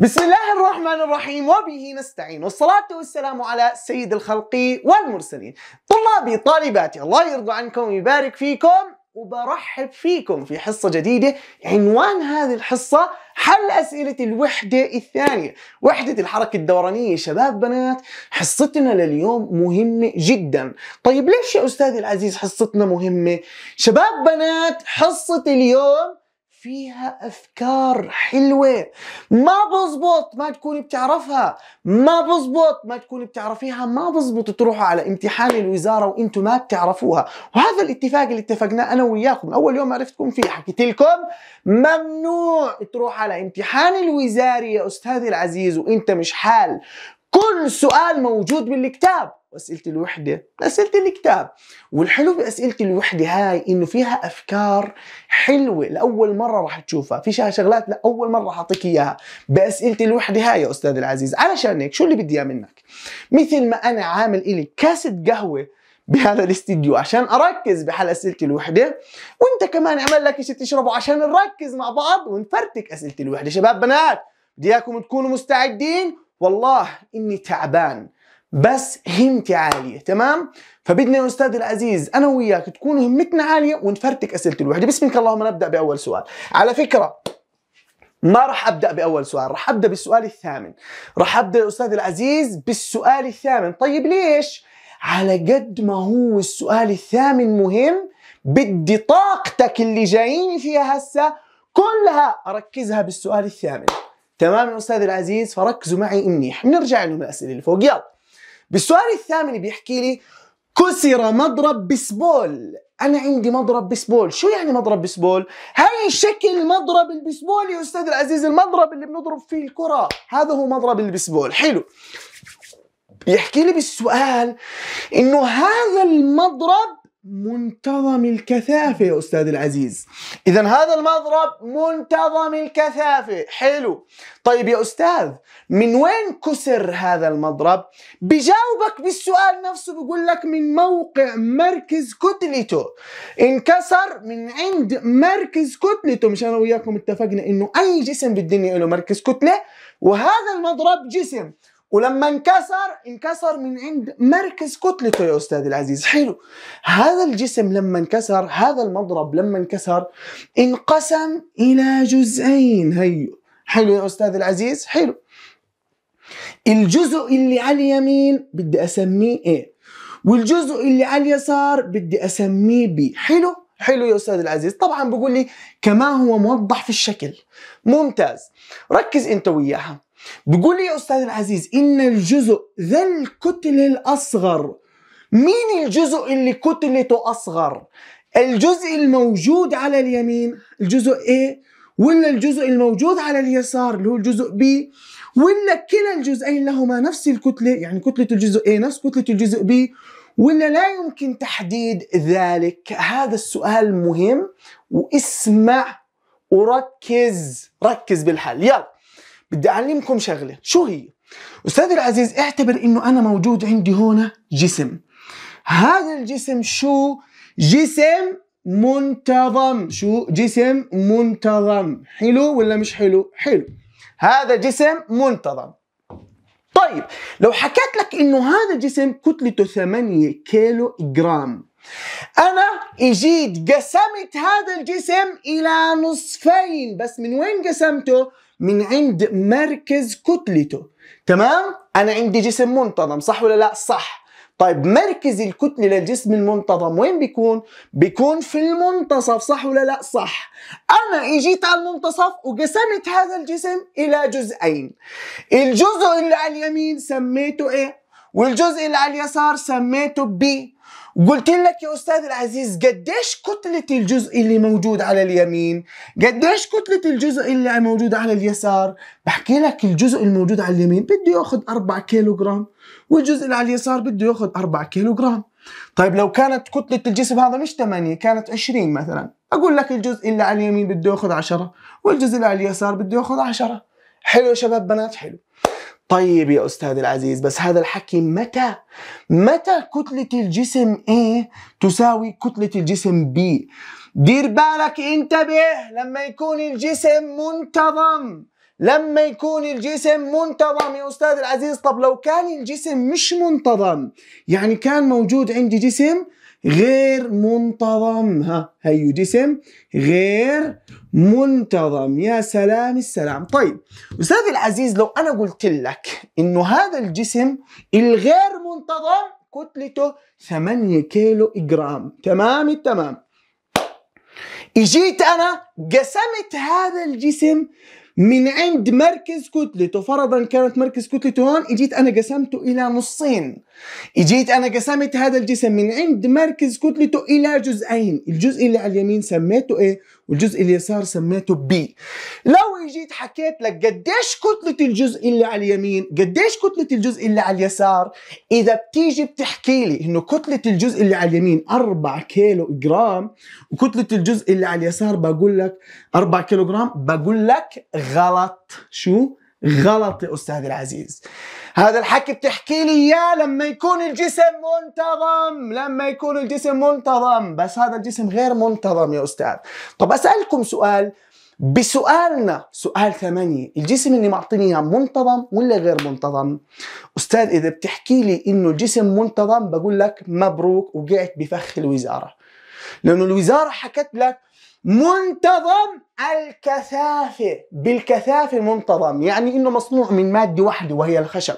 بسم الله الرحمن الرحيم وبه نستعين والصلاة والسلام على سيد الخلق والمرسلين طلابي طالباتي الله يرضى عنكم ويبارك فيكم وبرحب فيكم في حصة جديدة عنوان هذه الحصة حل أسئلة الوحدة الثانية وحدة الحركة الدورانية شباب بنات حصتنا لليوم مهمة جدا طيب ليش يا أستاذي العزيز حصتنا مهمة؟ شباب بنات حصة اليوم فيها افكار حلوه ما بزبط ما تكوني بتعرفها ما بزبط ما تكوني بتعرفيها ما بزبط تروحوا على امتحان الوزاره وانتم ما بتعرفوها وهذا الاتفاق اللي اتفقناه انا وياكم اول يوم عرفتكم فيه حكيت لكم ممنوع تروح على امتحان الوزاري يا استاذي العزيز وانت مش حال كل سؤال موجود بالكتاب وأسئلة الوحدة أسئلة الكتاب والحلو بأسئلة الوحدة هاي إنه فيها أفكار حلوة لأول مرة راح تشوفها في شغلات لأول مرة راح أعطيك إياها بأسئلة الوحدة هاي يا أستاذ العزيز علشان هيك شو اللي بدي إياه منك مثل ما أنا عامل إلي كاسة قهوة بهذا الاستديو عشان اركز بحل اسئله الوحده وانت كمان اعمل لك شيء تشربه عشان نركز مع بعض ونفرتك اسئله الوحده شباب بنات بدي اياكم تكونوا مستعدين والله اني تعبان بس همتي عاليه تمام فبدنا يا استاذ العزيز انا وياك تكون همتنا عاليه ونفرتك اسئله الوحده بسمك اللهم نبدا باول سؤال على فكره ما راح ابدا باول سؤال راح ابدا بالسؤال الثامن راح ابدا يا استاذ العزيز بالسؤال الثامن طيب ليش على قد ما هو السؤال الثامن مهم بدي طاقتك اللي جايين فيها هسه كلها اركزها بالسؤال الثامن تمام أستاذ العزيز فركزوا معي إني حنرجع لهم الأسئلة اللي فوق يلا بالسؤال الثامن بيحكي لي كسر مضرب بسبول انا عندي مضرب بسبول شو يعني مضرب بسبول هاي شكل مضرب البسبول يا استاذ العزيز المضرب اللي بنضرب فيه الكره هذا هو مضرب البسبول حلو بيحكي لي بالسؤال انه هذا المضرب منتظم الكثافة يا أستاذ العزيز إذا هذا المضرب منتظم الكثافة حلو طيب يا أستاذ من وين كسر هذا المضرب؟ بجاوبك بالسؤال نفسه بقول لك من موقع مركز كتلته انكسر من عند مركز كتلته مش أنا وياكم اتفقنا إنه أي جسم بالدنيا له مركز كتلة وهذا المضرب جسم ولما انكسر انكسر من عند مركز كتلته يا استاذي العزيز حلو هذا الجسم لما انكسر هذا المضرب لما انكسر انقسم الى جزئين هيو حلو يا استاذ العزيز حلو الجزء اللي على اليمين بدي اسميه ايه والجزء اللي على اليسار بدي اسميه بي حلو حلو يا استاذ العزيز طبعا بقول لي كما هو موضح في الشكل ممتاز ركز انت وياها بيقول لي يا أستاذ العزيز إن الجزء ذا الكتل الأصغر مين الجزء اللي كتلته أصغر؟ الجزء الموجود على اليمين الجزء A ولا الجزء الموجود على اليسار اللي هو الجزء B ولا كلا الجزئين لهما نفس الكتلة يعني كتلة الجزء A نفس كتلة الجزء B ولا لا يمكن تحديد ذلك هذا السؤال مهم واسمع وركز ركز بالحل يلا بدي اعلمكم شغله شو هي استاذي العزيز اعتبر انه انا موجود عندي هنا جسم هذا الجسم شو جسم منتظم شو جسم منتظم حلو ولا مش حلو حلو هذا جسم منتظم طيب لو حكيت لك انه هذا الجسم كتلته 8 كيلو جرام انا اجيت قسمت هذا الجسم الى نصفين بس من وين قسمته من عند مركز كتلته تمام انا عندي جسم منتظم صح ولا لا صح طيب مركز الكتله للجسم المنتظم وين بيكون بيكون في المنتصف صح ولا لا صح انا اجيت على المنتصف وقسمت هذا الجسم الى جزئين الجزء اللي على اليمين سميته ايه والجزء اللي على اليسار سميته بي قلت لك يا استاذ العزيز قديش كتلة الجزء اللي موجود على اليمين قديش كتلة الجزء اللي موجود على اليسار بحكي لك الجزء الموجود على اليمين بده ياخذ 4 كيلوغرام والجزء اللي على اليسار بده ياخذ 4 كيلوغرام طيب لو كانت كتلة الجسم هذا مش 8 كانت 20 مثلا اقول لك الجزء اللي على اليمين بده ياخذ 10 والجزء اللي على اليسار بده ياخذ 10 حلو يا شباب بنات حلو طيب يا أستاذ العزيز بس هذا الحكي متى متى كتلة الجسم A تساوي كتلة الجسم B دير بالك انتبه لما يكون الجسم منتظم لما يكون الجسم منتظم يا أستاذ العزيز طب لو كان الجسم مش منتظم يعني كان موجود عندي جسم غير منتظم ها هيو جسم غير منتظم يا سلام السلام طيب أستاذي العزيز لو أنا قلت لك إنه هذا الجسم الغير منتظم كتلته 8 كيلو جرام تمام التمام اجيت انا قسمت هذا الجسم من عند مركز كتلته فرضا كانت مركز كتلته هون اجيت انا قسمته الى نصين اجيت انا قسمت هذا الجسم من عند مركز كتلته الى جزئين الجزء اللي على اليمين سميته ايه والجزء اليسار سميته بي لو جيت حكيت لك قديش كتلة الجزء اللي على اليمين قديش كتلة الجزء اللي على اليسار إذا بتيجي بتحكي لي إنه كتلة الجزء اللي على اليمين 4 كيلو جرام وكتلة الجزء اللي على اليسار بقول لك 4 كيلو جرام بقول لك غلط شو؟ غلط يا أستاذي العزيز هذا الحكي بتحكي لي اياه لما يكون الجسم منتظم لما يكون الجسم منتظم بس هذا الجسم غير منتظم يا استاذ طب اسالكم سؤال بسؤالنا سؤال ثمانية الجسم اللي معطيني اياه منتظم ولا غير منتظم أستاذ إذا بتحكي لي إنه الجسم منتظم بقول لك مبروك وقعت بفخ الوزارة لأنه الوزارة حكت لك منتظم الكثافة بالكثافة منتظم يعني انه مصنوع من مادة واحدة وهي الخشب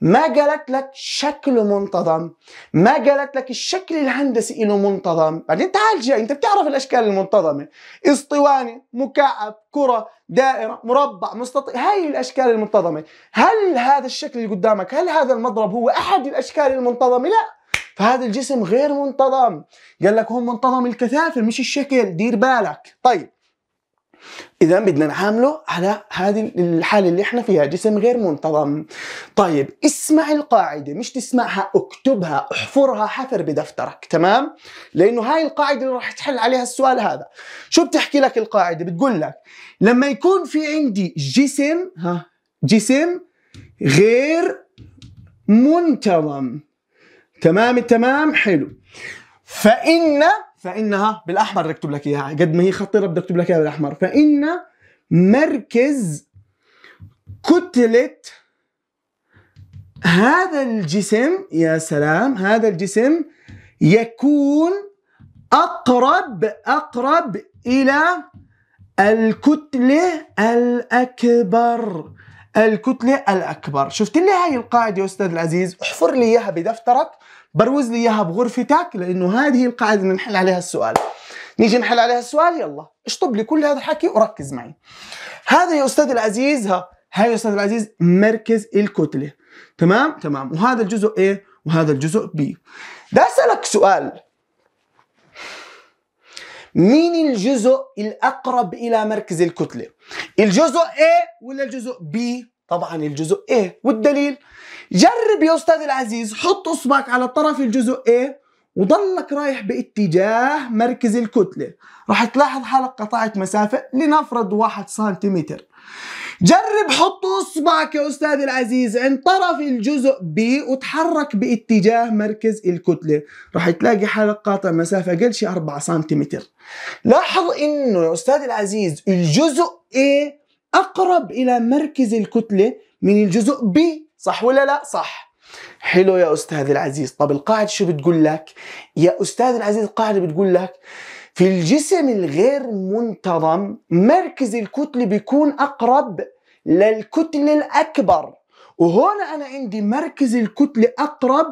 ما قالت لك شكله منتظم ما قالت لك الشكل الهندسي له منتظم بعدين تعال جاي انت بتعرف الاشكال المنتظمه اسطواني مكعب كره دائره مربع مستطيل هاي الاشكال المنتظمه هل هذا الشكل اللي قدامك هل هذا المضرب هو احد الاشكال المنتظمه لا فهذا الجسم غير منتظم قال لك هو منتظم الكثافه مش الشكل دير بالك طيب اذا بدنا نعامله على هذه الحاله اللي احنا فيها جسم غير منتظم طيب اسمع القاعده مش تسمعها اكتبها احفرها حفر بدفترك تمام لانه هاي القاعده اللي راح تحل عليها السؤال هذا شو بتحكي لك القاعده بتقول لك لما يكون في عندي جسم ها جسم غير منتظم تمام التمام حلو فإن فإنها بالأحمر أكتب لك إياها قد ما هي خطيرة بدي أكتب لك إياها بالأحمر فإن مركز كتلة هذا الجسم يا سلام هذا الجسم يكون أقرب أقرب إلى الكتلة الأكبر الكتلة الأكبر شفت لي هاي القاعدة يا أستاذ العزيز احفر لي إياها بدفترك بروز لي إياها بغرفتك لأنه هذه القاعدة اللي نحل عليها السؤال نيجي نحل عليها السؤال يلا اشطب لي كل هذا الحكي وركز معي هذا يا أستاذ العزيز ها هاي يا أستاذ العزيز مركز الكتلة تمام تمام وهذا الجزء A وهذا الجزء B ده أسألك سؤال مين الجزء الأقرب إلى مركز الكتلة؟ الجزء A ولا الجزء B؟ طبعا الجزء A والدليل جرب يا أستاذ العزيز حط إصبعك على طرف الجزء A وضلك رايح باتجاه مركز الكتلة راح تلاحظ حالك قطعت مسافة لنفرض واحد سنتيمتر جرب حط اصبعك يا استاذي العزيز عند طرف الجزء B وتحرك باتجاه مركز الكتلة راح تلاقي حالك قاطع مسافة اقل شي 4 سنتيمتر لاحظ انه يا استاذي العزيز الجزء A اقرب الى مركز الكتله من الجزء B صح ولا لا صح حلو يا استاذي العزيز طب القاعده شو بتقول لك يا استاذي العزيز القاعده بتقول لك في الجسم الغير منتظم مركز الكتله بيكون اقرب للكتله الاكبر وهون انا عندي مركز الكتله اقرب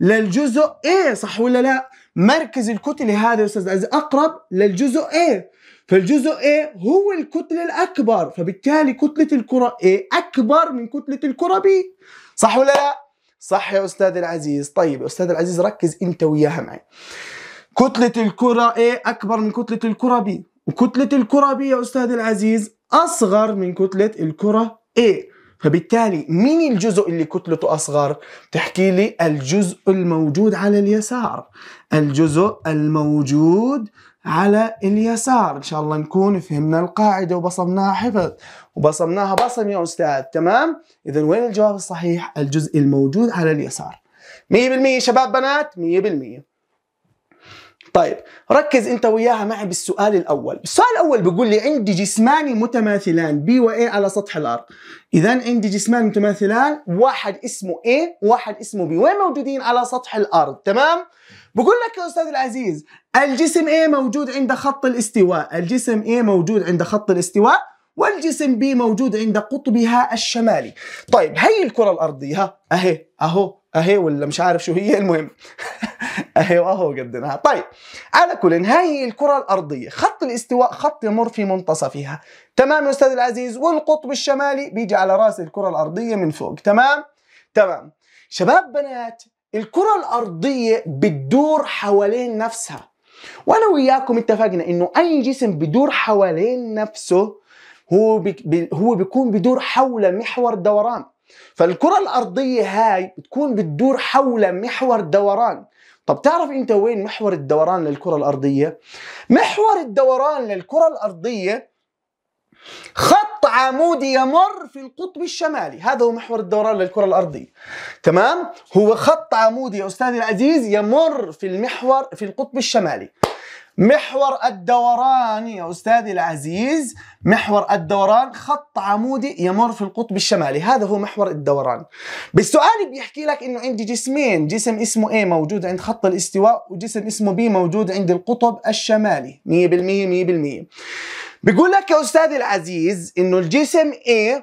للجزء A صح ولا لا مركز الكتله هذا يا استاذ اقرب للجزء A فالجزء A هو الكتله الاكبر فبالتالي كتله الكره A اكبر من كتله الكره B صح ولا لا صح يا استاذ العزيز طيب استاذ العزيز ركز انت وياها معي كتله الكره A اكبر من كتله الكره B وكتله الكره B يا استاذ العزيز اصغر من كتله الكره A فبالتالي مين الجزء اللي كتلته أصغر؟ تحكي لي الجزء الموجود على اليسار الجزء الموجود على اليسار إن شاء الله نكون فهمنا القاعدة وبصمناها حفظ وبصمناها بصم يا أستاذ تمام؟ إذا وين الجواب الصحيح؟ الجزء الموجود على اليسار 100% شباب بنات 100% طيب ركز انت وياها معي بالسؤال الاول السؤال الاول بيقول لي عندي جسمان متماثلان بي و A على سطح الارض اذا عندي جسمان متماثلان واحد اسمه A واحد اسمه بي وين موجودين على سطح الارض تمام بقول لك يا استاذ العزيز الجسم A موجود عند خط الاستواء الجسم A موجود عند خط الاستواء والجسم B موجود عند قطبها الشمالي طيب هي الكره الارضيه ها اهي اهو اهي ولا مش عارف شو هي المهم ايوه هو قدمها طيب على كل هاي الكره الارضيه خط الاستواء خط يمر في منتصفها تمام يا استاذ العزيز والقطب الشمالي بيجي على راس الكره الارضيه من فوق تمام تمام شباب بنات الكره الارضيه بتدور حوالين نفسها وانا وياكم اتفقنا انه اي جسم بدور حوالين نفسه هو هو بيكون بدور حول محور دوران فالكرة الأرضية هاي بتكون بتدور حول محور دوران طب تعرف انت وين محور الدوران للكرة الأرضية؟ محور الدوران للكرة الأرضية خط عمودي يمر في القطب الشمالي هذا هو محور الدوران للكرة الأرضية تمام؟ هو خط عمودي يا أستاذي العزيز يمر في المحور في القطب الشمالي محور الدوران يا أستاذي العزيز محور الدوران خط عمودي يمر في القطب الشمالي هذا هو محور الدوران بالسؤال بيحكي لك انه عندي جسمين جسم اسمه A موجود عند خط الاستواء وجسم اسمه B موجود عند القطب الشمالي 100% 100% بيقول لك يا أستاذي العزيز انه الجسم A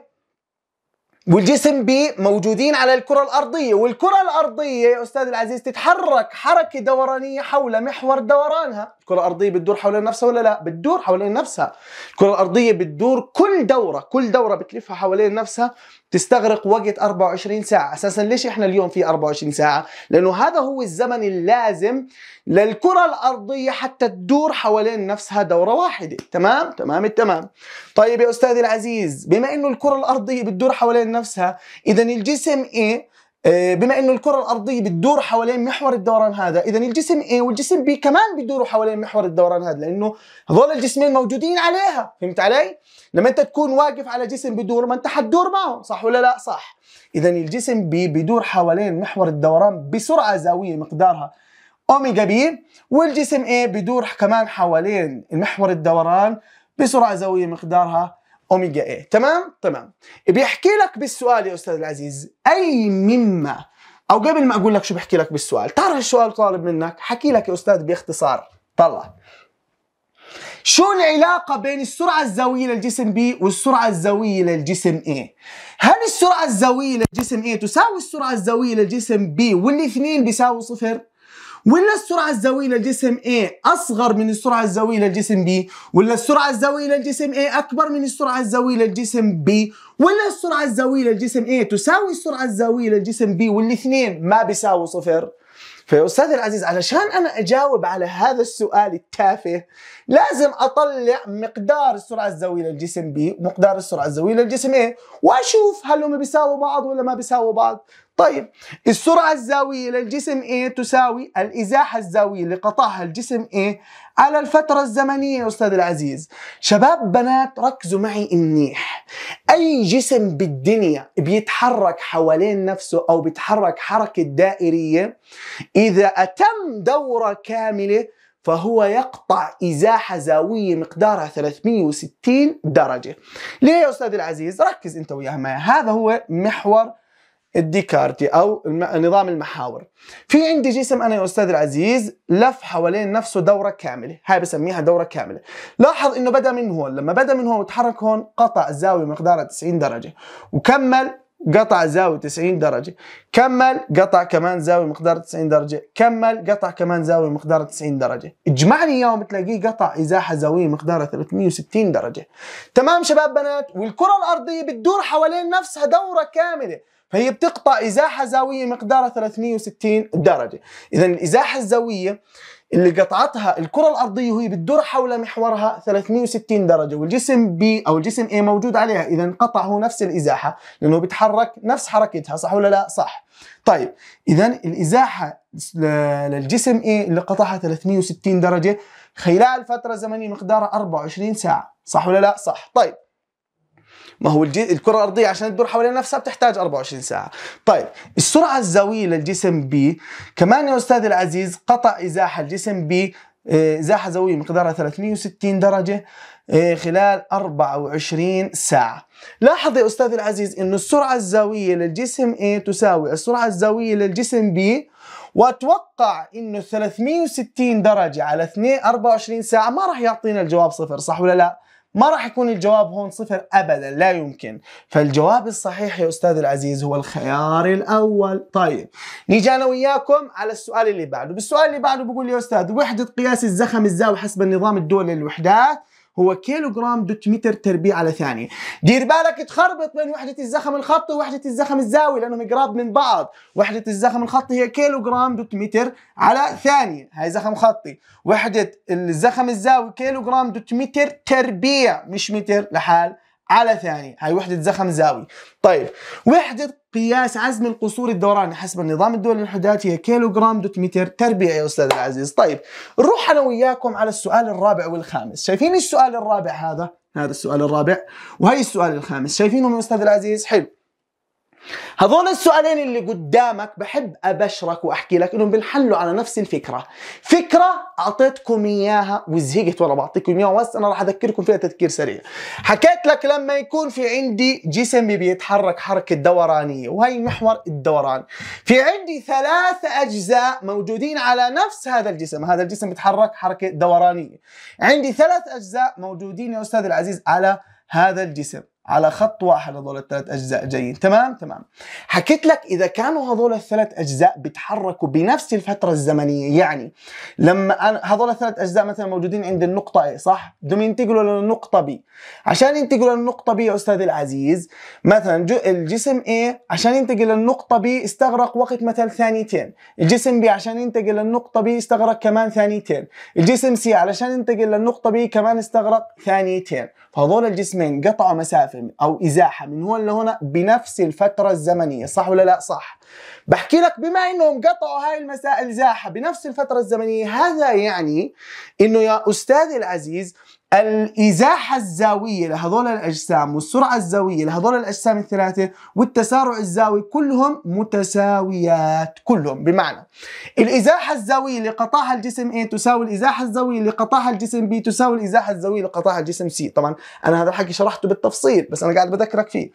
والجسم B موجودين على الكرة الأرضية والكرة الأرضية يا أستاذ العزيز تتحرك حركة دورانية حول محور دورانها الكره الارضيه بتدور حوالين نفسها ولا لا بتدور حوالين نفسها الكره الارضيه بتدور كل دوره كل دوره بتلفها حوالين نفسها تستغرق وقت 24 ساعه اساسا ليش احنا اليوم في 24 ساعه لانه هذا هو الزمن اللازم للكره الارضيه حتى تدور حوالين نفسها دوره واحده تمام تمام التمام طيب يا استاذي العزيز بما انه الكره الارضيه بتدور حوالين نفسها اذا الجسم ايه آه، بما انه الكره الارضيه بتدور حوالين محور الدوران هذا اذا الجسم A آه، والجسم B كمان بيدوروا حوالين محور الدوران هذا لانه هذول الجسمين موجودين عليها فهمت علي لما انت تكون واقف على جسم بدور ما انت حتدور معه صح ولا لا صح اذا الجسم B بيدور حوالين محور الدوران بسرعه زاويه مقدارها اوميجا بي والجسم A إيه بيدور كمان حوالين محور الدوران بسرعه زاويه مقدارها اوميجا ايه تمام تمام بيحكي لك بالسؤال يا استاذ العزيز اي مما او قبل ما اقول لك شو بحكي لك بالسؤال تعرف السؤال طالب منك حكي لك يا استاذ باختصار طلع شو العلاقة بين السرعة الزاوية للجسم B والسرعة الزاوية للجسم A؟ إيه؟ هل السرعة الزاوية للجسم A إيه تساوي السرعة الزاوية للجسم B والاثنين بيساووا صفر؟ ولا السرعة الزاوية للجسم A أصغر من السرعة الزاوية للجسم B ولا السرعة الزاوية للجسم A أكبر من السرعة الزاوية للجسم B ولا السرعة الزاوية للجسم A تساوي السرعة الزاوية للجسم B والاثنين ما بيساووا صفر فيا أستاذ العزيز علشان أنا أجاوب على هذا السؤال التافه لازم أطلع مقدار السرعة الزاوية للجسم B ومقدار السرعة الزاوية للجسم A وأشوف هل هم بيساووا بعض ولا ما بيساووا بعض طيب السرعة الزاوية للجسم A إيه تساوي الإزاحة الزاوية اللي قطعها الجسم A إيه؟ على الفترة الزمنية يا أستاذ العزيز شباب بنات ركزوا معي منيح أي جسم بالدنيا بيتحرك حوالين نفسه أو بيتحرك حركة دائرية إذا أتم دورة كاملة فهو يقطع إزاحة زاوية مقدارها 360 درجة ليه يا أستاذ العزيز ركز أنت وياها معي هذا هو محور الديكارتي او نظام المحاور في عندي جسم انا يا استاذ العزيز لف حوالين نفسه دوره كامله هاي بسميها دوره كامله لاحظ انه بدا من هون لما بدا من هون وتحرك هون قطع زاويه مقدارها 90 درجه وكمل قطع زاوية 90 درجة كمل قطع كمان زاوية مقدارها 90 درجة كمل قطع كمان زاوية مقدارها 90 درجة اجمعني اياهم تلاقيه قطع إزاحة زاوية مقدارها 360 درجة تمام شباب بنات والكرة الأرضية بتدور حوالين نفسها دورة كاملة فهي بتقطع ازاحه زاويه مقدارها 360 درجه اذا الازاحه الزاويه اللي قطعتها الكره الارضيه وهي بتدور حول محورها 360 درجه والجسم بي او الجسم اي موجود عليها اذا قطع هو نفس الازاحه لانه بيتحرك نفس حركتها صح ولا لا صح طيب اذا الازاحه للجسم اي اللي قطعها 360 درجه خلال فتره زمنيه مقدارها 24 ساعه صح ولا لا صح طيب ما هو الجي... الكره الارضيه عشان تدور حوالين نفسها بتحتاج 24 ساعه طيب السرعه الزاويه للجسم بي كمان يا استاذ العزيز قطع ازاحه الجسم بي آه، ازاحه زاويه مقدارها 360 درجه آه، خلال 24 ساعة لاحظ يا أستاذ العزيز أن السرعة الزاوية للجسم A تساوي السرعة الزاوية للجسم B واتوقع انه 360 درجة على 2 24 ساعة ما راح يعطينا الجواب صفر صح ولا لا؟ ما راح يكون الجواب هون صفر ابدا لا يمكن فالجواب الصحيح يا استاذ العزيز هو الخيار الاول طيب نيجي انا وياكم على السؤال اللي بعده بالسؤال اللي بعده بقول يا استاذ وحده قياس الزخم الزاوي حسب النظام الدولي للوحدات هو كيلو جرام دوت متر تربيع على ثانية دير بالك تخربط بين وحدة الزخم الخطي ووحدة الزخم الزاوي لأنهم قراب من بعض وحدة الزخم الخطي هي كيلو جرام دوت متر على ثانية هاي زخم خطي وحدة الزخم الزاوي كيلو جرام دوت متر تربيع مش متر لحال على ثاني هاي وحدة زخم زاوي طيب وحدة قياس عزم القصور الدوراني حسب النظام الدولي للحدات هي كيلوغرام دوت متر تربيع يا أستاذ العزيز طيب نروح أنا وياكم على السؤال الرابع والخامس شايفين السؤال الرابع هذا هذا السؤال الرابع وهي السؤال الخامس شايفينهم يا أستاذ العزيز حلو هذول السؤالين اللي قدامك بحب ابشرك واحكي لك انهم بنحلوا على نفس الفكره فكره اعطيتكم اياها وزهقت والله بعطيكم اياها بس انا راح اذكركم فيها تذكير سريع حكيت لك لما يكون في عندي جسم بيتحرك حركه دورانيه وهي محور الدوران في عندي ثلاث اجزاء موجودين على نفس هذا الجسم هذا الجسم بيتحرك حركه دورانيه عندي ثلاث اجزاء موجودين يا استاذ العزيز على هذا الجسم على خط واحد هذول الثلاث اجزاء جايين تمام تمام حكيت لك اذا كانوا هذول الثلاث اجزاء بيتحركوا بنفس الفتره الزمنيه يعني لما أنا هذول الثلاث اجزاء مثلا موجودين عند النقطه A صح بدهم ينتقلوا للنقطه B عشان ينتقلوا للنقطه B يا استاذي العزيز مثلا الجسم A عشان ينتقل للنقطه B استغرق وقت مثلا ثانيتين الجسم B عشان ينتقل للنقطه B استغرق كمان ثانيتين الجسم C علشان ينتقل للنقطه B كمان استغرق ثانيتين هذول الجسمين قطعوا مسافة أو إزاحة من هون لهنا بنفس الفترة الزمنية صح ولا لا صح بحكي لك بما أنهم قطعوا هاي المسائل إزاحة بنفس الفترة الزمنية هذا يعني أنه يا أستاذي العزيز الإزاحة الزاوية لهذول الأجسام والسرعة الزاوية لهذول الأجسام الثلاثة والتسارع الزاوي كلهم متساويات كلهم بمعنى الإزاحة الزاوية اللي قطعها الجسم A تساوي الإزاحة الزاوية اللي قطعها الجسم B تساوي الإزاحة الزاوية اللي قطعها الجسم C طبعا أنا هذا الحكي شرحته بالتفصيل بس أنا قاعد بذكرك فيه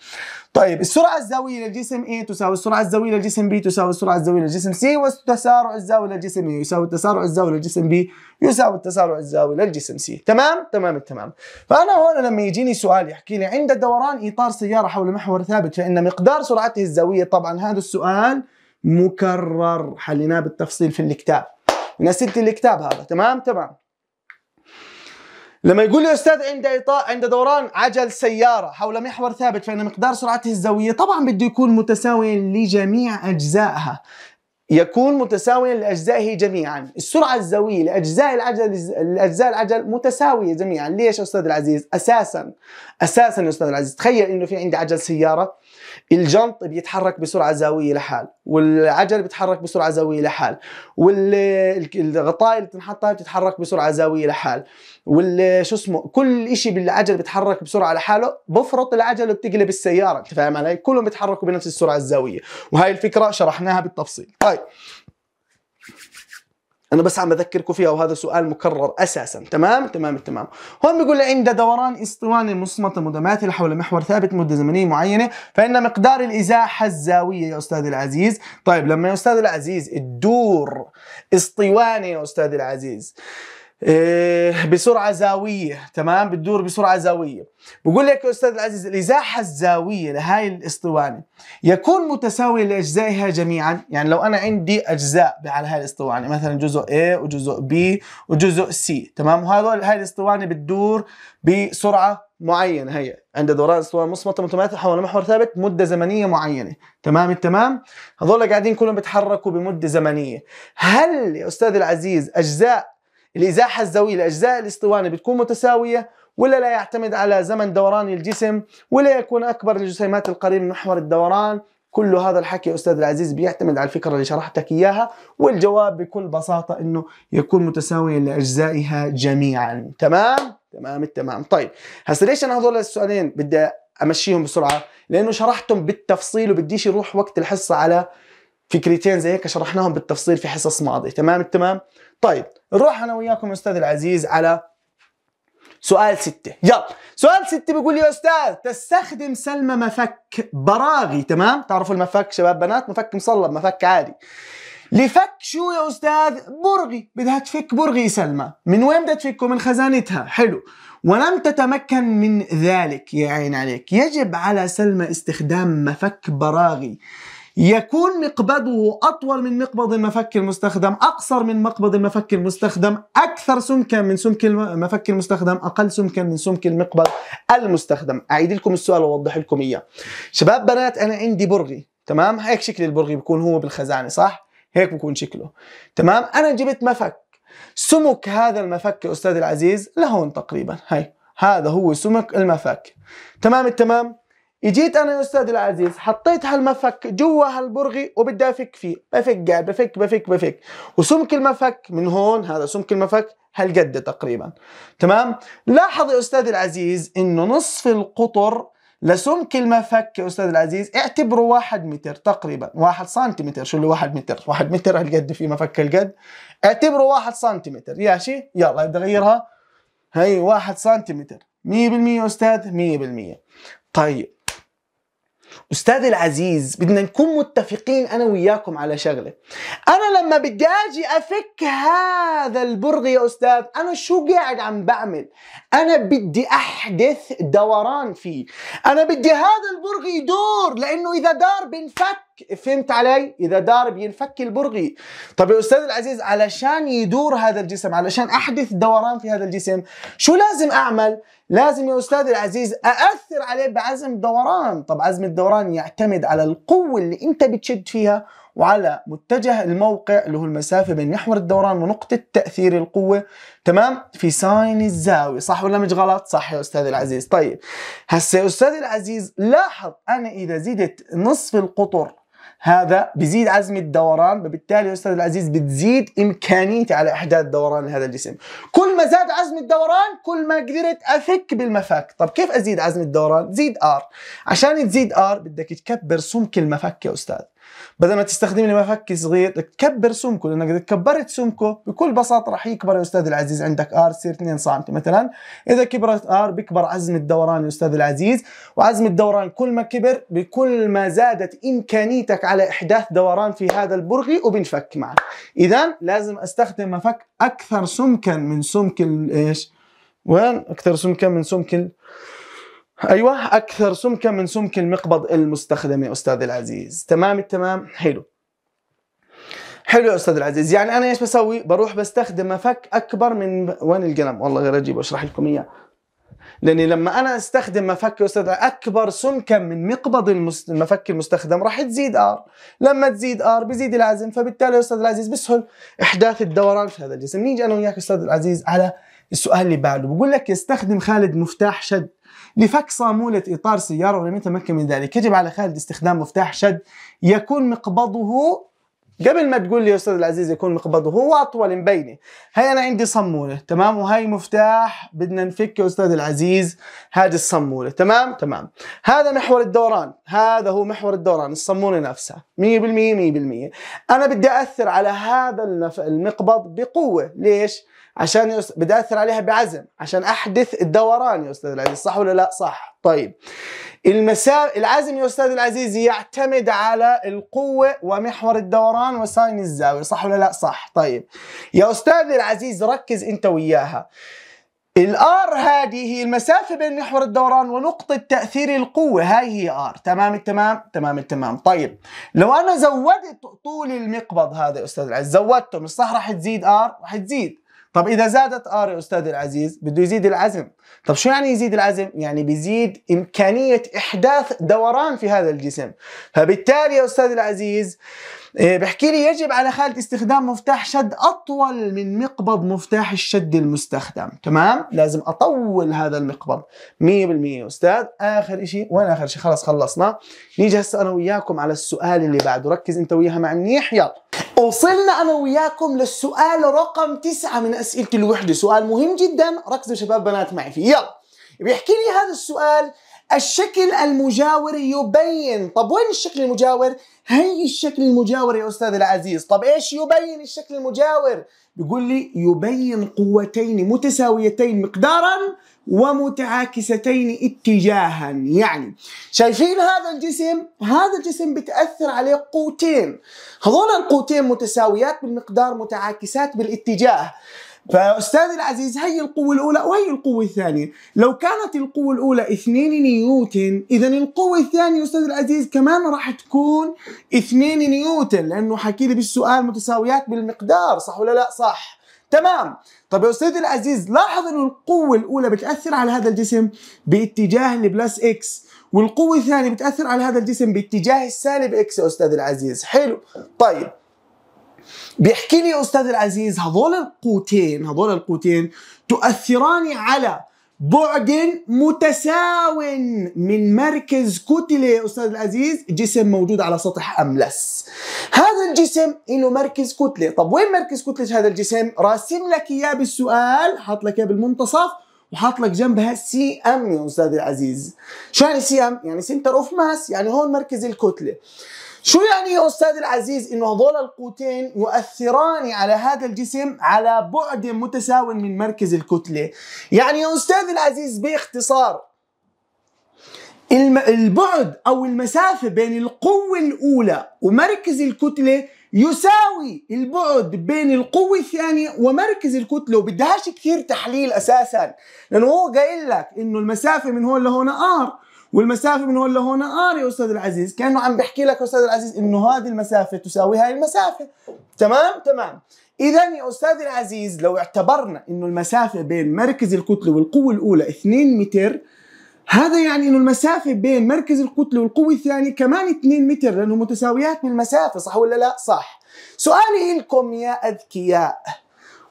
طيب السرعة الزاوية للجسم A تساوي السرعة الزاوية للجسم B تساوي السرعة الزاوية للجسم C والتسارع الزاوي للجسم A يساوي التسارع الزاوي للجسم B يساوي التسارع الزاوي للجسم C تمام تمام تمام التمام فانا هون لما يجيني سؤال يحكي لي عند دوران اطار سياره حول محور ثابت فان مقدار سرعته الزاويه طبعا هذا السؤال مكرر حليناه بالتفصيل في الكتاب نسيت الكتاب هذا تمام تمام لما يقول لي استاذ عند عند دوران عجل سياره حول محور ثابت فان مقدار سرعته الزاويه طبعا بده يكون متساويا لجميع اجزائها يكون متساويا لاجزائه جميعا، السرعه الزاويه لاجزاء العجل لاجزاء العجل متساويه جميعا، ليش يا استاذ العزيز؟ اساسا اساسا يا استاذ العزيز تخيل انه في عندي عجل سياره الجنط بيتحرك بسرعه زاويه لحال، والعجل بيتحرك بسرعه زاويه لحال، والغطاء اللي بتنحط بتتحرك بسرعه زاويه لحال، والشو اسمه كل شيء بالعجل بيتحرك بسرعه لحاله بفرط العجله بتقلب السياره انت فاهم علي كلهم بيتحركوا بنفس السرعه الزاويه وهاي الفكره شرحناها بالتفصيل طيب انا بس عم بذكركم فيها وهذا سؤال مكرر اساسا تمام تمام تمام هون بيقول لي عند دوران اسطواني مصمت متماثل حول محور ثابت مده زمنيه معينه فان مقدار الازاحه الزاويه يا استاذ العزيز طيب لما يا استاذ العزيز الدور اسطواني يا استاذ العزيز إيه، بسرعه زاويه تمام بتدور بسرعه زاويه بقول لك يا استاذ العزيز الازاحه الزاويه لهاي الاسطوانه يكون متساوي لاجزائها جميعا يعني لو انا عندي اجزاء على هاي الاسطوانه مثلا جزء A وجزء B وجزء C تمام وهذول هاي الاسطوانه بتدور بسرعه معينه هي عند دوران اسطوانه مصمته متماثله حول محور ثابت مده زمنيه معينه تمام التمام هذول قاعدين كلهم بيتحركوا بمده زمنيه هل يا استاذ العزيز اجزاء الازاحه الزاويه لاجزاء الاسطوانه بتكون متساويه ولا لا يعتمد على زمن دوران الجسم ولا يكون اكبر الجسيمات القريب من محور الدوران كل هذا الحكي استاذ العزيز بيعتمد على الفكره اللي شرحتك اياها والجواب بكل بساطه انه يكون متساويا لاجزائها جميعا تمام تمام التمام طيب هسه ليش انا هذول السؤالين بدي امشيهم بسرعه لانه شرحتهم بالتفصيل وبديش يروح وقت الحصه على فكرتين زي هيك شرحناهم بالتفصيل في حصص ماضيه تمام التمام طيب نروح انا وياكم استاذ العزيز على سؤال ستة يلا سؤال ستة بيقول لي يا أستاذ تستخدم سلمى مفك براغي تمام تعرفوا المفك شباب بنات مفك مصلب مفك عادي لفك شو يا أستاذ برغي بدها تفك برغي سلمى من وين بدها تفكه من خزانتها حلو ولم تتمكن من ذلك يا عين عليك يجب على سلمى استخدام مفك براغي يكون مقبضه أطول من مقبض المفك المستخدم أقصر من مقبض المفك المستخدم أكثر سمكا من سمك المفك المستخدم أقل سمكا من سمك المقبض المستخدم أعيد لكم السؤال وأوضح لكم إياه شباب بنات أنا عندي برغي تمام هيك شكل البرغي بيكون هو بالخزانة صح هيك بكون شكله تمام أنا جبت مفك سمك هذا المفك يا أستاذ العزيز لهون تقريبا هاي هذا هو سمك المفك تمام التمام اجيت انا يا استاذ العزيز حطيت هالمفك جوا هالبرغي وبدي افك فيه بفك قاعد بفك بفك بفك وسمك المفك من هون هذا سمك المفك هالقد تقريبا تمام لاحظ يا استاذ العزيز انه نصف القطر لسمك المفك يا استاذ العزيز اعتبره واحد متر تقريبا واحد سنتيمتر شو اللي واحد متر واحد متر هالقد في مفك هالقد اعتبره واحد سنتيمتر يا شي يلا بدي اغيرها هي واحد سنتيمتر مية بالمية استاذ مية بالمية طيب أستاذي العزيز بدنا نكون متفقين أنا وياكم على شغلة أنا لما بدي أجي أفك هذا البرغ يا أستاذ أنا شو قاعد عم بعمل أنا بدي أحدث دوران فيه أنا بدي هذا البرغ يدور لأنه إذا دار بنفك فهمت علي؟ إذا دار بينفك البرغي طب يا أستاذ العزيز علشان يدور هذا الجسم علشان أحدث دوران في هذا الجسم شو لازم أعمل؟ لازم يا أستاذي العزيز أأثر عليه بعزم دوران طب عزم الدوران يعتمد على القوة اللي أنت بتشد فيها وعلى متجه الموقع اللي هو المسافة بين محور الدوران ونقطة تأثير القوة تمام في ساين الزاوية صح ولا مش غلط صح يا أستاذي العزيز طيب هسه يا أستاذي العزيز لاحظ أنا إذا زدت نصف القطر هذا بزيد عزم الدوران وبالتالي يا استاذ العزيز بتزيد امكانيتي على احداث دوران هذا الجسم كل ما زاد عزم الدوران كل ما قدرت افك بالمفك طب كيف ازيد عزم الدوران زيد ار عشان تزيد ار بدك تكبر سمك المفك يا استاذ بدل ما تستخدم لي مفك صغير تكبر سمكه لانك اذا كبرت سمكه بكل بساطه راح يكبر يا استاذ العزيز عندك ار تصير 2 سم مثلا اذا كبرت ار بيكبر عزم الدوران يا استاذ العزيز وعزم الدوران كل ما كبر بكل ما زادت امكانيتك على احداث دوران في هذا البرغي وبنفك معك اذا لازم استخدم مفك اكثر سمكا من سمك ايش وين اكثر سمكا من سمك ايوه اكثر سمكه من سمك المقبض المستخدم يا استاذ العزيز تمام التمام حلو حلو يا استاذ العزيز يعني انا ايش بسوي بروح بستخدم مفك اكبر من وين القلم والله غير اجيب اشرح لكم اياه لاني لما انا استخدم مفك يا استاذ اكبر سمكه من مقبض المفك المستخدم راح تزيد ار لما تزيد ار بيزيد العزم فبالتالي يا استاذ العزيز بيسهل احداث الدوران في هذا الجسم نيجي انا وياك استاذ العزيز على السؤال اللي بعده بقول لك يستخدم خالد مفتاح شد لفك صامولة إطار سيارة ولم يتمكن من ذلك يجب على خالد استخدام مفتاح شد يكون مقبضه قبل ما تقول لي يا استاذ العزيز يكون مقبضه هو اطول من بيني هاي انا عندي صموله تمام وهاي مفتاح بدنا نفك يا استاذ العزيز هذه الصموله تمام تمام هذا محور الدوران هذا هو محور الدوران الصموله نفسها 100% 100% انا بدي اثر على هذا المقبض بقوه ليش عشان يص... بدي اثر عليها بعزم عشان احدث الدوران يا استاذ العزيز صح ولا لا صح طيب المسا... العزم يا استاذ العزيز يعتمد على القوه ومحور الدوران وساين الزاويه صح ولا لا صح طيب يا استاذ العزيز ركز انت وياها الار هذه هي المسافة بين محور الدوران ونقطة تأثير القوة هاي هي ار تمام التمام تمام التمام طيب لو أنا زودت طول المقبض هذا يا أستاذ العزيز زودته مش صح راح تزيد ار راح تزيد طب اذا زادت ار يا استاذي العزيز بده يزيد العزم طب شو يعني يزيد العزم يعني بيزيد امكانيه احداث دوران في هذا الجسم فبالتالي يا استاذي العزيز إيه، بحكي لي يجب على خالد استخدام مفتاح شد اطول من مقبض مفتاح الشد المستخدم تمام لازم اطول هذا المقبض 100% يا استاذ اخر شيء وين اخر شيء خلص خلصنا نيجي هسه انا وياكم على السؤال اللي بعده ركز انت وياها مع منيح يلا وصلنا انا وياكم للسؤال رقم تسعة من اسئله الوحده سؤال مهم جدا ركزوا شباب بنات معي فيه يلا بيحكي لي هذا السؤال الشكل المجاور يبين طب وين الشكل المجاور هي الشكل المجاور يا أستاذ العزيز طب إيش يبين الشكل المجاور بيقول لي يبين قوتين متساويتين مقدارا ومتعاكستين اتجاها يعني شايفين هذا الجسم هذا الجسم بتأثر عليه قوتين هذول القوتين متساويات بالمقدار متعاكسات بالاتجاه فأستاذي العزيز هي القوة الأولى وهي القوة الثانية لو كانت القوة الأولى 2 نيوتن إذا القوة الثانية أستاذي العزيز كمان راح تكون 2 نيوتن لأنه حكي لي بالسؤال متساويات بالمقدار صح ولا لا صح تمام طب يا أستاذي العزيز لاحظ أنه القوة الأولى بتأثر على هذا الجسم باتجاه البلس إكس والقوة الثانية بتأثر على هذا الجسم باتجاه السالب إكس يا أستاذي العزيز حلو طيب بيحكي لي أستاذ العزيز هذول القوتين هذول القوتين تؤثران على بعد متساو من مركز كتلة أستاذ العزيز جسم موجود على سطح أملس هذا الجسم له مركز كتلة طب وين مركز كتلة هذا الجسم؟ راسم لك إياه بالسؤال حاط لك إياه بالمنتصف وحاط لك جنبها سي ام يا استاذ العزيز شو يعني سي ام يعني سنتر اوف ماس يعني هون مركز الكتله شو يعني يا أستاذ العزيز أنه هذول القوتين يؤثران على هذا الجسم على بعد متساو من مركز الكتلة يعني يا أستاذ العزيز باختصار البعد أو المسافة بين القوة الأولى ومركز الكتلة يساوي البعد بين القوة الثانية ومركز الكتلة وبدهاش كثير تحليل أساسا لأنه هو قايل لك إنه المسافة من هون لهون آر والمسافه من هون لهون آه يا استاذ العزيز كانه عم بحكي لك استاذ العزيز انه هذه المسافه تساوي هاي المسافه تمام تمام اذا يا استاذ العزيز لو اعتبرنا انه المسافه بين مركز الكتله والقوه الاولى 2 متر هذا يعني انه المسافة بين مركز الكتلة والقوة الثانية كمان 2 متر لأنه متساويات من المسافة صح ولا لا؟ صح. سؤالي لكم يا أذكياء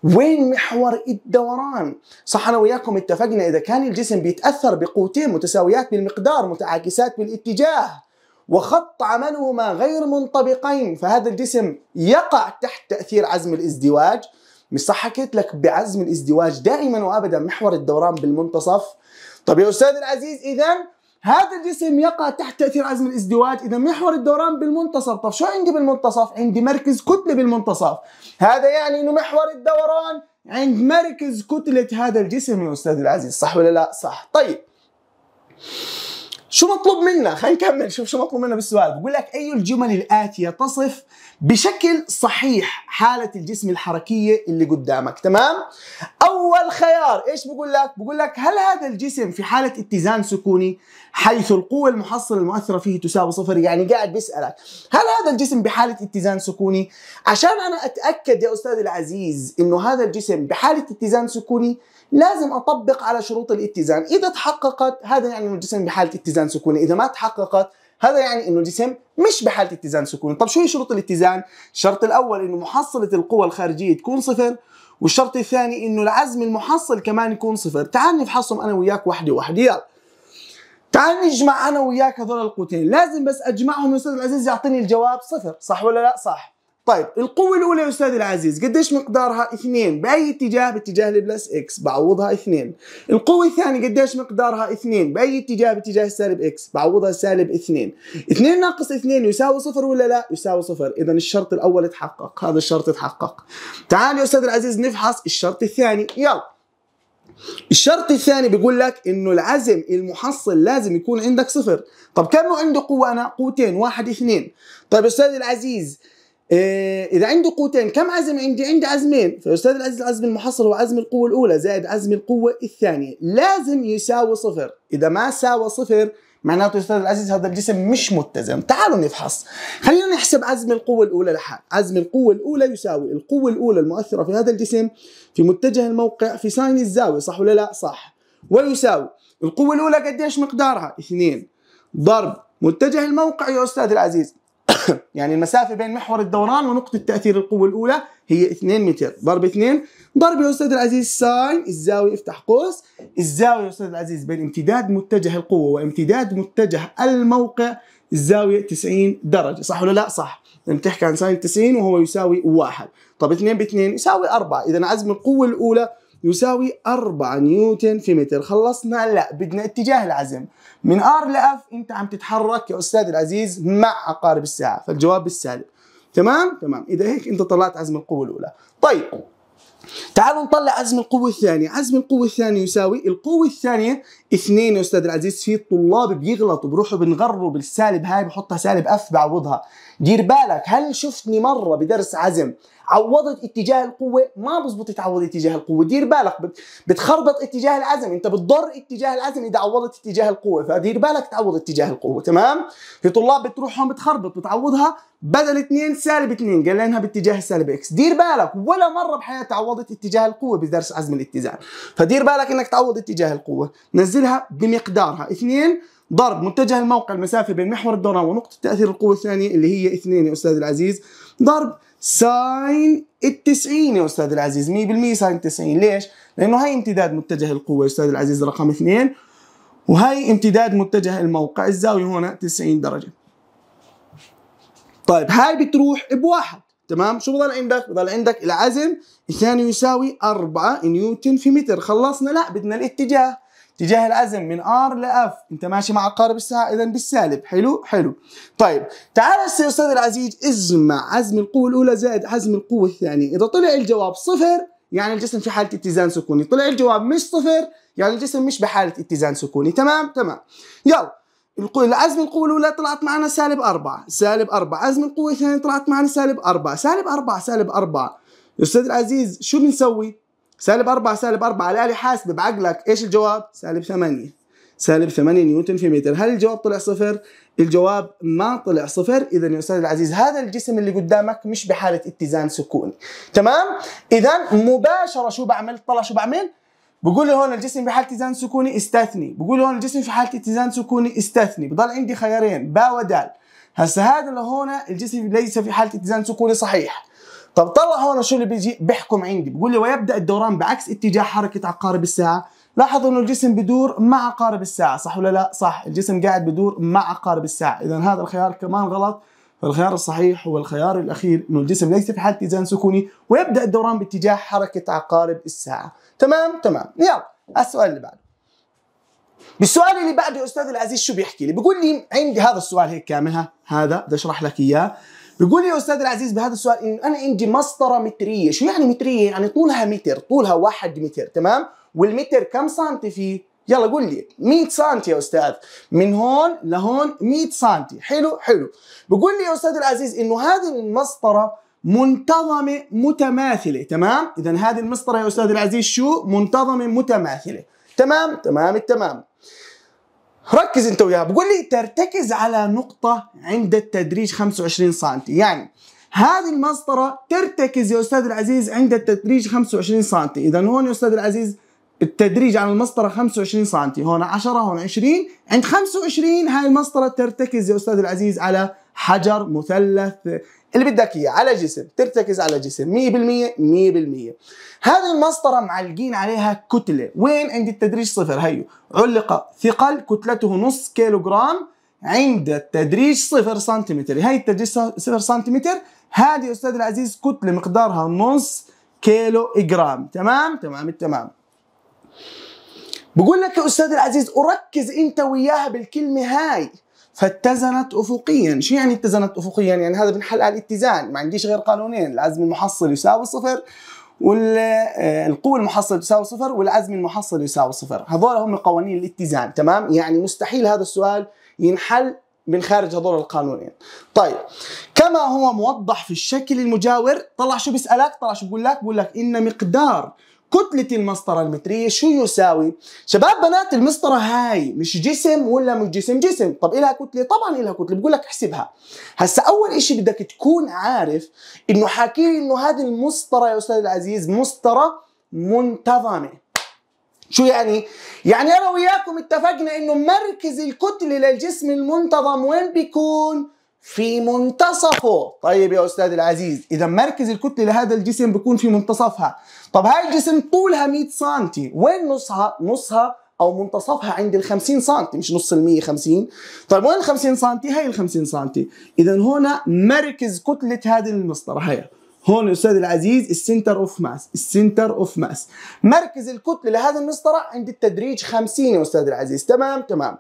وين محور الدوران؟ صح انا وياكم اتفقنا اذا كان الجسم بيتاثر بقوتين متساويات بالمقدار متعاكسات بالاتجاه وخط عملهما غير منطبقين فهذا الجسم يقع تحت تاثير عزم الازدواج مش صح حكيت لك بعزم الازدواج دائما وابدا محور الدوران بالمنتصف طب يا استاذ العزيز اذا هذا الجسم يقع تحت تاثير عزم الازدواج اذا محور الدوران بالمنتصف طب شو عندي بالمنتصف عندي مركز كتله بالمنتصف هذا يعني انه محور الدوران عند مركز كتله هذا الجسم يا استاذ العزيز صح ولا لا صح طيب شو مطلوب منا خلينا نكمل شوف شو مطلوب منا بالسؤال بقول لك اي الجمل الاتيه تصف بشكل صحيح حالة الجسم الحركية اللي قدامك تمام أول خيار إيش بقول لك بقول لك هل هذا الجسم في حالة اتزان سكوني حيث القوة المحصلة المؤثرة فيه تساوي صفر يعني قاعد بيسألك هل هذا الجسم بحالة اتزان سكوني عشان أنا أتأكد يا أستاذ العزيز إنه هذا الجسم بحالة اتزان سكوني لازم أطبق على شروط الاتزان إذا تحققت هذا يعني الجسم بحالة اتزان سكوني إذا ما تحققت هذا يعني انه الجسم مش بحاله اتزان سكوني طب شو هي شروط الاتزان الشرط الاول انه محصله القوى الخارجيه تكون صفر والشرط الثاني انه العزم المحصل كمان يكون صفر تعال نفحصهم انا وياك وحده وحده يلا تعال نجمع انا وياك هذول القوتين لازم بس اجمعهم يا استاذ العزيز يعطيني الجواب صفر صح ولا لا صح طيب القوة الأولى يا أستاذي العزيز قديش مقدارها؟ اثنين بأي اتجاه؟ باتجاه البلس إكس بعوضها اثنين القوة الثانية قديش مقدارها؟ اثنين بأي اتجاه؟ باتجاه السالب إكس بعوضها سالب اثنين اثنين ناقص اثنين يساوي صفر ولا لا؟ يساوي صفر إذا الشرط الأول اتحقق هذا الشرط اتحقق تعال يا أستاذي العزيز نفحص الشرط الثاني يلا الشرط الثاني بيقول لك انه العزم المحصل لازم يكون عندك صفر طب كم عنده قوه انا قوتين واحد اثنين طيب استاذي العزيز إيه، اذا عنده قوتين كم عزم عندي عندي عزمين فاستاذ العزم العزم المحصل هو عزم القوه الاولى زائد عزم القوه الثانيه لازم يساوي صفر اذا ما ساوى صفر معناته استاذ العزيز هذا الجسم مش متزن تعالوا نفحص خلينا نحسب عزم القوه الاولى لحال عزم القوه الاولى يساوي القوه الاولى المؤثره في هذا الجسم في متجه الموقع في ساين الزاويه صح ولا لا صح ويساوي القوه الاولى قديش مقدارها اثنين ضرب متجه الموقع يا استاذ العزيز يعني المسافه بين محور الدوران ونقطه تاثير القوه الاولى هي 2 متر ضرب 2 ضرب يا استاذ العزيز ساين الزاويه افتح قوس الزاويه يا استاذ العزيز بين امتداد متجه القوه وامتداد متجه الموقع الزاويه 90 درجه صح ولا لا صح لما تحكي عن ساين 90 وهو يساوي 1 طب 2 ب 2 يساوي 4 اذا عزم القوه الاولى يساوي 4 نيوتن في متر خلصنا لا بدنا اتجاه العزم من ار لاف انت عم تتحرك يا استاذ العزيز مع عقارب الساعه فالجواب بالسالب تمام تمام اذا هيك انت طلعت عزم القوه الاولى طيب تعالوا نطلع عزم القوة الثانية، عزم القوة الثانية يساوي القوة الثانية اثنين يا استاذ العزيز في طلاب بيغلطوا بروحوا بنغروا بالسالب هاي بحطها سالب اف بعوضها، دير بالك هل شفتني مرة بدرس عزم عوضت اتجاه القوه ما بزبط تعوض اتجاه القوه دير بالك بتخربط اتجاه العزم انت بتضر اتجاه العزم اذا عوضت اتجاه القوه فدير بالك تعوض اتجاه القوه تمام في طلاب بتروحهم بتخربط بتعوضها بدل 2 سالب 2 لانها باتجاه سالب اكس دير بالك ولا مره بحياتي عوضت اتجاه القوه بدرس عزم الاتزان فدير بالك انك تعوض اتجاه القوه نزلها بمقدارها 2 ضرب متجه الموقع المسافه بين محور الدوران ونقطه تاثير القوه الثانيه اللي هي 2 يا استاذ العزيز ضرب ساين التسعين يا أستاذ العزيز 100% ساين التسعين ليش؟ لأنه هاي امتداد متجه القوة يا أستاذ العزيز رقم اثنين وهي امتداد متجه الموقع الزاوية هنا 90 درجة طيب هاي بتروح بواحد تمام شو بضل عندك؟ بضل عندك العزم الثاني يساوي 4 نيوتن في متر خلصنا لا بدنا الاتجاه اتجاه العزم من ار لاف انت ماشي مع قارب الساعه اذا بالسالب حلو حلو طيب تعال يا استاذ العزيز اجمع عزم القوه الاولى زائد عزم القوه الثانيه اذا طلع الجواب صفر يعني الجسم في حاله اتزان سكوني طلع الجواب مش صفر يعني الجسم مش بحاله اتزان سكوني تمام تمام يلا العزم القوة الأولى طلعت معنا سالب أربعة سالب أربعة عزم القوة الثانية طلعت معنا سالب أربعة سالب أربعة سالب أربعة يا أستاذ العزيز شو بنسوي؟ سالب 4 سالب 4 على الآلي حاسبه بعقلك ايش الجواب؟ سالب 8 سالب 8 نيوتن في متر هل الجواب طلع صفر؟ الجواب ما طلع صفر اذا يا استاذ العزيز هذا الجسم اللي قدامك مش بحالة اتزان سكوني تمام؟ اذا مباشرة شو بعمل؟ طلع شو بعمل؟ بقول لي هون الجسم بحالة اتزان سكوني استثني بقول لي هون الجسم في حالة اتزان سكوني استثني بضل عندي خيارين با ودال هسا هذا اللي هون الجسم ليس في حالة اتزان سكوني صحيح طب طلع هون شو اللي بيجي بيحكم عندي بيقول لي ويبدا الدوران بعكس اتجاه حركه عقارب الساعه لاحظ انه الجسم بدور مع عقارب الساعه صح ولا لا صح الجسم قاعد بدور مع عقارب الساعه اذا هذا الخيار كمان غلط فالخيار الصحيح هو الخيار الاخير انه الجسم ليس في حاله اتزان سكوني ويبدا الدوران باتجاه حركه عقارب الساعه تمام تمام يلا السؤال اللي بعده بالسؤال اللي بعده استاذ العزيز شو بيحكي لي بيقول لي عندي هذا السؤال هيك كامل هذا بدي اشرح لك اياه بيقول لي يا استاذ العزيز بهذا السؤال انه انا عندي مسطره متريه، شو يعني متريه؟ يعني طولها متر، طولها واحد متر، تمام؟ والمتر كم سنتي فيه؟ يلا قول لي 100 سم يا استاذ من هون لهون 100 سم حلو حلو بقول لي يا استاذ العزيز انه هذه المسطره منتظمه متماثله تمام اذا هذه المسطره يا استاذ العزيز شو منتظمه متماثله تمام تمام التمام ركز انت وياها بقول لي ترتكز على نقطة عند التدريج 25 سم يعني هذه المسطرة ترتكز يا أستاذ العزيز عند التدريج 25 سم إذا هون يا أستاذ العزيز التدريج على المسطرة 25 سم هون 10 هون 20 عند 25 هاي المسطرة ترتكز يا أستاذ العزيز على حجر مثلث اللي بدك اياه على جسم ترتكز على جسم 100% 100% هذه المسطرة معلقين عليها كتلة وين عند التدريج صفر هيو علق ثقل كتلته نص كيلوغرام عند التدريج صفر سنتيمتر هي التدريج صفر سنتيمتر هذه يا أستاذ العزيز كتلة مقدارها نص كيلو جرام تمام تمام التمام بقول لك يا أستاذ العزيز أركز أنت وياها بالكلمة هاي فاتزنت افقيا، شو يعني اتزنت افقيا؟ يعني هذا بنحل على الاتزان، ما عنديش غير قانونين، العزم المحصل يساوي صفر والقوة آه، المحصلة تساوي صفر والعزم المحصل يساوي صفر هذول هم قوانين الاتزان تمام يعني مستحيل هذا السؤال ينحل من خارج هذول القانونين طيب كما هو موضح في الشكل المجاور طلع شو بيسألك طلع شو بقول لك بقول لك إن مقدار كتلة المسطرة المترية شو يساوي؟ شباب بنات المسطرة هاي مش جسم ولا مش جسم جسم طب إلها كتلة؟ طبعا إلها كتلة بقول لك احسبها هسا أول إشي بدك تكون عارف إنه حاكي لي إنه هذه المسطرة يا أستاذ العزيز مسطرة منتظمة شو يعني؟ يعني أنا وياكم اتفقنا إنه مركز الكتلة للجسم المنتظم وين بيكون؟ في منتصفه طيب يا أستاذ العزيز إذا مركز الكتلة لهذا الجسم بيكون في منتصفها طب هاي الجسم طولها 100 سم وين نصها نصها او منتصفها عند ال 50 سم مش نص ال 150 طيب وين ال 50 سم هي ال 50 سم اذا هنا مركز كتله هذه المسطره هي هون استاذ العزيز السنتر اوف ماس السنتر اوف ماس مركز الكتله لهذه المسطره عند التدريج 50 يا استاذ العزيز تمام تمام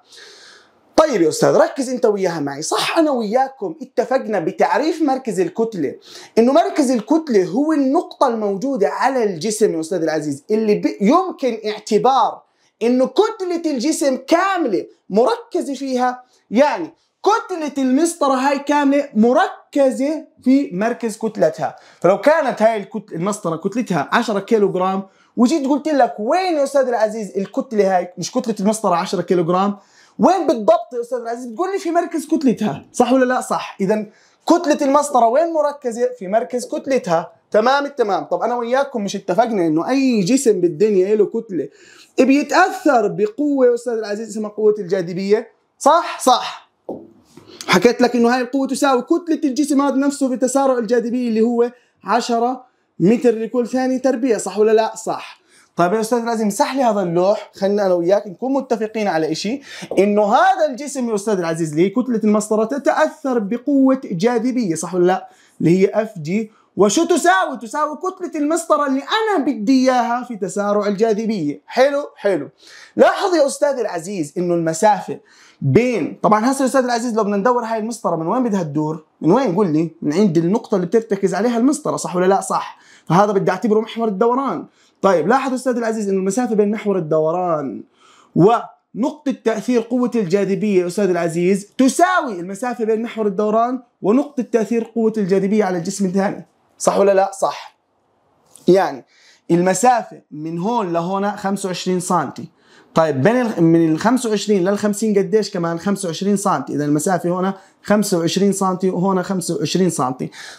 طيب يا استاذ ركز انت وياها معي صح انا وياكم اتفقنا بتعريف مركز الكتله انه مركز الكتله هو النقطه الموجوده على الجسم يا استاذ العزيز اللي يمكن اعتبار انه كتله الجسم كامله مركزه فيها يعني كتلة المسطرة هاي كاملة مركزة في مركز كتلتها فلو كانت هاي المسطرة كتلتها 10 كيلو جرام وجيت قلت لك وين يا أستاذ العزيز الكتلة هاي مش كتلة المسطرة 10 كيلو جرام وين بالضبط يا استاذ العزيز بتقول لي في مركز كتلتها صح ولا لا صح اذا كتله المسطره وين مركزه في مركز كتلتها تمام التمام طب انا وياكم مش اتفقنا انه اي جسم بالدنيا له كتله بيتاثر بقوه يا استاذ العزيز اسمها قوه الجاذبيه صح صح حكيت لك انه هاي القوه تساوي كتله الجسم هذا نفسه في تسارع الجاذبيه اللي هو 10 متر لكل ثانيه تربيع صح ولا لا صح طيب يا استاذ العزيز امسح لي هذا اللوح خلينا انا وياك نكون متفقين على شيء انه هذا الجسم يا استاذ العزيز اللي هي كتله المسطره تتاثر بقوه جاذبيه صح ولا لا اللي هي اف جي وشو تساوي تساوي كتله المسطره اللي انا بدي اياها في تسارع الجاذبيه حلو حلو لاحظ يا استاذ العزيز انه المسافه بين طبعا هسه يا استاذ العزيز لو بدنا ندور هاي المسطره من وين بدها تدور من وين قول لي من عند النقطه اللي بترتكز عليها المسطره صح ولا لا صح فهذا بدي اعتبره محور الدوران طيب لاحظ أستاذ العزيز أن المسافة بين محور الدوران و نقطة تأثير قوة الجاذبية يا أستاذ العزيز تساوي المسافة بين محور الدوران ونقطة تأثير قوة الجاذبية على الجسم الثاني صح ولا لا؟ صح يعني المسافة من هون لهون 25 سنتي طيب بين من ال 25 لل 50 قديش كمان 25 سم اذا المسافه هنا 25 سم وهنا 25 سم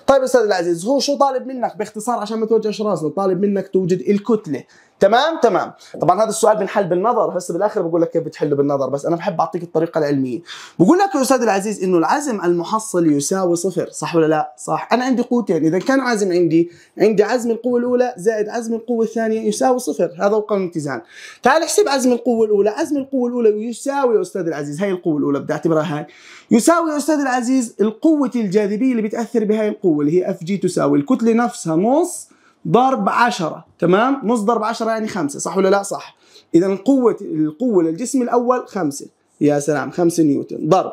طيب استاذ العزيز هو شو طالب منك باختصار عشان ما توجعش راسنا طالب منك توجد الكتله تمام تمام طبعا هذا السؤال بنحل بالنظر هسه بالاخر بقول لك كيف بتحله بالنظر بس انا بحب اعطيك الطريقه العلميه بقول لك يا استاذ العزيز انه العزم المحصل يساوي صفر صح ولا لا صح انا عندي قوتين اذا كان عزم عندي عندي عزم القوه الاولى زائد عزم القوه الثانيه يساوي صفر هذا هو قانون الاتزان تعال احسب عزم القوه الاولى عزم القوه الاولى يساوي يا استاذ العزيز هي القوه الاولى بدي اعتبرها هاي يساوي يا أستاذ العزيز القوة الجاذبية اللي بتأثر بهاي القوة اللي هي اف جي تساوي الكتلة نفسها نص ضرب 10 تمام نص ضرب 10 يعني 5 صح ولا لا صح إذا القوة القوة للجسم الأول 5 يا سلام 5 نيوتن ضرب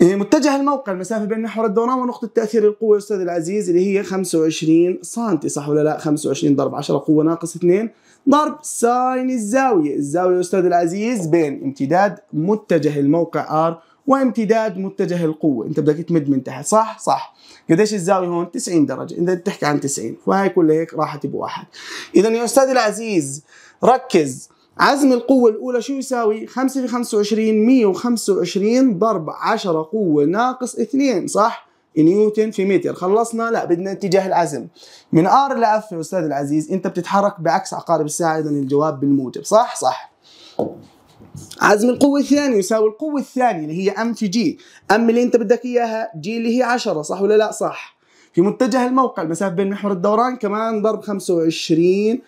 إيه، متجه الموقع المسافة بين محور الدوران ونقطة تأثير القوة يا أستاذ العزيز اللي هي 25 سم صح ولا لا 25 ضرب 10 قوة ناقص 2 ضرب ساين الزاوية الزاوية يا أستاذ العزيز بين امتداد متجه الموقع R وامتداد متجه القوه انت بدك تمد من تحت صح صح قديش الزاويه هون 90 درجه انت بتحكي عن 90 فهي كلها هيك راحت بواحد اذا يا استاذي العزيز ركز عزم القوة الأولى شو يساوي؟ 5 في 25 125 ضرب 10 قوة ناقص 2 صح؟ نيوتن في متر خلصنا لا بدنا اتجاه العزم من ار لاف يا استاذ العزيز انت بتتحرك بعكس عقارب الساعه اذا الجواب بالموجب صح صح عزم القوة الثانية يساوي القوة الثانية اللي هي ام في جي، ام اللي انت بدك اياها جي اللي هي 10 صح ولا لا؟ صح. في متجه الموقع المسافة بين محور الدوران كمان ضرب 25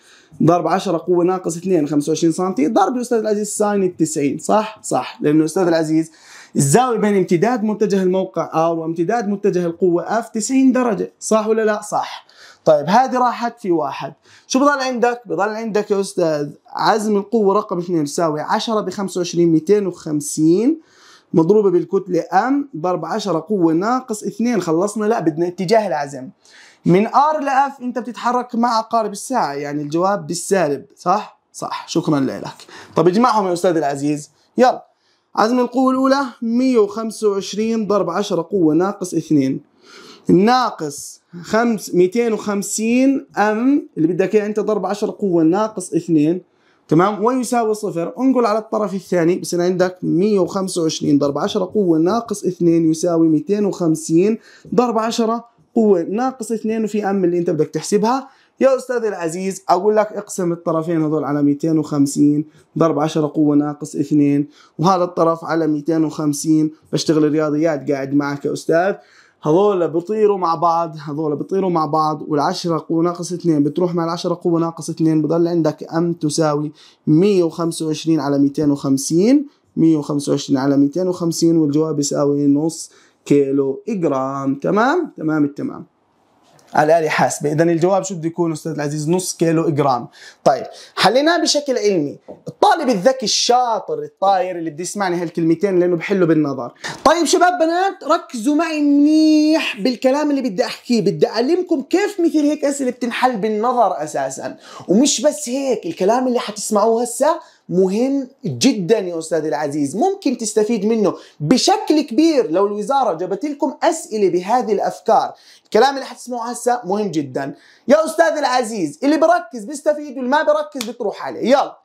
ضرب 10 قوة ناقص 2 25 سم ضرب يا استاذ العزيز ساين 90 صح؟ صح لانه استاذ العزيز الزاوية بين امتداد متجه الموقع R وامتداد متجه القوة اف 90 درجة صح ولا لا؟ صح. طيب هذه راحت في واحد شو بضل عندك بضل عندك يا استاذ عزم القوه رقم 2 يساوي 10 ب 25 250 مضروبه بالكتله ام ضرب 10 قوه ناقص 2 خلصنا لا بدنا اتجاه العزم من ار لاف انت بتتحرك مع عقارب الساعه يعني الجواب بالسالب صح صح شكرا لك طب اجمعهم يا استاذ العزيز يلا عزم القوه الاولى 125 ضرب 10 قوه ناقص 2 ناقص خمس 250 ام اللي بدك اياه انت ضرب 10 قوه ناقص 2 تمام ويساوي صفر انقل على الطرف الثاني بصير عندك 125 ضرب 10 قوه ناقص 2 يساوي 250 ضرب 10 قوه ناقص 2 وفي ام اللي انت بدك تحسبها يا استاذ العزيز اقول لك اقسم الطرفين هذول على 250 ضرب 10 قوه ناقص 2 وهذا الطرف على 250 بشتغل الرياضيات قاعد معك يا استاذ هذول بيطيروا مع بعض هذول بيطيروا مع بعض والعشرة قوة ناقص اثنين بتروح مع العشرة قوة ناقص اثنين بضل عندك ام تساوي مية وخمسة وعشرين على ميتين وخمسين مية وخمسة وعشرين على ميتين وخمسين والجواب يساوي نص كيلو جرام تمام تمام التمام على آلة حاسبة إذا الجواب شو بده يكون أستاذ العزيز نص كيلو جرام طيب حليناه بشكل علمي الطالب الذكي الشاطر الطاير اللي بده يسمعني هالكلمتين لأنه بحلوا بالنظر طيب شباب بنات ركزوا معي منيح بالكلام اللي بدي أحكيه بدي أعلمكم كيف مثل هيك أسئلة بتنحل بالنظر أساسا ومش بس هيك الكلام اللي حتسمعوه هسه مهم جدا يا أستاذ العزيز ممكن تستفيد منه بشكل كبير لو الوزارة جابت لكم أسئلة بهذه الأفكار الكلام اللي حتسمعوه هسه مهم جدا يا أستاذ العزيز اللي بركز بيستفيد واللي ما بركز بتروح عليه يلا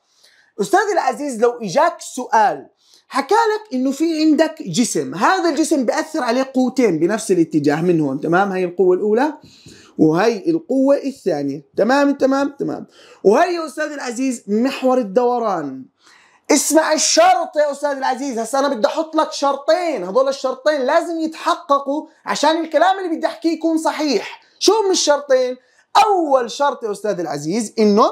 أستاذ العزيز لو إجاك سؤال حكى لك انه في عندك جسم هذا الجسم بأثر عليه قوتين بنفس الاتجاه من هون تمام هاي القوه الاولى وهي القوة الثانية تمام تمام تمام وهي يا أستاذ العزيز محور الدوران اسمع الشرط يا أستاذ العزيز هسا أنا بدي أحط لك شرطين هذول الشرطين لازم يتحققوا عشان الكلام اللي بدي أحكيه يكون صحيح شو هم الشرطين؟ أول شرط يا أستاذ العزيز إنه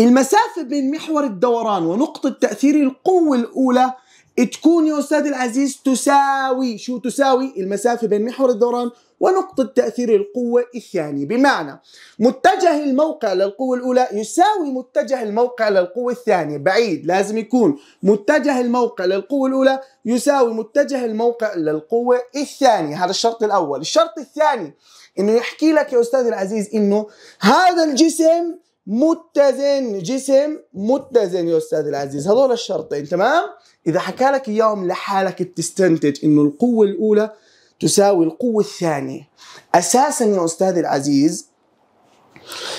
المسافة بين محور الدوران ونقطة تأثير القوة الأولى تكون يا أستاذ العزيز تساوي شو تساوي المسافة بين محور الدوران ونقطة تأثير القوة الثانية بمعنى متجه الموقع للقوة الأولى يساوي متجه الموقع للقوة الثانية بعيد لازم يكون متجه الموقع للقوة الأولى يساوي متجه الموقع للقوة الثانية هذا الشرط الأول الشرط الثاني إنه يحكي لك يا أستاذ العزيز إنه هذا الجسم متزن جسم متزن يا استاذ العزيز هذول الشرطين تمام اذا حكى لك اياهم لحالك بتستنتج انه القوه الاولى تساوي القوة الثانية أساسا يا أستاذ العزيز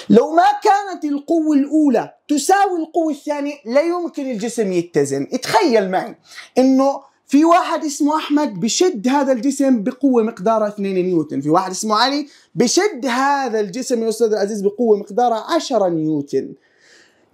لو ما كانت القوة الأولى تساوي القوة الثانية لا يمكن الجسم يتزن تخيل معي أنه في واحد اسمه أحمد بشد هذا الجسم بقوة مقدارها 2 نيوتن في واحد اسمه علي بشد هذا الجسم يا أستاذ العزيز بقوة مقدارها 10 نيوتن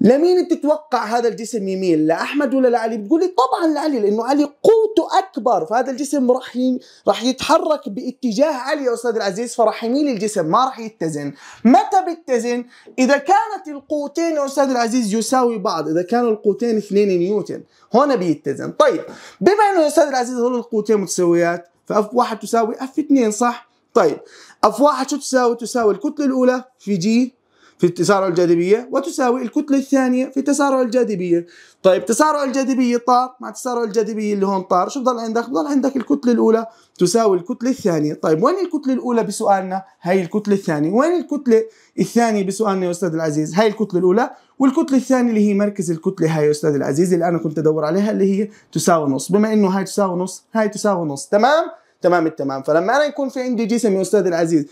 لمين تتوقع هذا الجسم يميل لاحمد ولا لعلي بتقولي طبعا لعلي لانه علي قوته اكبر فهذا الجسم راح ي... راح يتحرك باتجاه علي يا استاذ العزيز فراح يميل الجسم ما راح يتزن متى بيتزن اذا كانت القوتين يا استاذ العزيز يساوي بعض اذا كانوا القوتين 2 نيوتن هنا بيتزن طيب بما انه يا استاذ العزيز هذول القوتين متساويات فاف واحد تساوي اف 2 صح طيب اف واحد شو تساوي تساوي الكتله الاولى في جي في تسارع الجاذبية وتساوي الكتلة الثانية في تسارع الجاذبية طيب تسارع الجاذبية طار مع تسارع الجاذبية اللي هون طار شو بضل عندك بضل عندك الكتلة الأولى تساوي الكتلة الثانية طيب وين الكتلة الأولى بسؤالنا هاي الكتلة الثانية وين الكتلة الثانية بسؤالنا يا أستاذ العزيز هاي الكتلة الأولى والكتلة الثانية اللي هي مركز الكتلة هاي يا أستاذ العزيز اللي أنا كنت أدور عليها اللي هي تساوي نص بما إنه هاي تساوي نص هاي تساوي نص تمام تمام التمام فلما أنا يكون في عندي جسم يا أستاذ العزيز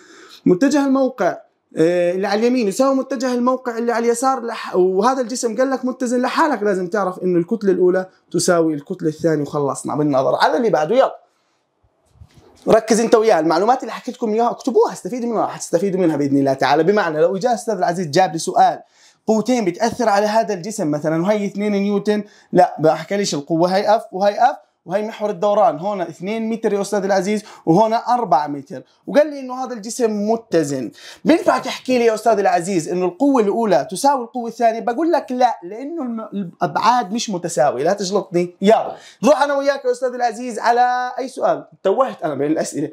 متجه الموقع آه، اللي على اليمين يساوي متجه الموقع اللي على اليسار لح... وهذا الجسم قال لك متزن لحالك لازم تعرف انه الكتله الاولى تساوي الكتله الثانيه وخلصنا بالنظر على اللي بعده يلا ركز انت وياه المعلومات اللي حكيت لكم اياها اكتبوها استفيدوا منها راح تستفيدوا منها باذن الله تعالى بمعنى لو اجى استاذ العزيز جاب لي سؤال قوتين بتاثر على هذا الجسم مثلا وهي 2 نيوتن لا ما ليش القوه هي اف وهي اف وهي محور الدوران هون 2 متر يا استاذ العزيز وهون 4 متر وقال لي انه هذا الجسم متزن بينفع تحكي لي يا استاذ العزيز انه القوه الاولى تساوي القوه الثانيه بقول لك لا لانه الابعاد مش متساويه لا تجلطني يلا نروح انا وياك يا استاذ العزيز على اي سؤال توهت انا بين الاسئله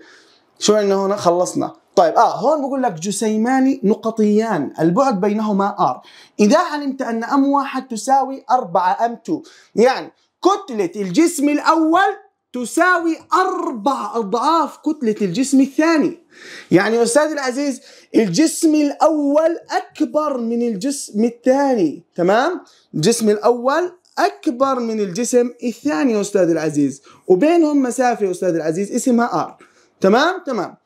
شو عندنا هون خلصنا طيب اه هون بقول لك جسيمان نقطيان البعد بينهما ار اذا علمت ان ام واحد تساوي 4 ام 2 يعني كتلة الجسم الأول تساوي أربع أضعاف كتلة الجسم الثاني يعني أستاذ العزيز الجسم الأول أكبر من الجسم الثاني تمام؟ الجسم الأول أكبر من الجسم الثاني يا أستاذ العزيز وبينهم مسافة يا أستاذ العزيز اسمها R تمام؟ تمام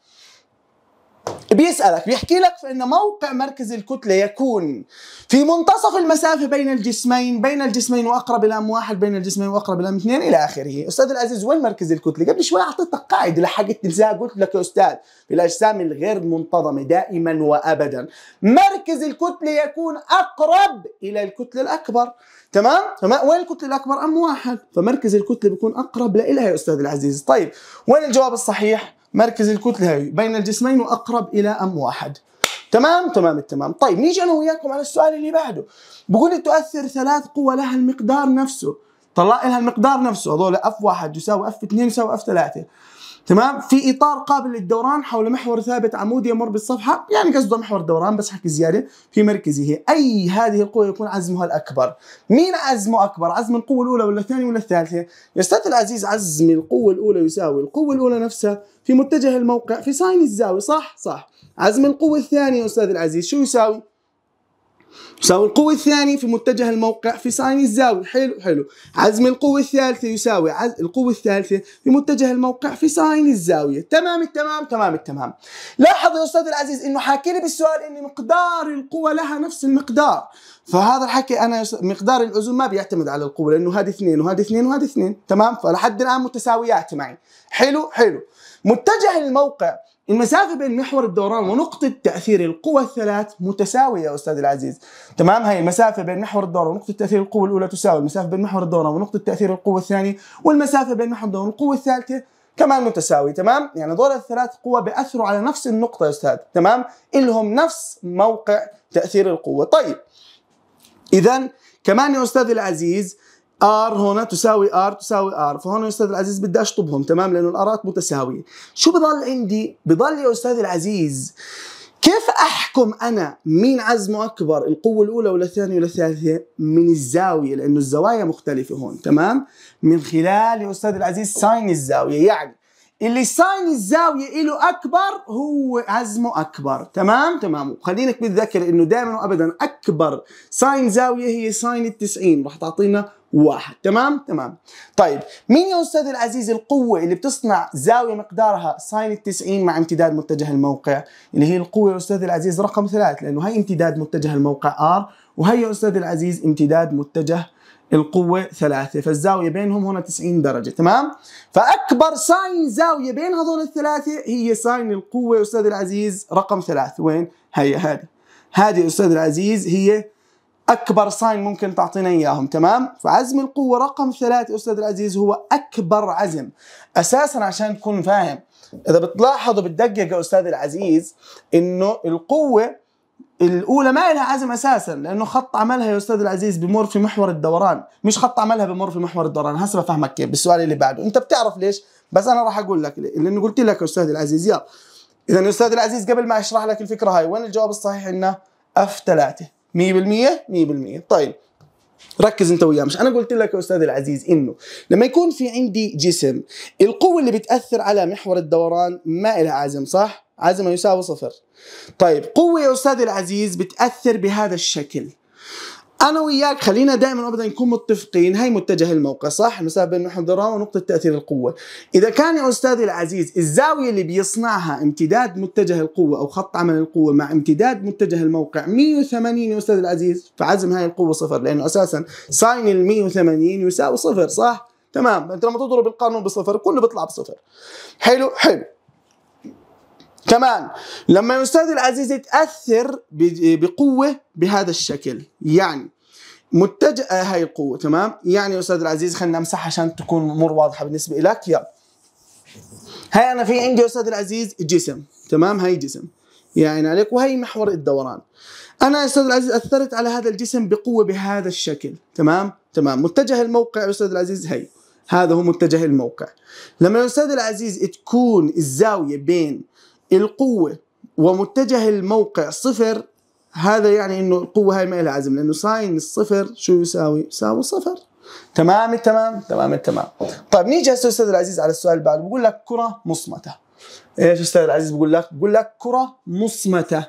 بيسألك بيحكي لك فإن موقع مركز الكتلة يكون في منتصف المسافة بين الجسمين بين الجسمين وأقرب إلى أم واحد بين الجسمين وأقرب إلى أم اثنين إلى آخره أستاذ العزيز وين مركز الكتلة؟ قبل شوي أعطيتك قاعدة لحق زي قلت لك يا أستاذ في الأجسام الغير منتظمة دائما وأبدا مركز الكتلة يكون أقرب إلى الكتلة الأكبر تمام؟ فما وين الكتلة الأكبر؟ أم واحد فمركز الكتلة بيكون أقرب لإلها يا أستاذ العزيز طيب وين الجواب الصحيح؟ مركز الكتلة هاي بين الجسمين وأقرب إلى أم واحد تمام تمام التمام طيب نيجي أنا وياكم على السؤال اللي بعده بقول لي تؤثر ثلاث قوى لها المقدار نفسه طلع لها المقدار نفسه هذول اف واحد يساوي اف اثنين يساوي اف ثلاثة تمام في اطار قابل للدوران حول محور ثابت عمودي يمر بالصفحه يعني قصده محور دوران بس حكي زياده في مركزه اي هذه القوه يكون عزمها الاكبر مين عزمه اكبر عزم القوه الاولى ولا الثانيه ولا الثالثه يا استاذ العزيز عزم القوه الاولى يساوي القوه الاولى نفسها في متجه الموقع في ساين الزاويه صح صح عزم القوه الثانيه يا استاذ العزيز شو يساوي يساوي القوة الثانية في متجه الموقع في ساين الزاوية حلو حلو عزم القوة الثالثة يساوي عز... القوة الثالثة في متجه الموقع في ساين الزاوية تمام التمام تمام التمام لاحظ يا أستاذ العزيز إنه حاكي لي بالسؤال إن مقدار القوة لها نفس المقدار فهذا الحكي أنا يص... مقدار العزم ما بيعتمد على القوة لأنه هذه اثنين وهذه اثنين وهذه اثنين تمام فلحد الآن متساويات معي حلو حلو متجه الموقع المسافة بين محور الدوران ونقطة تأثير القوى الثلاث متساوية يا أستاذ العزيز تمام هاي المسافة بين محور الدوران ونقطة تأثير القوة الأولى تساوي المسافة بين محور الدوران ونقطة تأثير القوة الثانية والمسافة بين محور الدوران والقوة الثالثة كمان متساوي تمام يعني دول الثلاث قوى بأثروا على نفس النقطة يا أستاذ تمام إلهم نفس موقع تأثير القوة طيب إذا كمان يا أستاذ العزيز ار هنا تساوي ار تساوي ار فهون يا استاذ العزيز بدي اشطبهم تمام لانه الارات متساويه شو بضل عندي بضل يا استاذ العزيز كيف احكم انا مين عزمه اكبر القوه الاولى ولا الثانيه ولا الثالثه من الزاويه لانه الزوايا مختلفه هون تمام من خلال يا استاذ العزيز ساين الزاويه يعني اللي ساين الزاويه له اكبر هو عزمه اكبر تمام تمام وخلينك بتذكر انه دائما وابدا اكبر ساين زاويه هي ساين ال 90 راح تعطينا واحد تمام تمام طيب مين يا استاذ العزيز القوه اللي بتصنع زاويه مقدارها ساين 90 مع امتداد متجه الموقع اللي هي القوه يا استاذ العزيز رقم ثلاث لانه هي امتداد متجه الموقع ار وهي يا استاذ العزيز امتداد متجه القوة ثلاثة فالزاوية بينهم هنا 90 درجة تمام فأكبر ساين زاوية بين هذول الثلاثة هي ساين القوة يا أستاذ العزيز رقم ثلاثة وين هي هذه هذه أستاذ العزيز هي اكبر ساين ممكن تعطينا اياهم تمام فعزم القوه رقم ثلاثة استاذ العزيز هو اكبر عزم اساسا عشان تكون فاهم اذا بتلاحظوا بتدقق يا استاذ العزيز انه القوه الاولى ما لها عزم اساسا لانه خط عملها يا استاذ العزيز بمر في محور الدوران مش خط عملها بمر في محور الدوران هسه بفهمك كيف بالسؤال اللي بعده انت بتعرف ليش بس انا راح اقول لك لانه قلت لك يا استاذ العزيز يلا اذا استاذ العزيز قبل ما اشرح لك الفكره هاي وين الجواب الصحيح عندنا اف 3 100% 100% طيب ركز انت وياه مش انا قلت لك يا استاذي العزيز انه لما يكون في عندي جسم القوه اللي بتاثر على محور الدوران ما لها عزم صح عزم يساوي صفر طيب قوه يا استاذي العزيز بتاثر بهذا الشكل انا وياك خلينا دائما ابدا نكون متفقين هي متجه الموقع صح المسافه بين المحضره ونقطه تاثير القوه اذا كان يا استاذي العزيز الزاويه اللي بيصنعها امتداد متجه القوه او خط عمل القوه مع امتداد متجه الموقع 180 يا استاذ العزيز فعزم هاي القوه صفر لانه اساسا ساين ال 180 يساوي صفر صح تمام انت لما تضرب القانون بصفر كله بيطلع بصفر حلو حلو كمان لما يا استاذي العزيز تاثر بقوه بهذا الشكل يعني متجهه هاي القوه تمام يعني استاذ العزيز خلينا نمسح عشان تكون الامور واضحه بالنسبه لك يا هاي انا في عندي استاذ العزيز جسم تمام هاي جسم يعني عليك وهي محور الدوران انا استاذ العزيز اثرت على هذا الجسم بقوه بهذا الشكل تمام تمام متجه الموقع استاذ العزيز هي هذا هو متجه الموقع لما استاذ العزيز تكون الزاويه بين القوه ومتجه الموقع صفر هذا يعني انه القوه هاي ما لها عزم لانه ساين الصفر شو يساوي؟ يساوي صفر تمام التمام تمام التمام طيب نيجي هسه استاذ العزيز على السؤال اللي بعده بقول لك كره مصمته ايش استاذ العزيز بقول لك بقول لك كره مصمته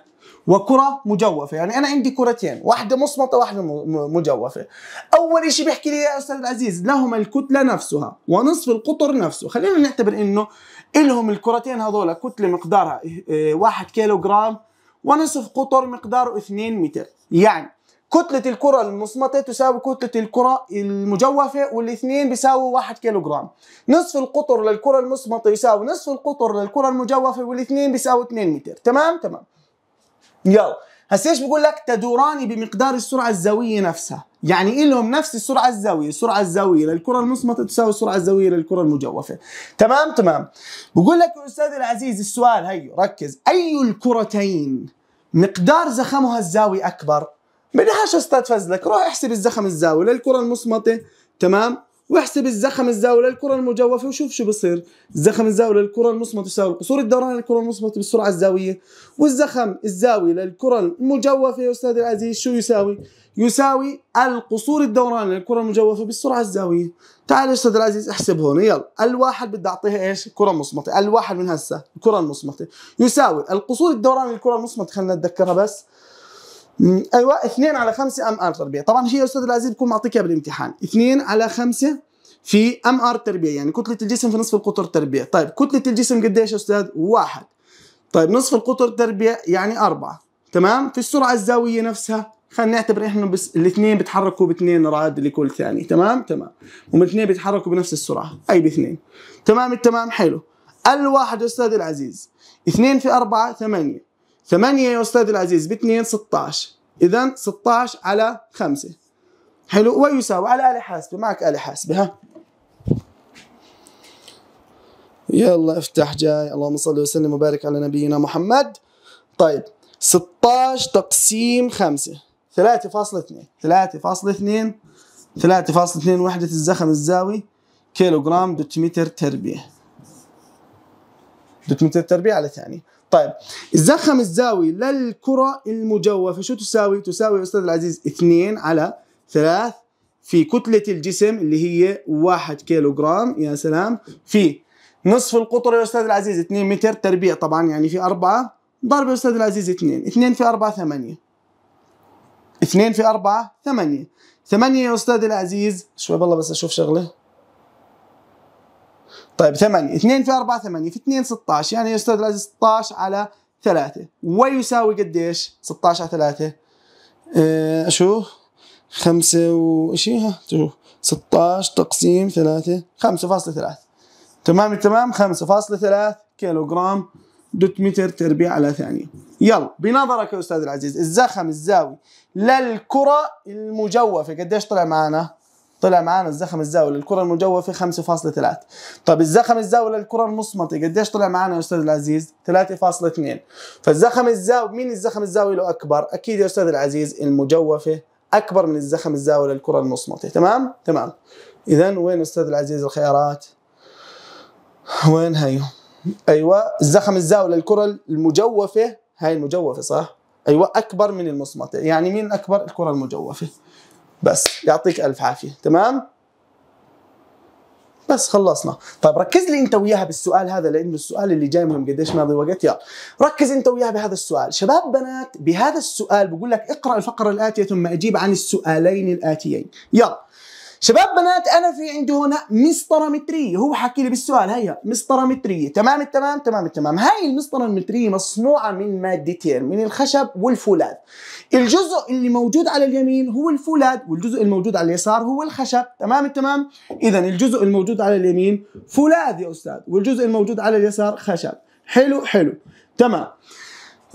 وكرة مجوفة يعني أنا عندي كرتين واحدة مصمتة واحدة مجوفة أول شيء بيحكي لي يا أستاذ العزيز لهم الكتلة نفسها ونصف القطر نفسه خلينا نعتبر إنه إلهم الكرتين هذول كتلة مقدارها إيه، واحد كيلو جرام ونصف قطر مقداره 2 متر يعني كتلة الكرة المصمتة تساوي كتلة الكرة المجوفة والاثنين بيساوي 1 كيلوغرام نصف القطر للكرة المصمتة يساوي نصف القطر للكرة المجوفة والاثنين بيساوي 2 متر تمام تمام يلا هسه ايش بقول لك تدوران بمقدار السرعة الزاوية نفسها يعني إلهم إيه نفس السرعة الزاوية السرعة الزاوية للكرة المصمتة تساوي السرعة الزاوية للكرة المجوفة تمام تمام بقول لك يا أستاذ العزيز السؤال هيو ركز أي الكرتين مقدار زخمها الزاوي اكبر بدهاش استفز لك روح احسب الزخم الزاوي للكره المصمته تمام واحسب الزخم الزاويه للكره المجوفه وشوف شو بصير الزخم الزاويه للكره المصمته يساوي القصور الدوران للكره المصمته بالسرعه الزاويه والزخم الزاوي للكره المجوفه يا استاذ العزيز شو يساوي يساوي القصور الدوران للكره المجوفه بالسرعه الزاويه تعال يا استاذ العزيز احسب هون يلا الواحد بدي اعطيها ايش كره مصمته الواحد من هسه الكره المصمته يساوي القصور الدوران للكره المصمته خلينا نتذكرها بس ايوه 2 على 5 ام ار تربيع طبعا هي يا استاذ العزيز بكون معطيك بالامتحان 2 على 5 في ام ار تربيع يعني كتله الجسم في نصف القطر تربيع طيب كتله الجسم قديش يا استاذ واحد طيب نصف القطر تربيع يعني أربعة تمام في السرعه الزاويه نفسها خلينا نعتبر احنا بس الاثنين بيتحركوا باثنين راد لكل ثاني تمام تمام هم الاثنين بيتحركوا بنفس السرعه اي باثنين تمام التمام حلو الواحد يا استاذ العزيز اثنين في أربعة ثمانية 8 يا أستاذ العزيز ب 2 16 إذا 16 على 5 حلو ويساوي على آلة حاسبة معك آلة حاسبة ها يلا افتح جاي اللهم صل وسلم وبارك على نبينا محمد طيب 16 تقسيم 5 3.2 3.2 3.2 وحدة الزخم الزاوي كيلوغرام دوت متر تربيع دوت متر تربيع على ثانية طيب الزخم الزاوي للكرة المجوفة شو تساوي؟ تساوي أستاذ العزيز 2 على 3 في كتلة الجسم اللي هي 1 كيلوغرام يا سلام في نصف القطر يا أستاذ العزيز 2 متر تربيع طبعا يعني في 4 ضرب يا أستاذ العزيز 2 2 في 4 8 2 في 4 8 8 يا أستاذ العزيز شوي بالله بس أشوف شغلة طيب 8 2 في 4 8 في 2 16 يعني يا استاذ العزيز 16 على 3 ويساوي قديش 16 على 3 آه شو 5 وشي ها شوف 16 تقسيم 3 5.3 تمام التمام 5.3 جرام دوت متر تربيع على ثانية يلا بنظرك يا أستاذ العزيز الزخم الزاوي للكرة المجوفة قديش طلع معنا طلع معانا الزخم الزاوي للكره المجوفه 5.3 طب الزخم الزاوي للكره المصمطه قديش طلع معانا يا استاذ العزيز 3.2 فالزخم الزاوي مين الزخم الزاوي له اكبر اكيد يا استاذ العزيز المجوفه اكبر من الزخم الزاوي للكره المصمطه تمام تمام اذا وين استاذ العزيز الخيارات وين هي ايوه الزخم الزاوي للكره المجوفه هاي المجوفه صح ايوه اكبر من المصمطه يعني مين اكبر الكره المجوفه بس يعطيك الف عافيه تمام بس خلصنا طيب ركز لي انت وياها بالسؤال هذا لانه السؤال اللي جاي مهم قديش ماضي وقت يلا ركز انت وياها بهذا السؤال شباب بنات بهذا السؤال بقول لك اقرا الفقره الاتيه ثم اجيب عن السؤالين الاتيين يلا شباب بنات انا في عندي هنا مسطره متريه هو حكي لي بالسؤال هيا مسطره متريه تمام التمام تمام التمام هاي المسطره المتريه مصنوعه من مادتين من الخشب والفولاذ الجزء اللي موجود على اليمين هو الفولاذ والجزء الموجود على اليسار هو الخشب تمام التمام اذا الجزء الموجود على اليمين فولاذ يا استاذ والجزء الموجود على اليسار خشب حلو حلو تمام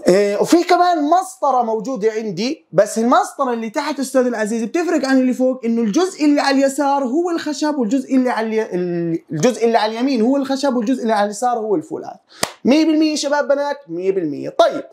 إيه، وفي كمان مسطرة موجودة عندي بس المسطرة اللي تحت أستاذ العزيز بتفرق عن اللي فوق إنه الجزء اللي على اليسار هو الخشب والجزء اللي على الجزء اللي على اليمين هو الخشب والجزء اللي على اليسار هو الفولاذ 100% شباب بنات 100% طيب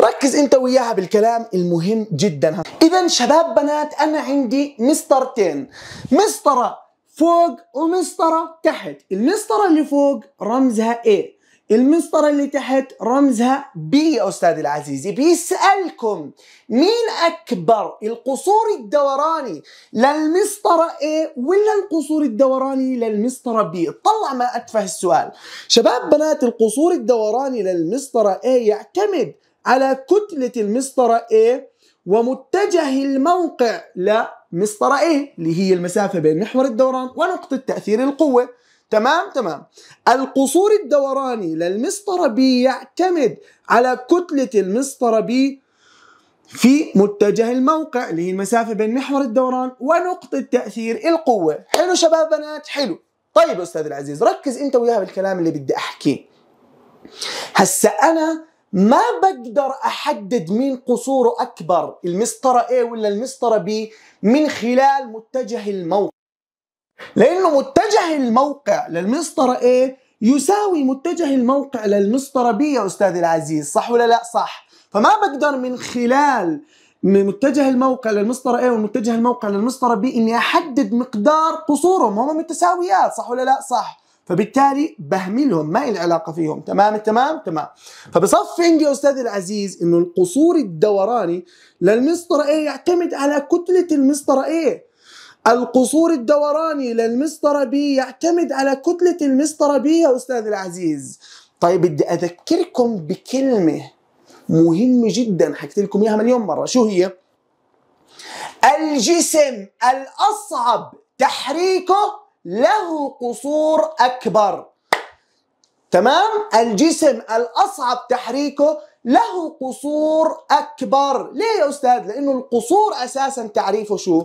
ركز انت وياها بالكلام المهم جدا اذا شباب بنات انا عندي مسطرتين مسطره فوق ومسطره تحت المسطره اللي فوق رمزها إيه المسطرة اللي تحت رمزها بي يا أستاذي العزيزي بيسألكم مين أكبر القصور الدوراني للمسطرة A ولا القصور الدوراني للمسطرة B طلع ما أتفه السؤال شباب بنات القصور الدوراني للمسطرة A يعتمد على كتلة المسطرة A ومتجه الموقع لمسطرة A اللي هي المسافة بين محور الدوران ونقطة تأثير القوة تمام تمام القصور الدوراني للمسطرة بي يعتمد على كتلة المسطرة بي في متجه الموقع اللي هي المسافة بين محور الدوران ونقطة تأثير القوة حلو شباب بنات حلو طيب أستاذ العزيز ركز أنت وياها بالكلام اللي بدي أحكيه هسا أنا ما بقدر أحدد مين قصوره أكبر المسطرة A ولا المسطرة B من خلال متجه الموقع لأنه متجه الموقع للمسطرة A يساوي متجه الموقع للمسطرة B يا أستاذي العزيز صح ولا لا صح فما بقدر من خلال متجه الموقع للمسطرة A ومتجه الموقع للمسطرة B إني أحدد مقدار قصورهم هم متساويات صح ولا لا صح فبالتالي بهملهم ما لي علاقه فيهم تمام التمام تمام فبصف عندي يا استاذي العزيز انه القصور الدوراني للمسطره A يعتمد على كتله المسطره A القصور الدوراني للمسطرة بي يعتمد على كتلة المسطرة بي يا أستاذ العزيز طيب بدي أذكركم بكلمة مهمة جدا حكيت لكم إياها مليون مرة شو هي؟ الجسم الأصعب تحريكه له قصور أكبر تمام؟ الجسم الأصعب تحريكه له قصور أكبر ليه يا أستاذ؟ لأنه القصور أساسا تعريفه شو؟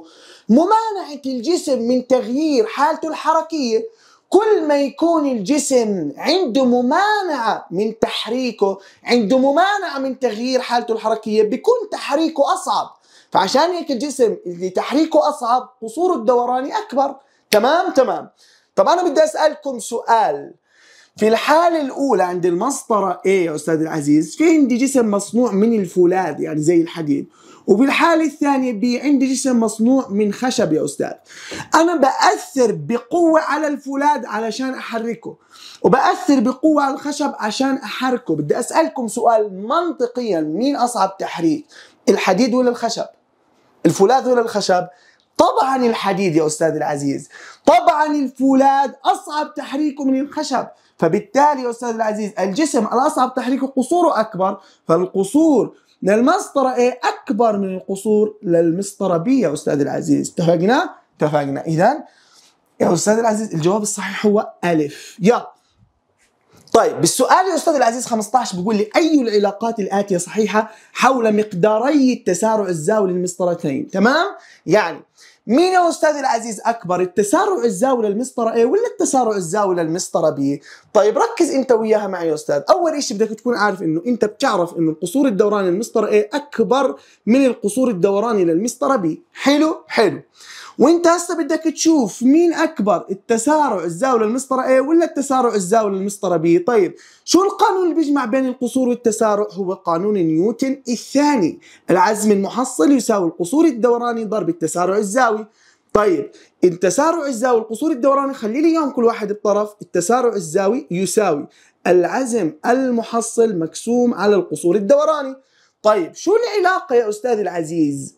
ممانعة الجسم من تغيير حالته الحركية كل ما يكون الجسم عنده ممانعة من تحريكه عنده ممانعة من تغيير حالته الحركية بيكون تحريكه أصعب فعشان هيك الجسم اللي تحريكه أصعب قصوره الدوراني أكبر تمام تمام طب أنا بدي أسألكم سؤال في الحالة الأولى عند المسطرة A يا أستاذ العزيز في عندي جسم مصنوع من الفولاذ يعني زي الحديد وفي الحالة الثانية B عندي جسم مصنوع من خشب يا أستاذ أنا بأثر بقوة على الفولاذ علشان أحركه وبأثر بقوة على الخشب عشان أحركه بدي أسألكم سؤال منطقيا مين أصعب تحريك الحديد ولا الخشب الفولاذ ولا الخشب طبعا الحديد يا أستاذ العزيز طبعا الفولاذ أصعب تحريكه من الخشب فبالتالي يا أستاذ العزيز الجسم الأصعب تحريكه قصوره أكبر فالقصور للمسطرة A إيه؟ أكبر من القصور للمسطرة B يا أستاذ العزيز اتفقنا؟ اتفقنا إذا يا أستاذ العزيز الجواب الصحيح هو ألف يا طيب بالسؤال يا استاذ العزيز 15 بيقول لي اي العلاقات الاتيه صحيحه حول مقداري التسارع الزاوي للمسطرتين تمام يعني مين يا استاذي العزيز اكبر التسارع الزاويه للمسطره A إيه ولا التسارع الزاويه للمسطره B طيب ركز انت وياها معي يا استاذ اول شيء بدك تكون عارف انه انت بتعرف انه القصور الدوراني للمسطره A إيه اكبر من القصور الدوراني للمسطره B حلو حلو وانت هسه بدك تشوف مين اكبر التسارع الزاويه المسطره A ولا التسارع الزاويه المسطره B طيب شو القانون اللي بيجمع بين القصور والتسارع هو قانون نيوتن الثاني العزم المحصل يساوي القصور الدوراني ضرب التسارع الزاوي طيب التسارع الزاوي القصور الدوراني خلي لي اياهم كل واحد بطرف التسارع الزاوي يساوي العزم المحصل مقسوم على القصور الدوراني طيب شو العلاقه يا استاذي العزيز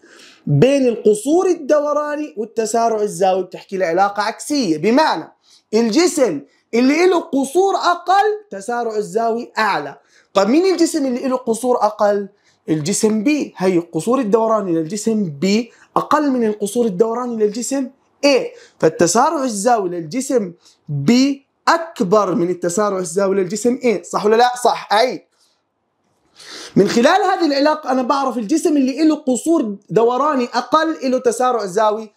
بين القصور الدوراني والتسارع الزاوي بتحكي له علاقة عكسية بمعنى الجسم اللي له قصور أقل تسارع الزاوي أعلى طب مين الجسم اللي له قصور أقل؟ الجسم بي هي القصور الدوراني للجسم بي أقل من القصور الدوراني للجسم A إيه. فالتسارع الزاوي للجسم B أكبر من التسارع الزاوي للجسم A إيه. صح ولا لا؟ صح أعيد من خلال هذه العلاقة أنا بعرف الجسم اللي له قصور دوراني أقل له تسارع زاوي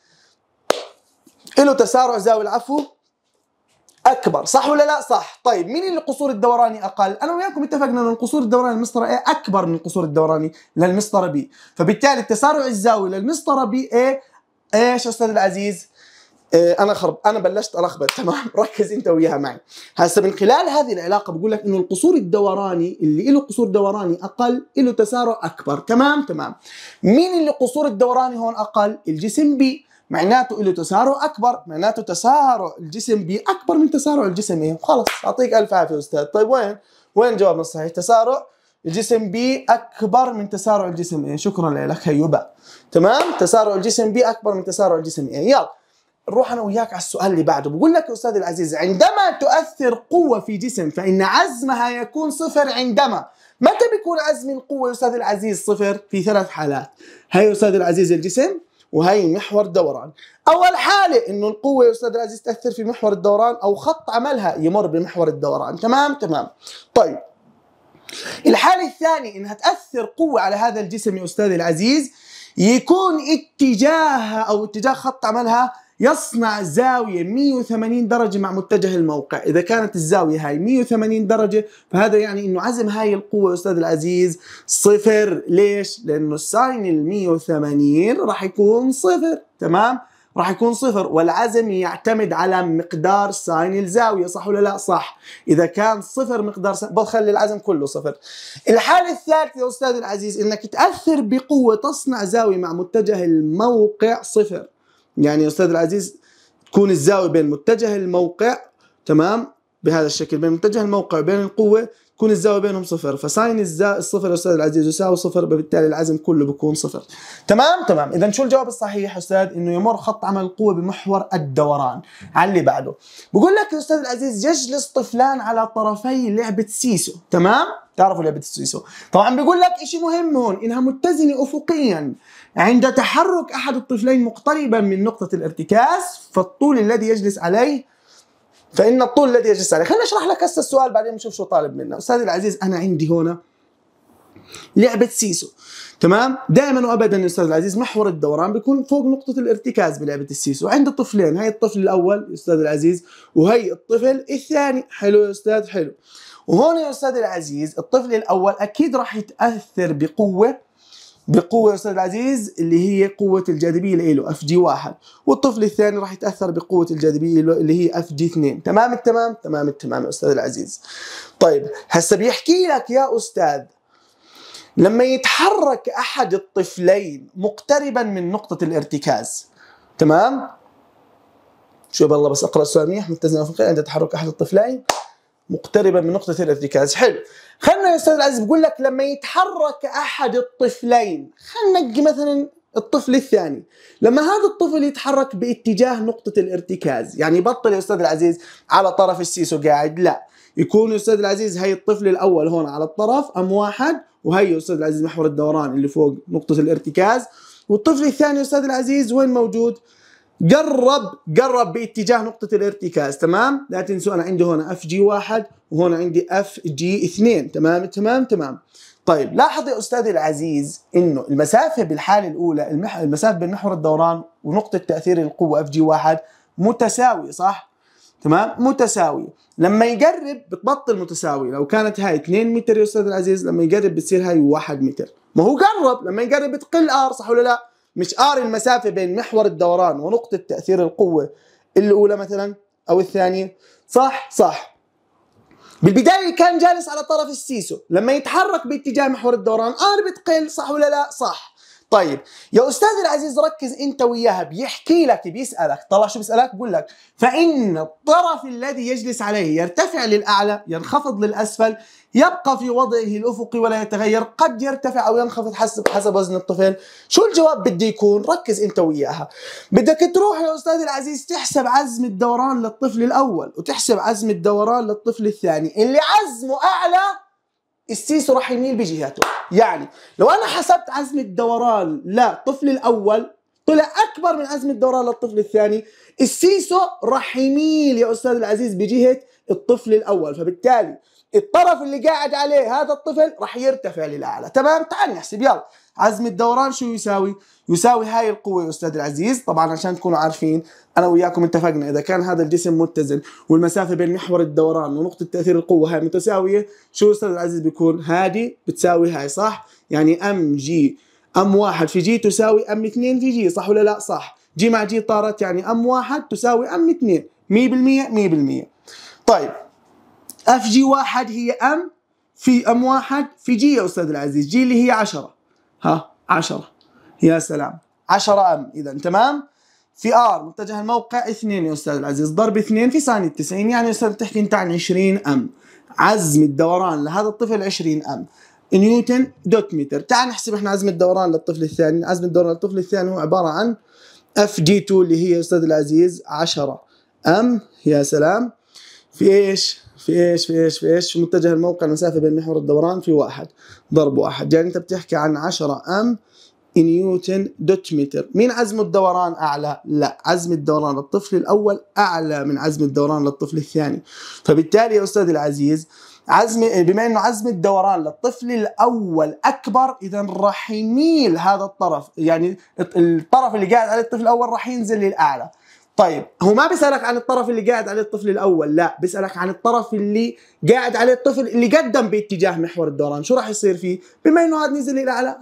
له تسارع زاوي العفو أكبر صح ولا لا صح طيب مين اللي قصور الدوراني أقل أنا وياكم اتفقنا أن القصور الدوراني للمسطرة A أكبر من القصور الدوراني للمسطرة B فبالتالي التسارع الزاوي للمسطرة B A ايش أستاذ العزيز آه، انا خرب انا بلشت الخبط تمام ركز انت وياها معي هسه من خلال هذه العلاقه بقول لك انه القصور الدوراني اللي له قصور دوراني اقل له تسارع اكبر تمام تمام مين اللي قصور الدوراني هون اقل الجسم بي معناته له تسارع اكبر معناته تسارع الجسم بي اكبر من تسارع الجسم ايه خلص اعطيك الف عافيه استاذ طيب وين وين جوابنا الصحيح تسارع الجسم بي اكبر من تسارع الجسم ايه شكرا لك هيبه تمام تسارع الجسم بي اكبر من تسارع الجسم ايه يلا نروح انا وياك على السؤال اللي بعده بقول لك يا استاذ العزيز عندما تؤثر قوه في جسم فان عزمها يكون صفر عندما متى بيكون عزم القوه يا استاذ العزيز صفر في ثلاث حالات هي يا استاذ العزيز الجسم وهي محور الدوران اول حاله انه القوه يا استاذ العزيز تاثر في محور الدوران او خط عملها يمر بمحور الدوران تمام تمام طيب الحالة الثانية انها تأثر قوة على هذا الجسم يا استاذي العزيز يكون اتجاهها او اتجاه خط عملها يصنع زاوية 180 درجة مع متجه الموقع إذا كانت الزاوية هاي 180 درجة فهذا يعني أنه عزم هاي القوة أستاذ العزيز صفر ليش؟ لأنه الساين ال 180 راح يكون صفر تمام؟ راح يكون صفر والعزم يعتمد على مقدار ساين الزاوية صح ولا لا صح إذا كان صفر مقدار ساين بخلي العزم كله صفر الحالة الثالثة يا أستاذ العزيز إنك تأثر بقوة تصنع زاوية مع متجه الموقع صفر يعني يا أستاذ العزيز تكون الزاوية بين متجه الموقع تمام بهذا الشكل بين متجه الموقع وبين القوة تكون الزاوية بينهم صفر فساين الزا... الصفر يا أستاذ العزيز يساوي صفر فبالتالي العزم كله بيكون صفر تمام تمام إذا شو الجواب الصحيح أستاذ إنه يمر خط عمل القوة بمحور الدوران على اللي بعده بقول لك يا أستاذ العزيز يجلس طفلان على طرفي لعبة سيسو تمام تعرفوا لعبة السيسو طبعا بيقول لك شيء مهم هون إنها متزنة أفقيا عند تحرك أحد الطفلين مقتربا من نقطة الارتكاز فالطول الذي يجلس عليه فإن الطول الذي يجلس عليه خلينا أشرح لك هسه السؤال بعدين نشوف شو طالب منا أستاذي العزيز أنا عندي هنا لعبة سيسو تمام دائما وابدا يا استاذ العزيز محور الدوران بيكون فوق نقطة الارتكاز بلعبة السيسو عند طفلين هي الطفل الأول يا استاذ العزيز وهي الطفل الثاني حلو يا استاذ حلو وهون يا استاذ العزيز الطفل الأول أكيد راح يتأثر بقوة بقوه يا استاذ العزيز اللي هي قوه الجاذبيه اللي له اف جي واحد والطفل الثاني راح يتاثر بقوه الجاذبيه اللي هي اف جي اثنين تمام التمام تمام التمام يا استاذ العزيز طيب هسه بيحكي لك يا استاذ لما يتحرك احد الطفلين مقتربا من نقطه الارتكاز تمام شوف بالله بس اقرا السؤال منيح متزن أفقي عند تحرك احد الطفلين مقتربه من نقطه الارتكاز حلو خلينا يا استاذ العزيز بقول لك لما يتحرك احد الطفلين خلينا نجي مثلا الطفل الثاني لما هذا الطفل يتحرك باتجاه نقطة الارتكاز يعني بطل يا أستاذ العزيز على طرف السيسو قاعد لا يكون يا أستاذ العزيز هي الطفل الأول هون على الطرف أم واحد وهي يا أستاذ العزيز محور الدوران اللي فوق نقطة الارتكاز والطفل الثاني يا أستاذ العزيز وين موجود قرب قرب باتجاه نقطة الارتكاز تمام لا تنسوا أنا عندي هنا اف جي واحد وهنا عندي اف جي اثنين تمام تمام تمام طيب لاحظ يا أستاذي العزيز أنه المسافة بالحالة الأولى المح... المسافة بين محور الدوران ونقطة تأثير القوة اف جي واحد متساوية صح؟ تمام متساوية لما يقرب بتبطل متساوية لو كانت هاي 2 متر يا أستاذ العزيز لما يقرب بتصير هاي 1 متر ما هو قرب لما يقرب بتقل ار صح ولا لا؟ مش قاري المسافة بين محور الدوران ونقطة تأثير القوة الأولى مثلا أو الثانية صح صح بالبداية كان جالس على طرف السيسو لما يتحرك باتجاه محور الدوران قارب تقل صح ولا لا صح طيب يا استاذ العزيز ركز انت وياها بيحكي لك بيسالك طلع شو بيسالك بقول لك فان الطرف الذي يجلس عليه يرتفع للاعلى ينخفض للاسفل يبقى في وضعه الافقي ولا يتغير قد يرتفع او ينخفض حسب حسب وزن الطفل شو الجواب بدي يكون ركز انت وياها بدك تروح يا استاذ العزيز تحسب عزم الدوران للطفل الاول وتحسب عزم الدوران للطفل الثاني اللي عزمه اعلى السيسو راح يميل بجهاته يعني لو انا حسبت عزم الدوران للطفل الاول طلع اكبر من عزم الدوران للطفل الثاني السيسو راح يميل يا استاذ العزيز بجهه الطفل الاول فبالتالي الطرف اللي قاعد عليه هذا الطفل راح يرتفع للاعلى تمام تعال نحسب يلا عزم الدوران شو يساوي؟ يساوي هاي القوة يا أستاذ العزيز طبعا عشان تكونوا عارفين أنا وياكم اتفقنا إذا كان هذا الجسم متزن والمسافة بين محور الدوران ونقطة تأثير القوة هاي متساوية شو أستاذ العزيز بيكون هادي بتساوي هاي صح؟ يعني أم جي أم واحد في جي تساوي أم اثنين في جي صح ولا لا صح؟ جي مع جي طارت يعني أم واحد تساوي أم اثنين 100% 100% طيب اف جي واحد هي ام في ام واحد في جي يا استاذ العزيز جي اللي هي 10 ها 10 يا سلام 10 ام اذا تمام في ار متجه الموقع 2 يا استاذ العزيز ضرب 2 في ثانيه 90 يعني يا استاذ بتحكي انت عن 20 ام عزم الدوران لهذا الطفل 20 ام نيوتن دوت متر تعال نحسب احنا عزم الدوران للطفل الثاني عزم الدوران للطفل الثاني هو عباره عن اف جي 2 اللي هي يا استاذ العزيز 10 ام يا سلام في ايش في ايش في ايش في ايش في متجه الموقع المسافه بين محور الدوران في واحد ضرب واحد يعني انت بتحكي عن 10 ام نيوتن دوت متر مين عزم الدوران اعلى لا عزم الدوران للطفل الاول اعلى من عزم الدوران للطفل الثاني فبالتالي يا استاذي العزيز عزم بما انه عزم الدوران للطفل الاول اكبر اذا راح يميل هذا الطرف يعني الطرف اللي قاعد عليه الطفل الاول راح ينزل للاعلى طيب هو ما بيسالك عن الطرف اللي قاعد عليه الطفل الاول لا بيسالك عن الطرف اللي قاعد عليه الطفل اللي قدم باتجاه محور الدوران شو راح يصير فيه بما انه هذا نزل للاعلى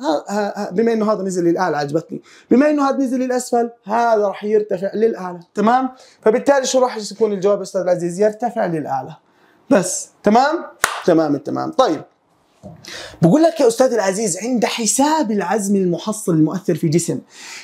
بما انه هذا نزل للاعلى عجبتني بما انه هذا نزل للاسفل هذا راح يرتفع للاعلى تمام فبالتالي شو راح يكون الجواب استاذ العزيز يرتفع للاعلى بس تمام تمام التمام طيب بقول لك يا أستاذ العزيز عند حساب العزم المحصل المؤثر في جسم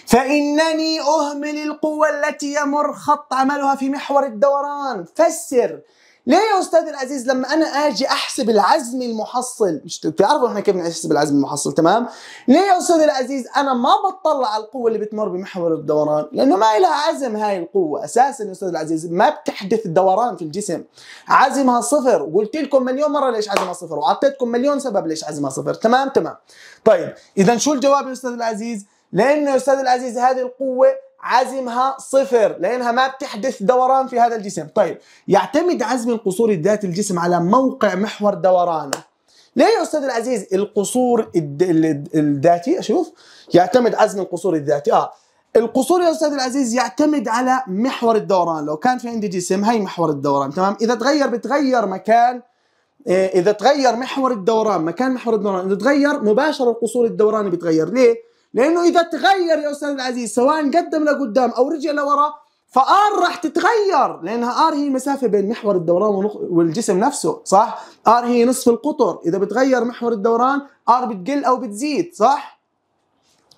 فإنني أهمل القوة التي يمر خط عملها في محور الدوران فسر ليه يا استاذ العزيز لما انا اجي احسب العزم المحصل مش بتعرفوا احنا كيف بنحسب العزم المحصل تمام ليه يا استاذ العزيز انا ما بطلع على القوه اللي بتمر بمحور الدوران لانه ما لها عزم هاي القوه اساسا يا استاذ العزيز ما بتحدث الدوران في الجسم عزمها صفر قلت لكم مليون مره ليش عزمها صفر وعطيتكم مليون سبب ليش عزمها صفر تمام تمام طيب اذا شو الجواب يا استاذ العزيز لانه يا استاذ العزيز هذه القوه عزمها صفر لانها ما بتحدث دوران في هذا الجسم طيب يعتمد عزم القصور الذاتي الجسم على موقع محور دورانه ليه يا استاذ العزيز القصور الذاتي اشوف يعتمد عزم القصور الذاتي اه القصور يا استاذ العزيز يعتمد على محور الدوران لو كان في عندي جسم هي محور الدوران تمام اذا تغير بتغير مكان إيه اذا تغير محور الدوران مكان محور الدوران اذا تغير مباشره القصور الدوراني بتغير ليه لانه اذا تغير يا استاذ العزيز سواء قدم لقدام او رجع لورا فار راح تتغير لانها ار هي المسافه بين محور الدوران والجسم نفسه صح ار هي نصف القطر اذا بتغير محور الدوران ار بتقل او بتزيد صح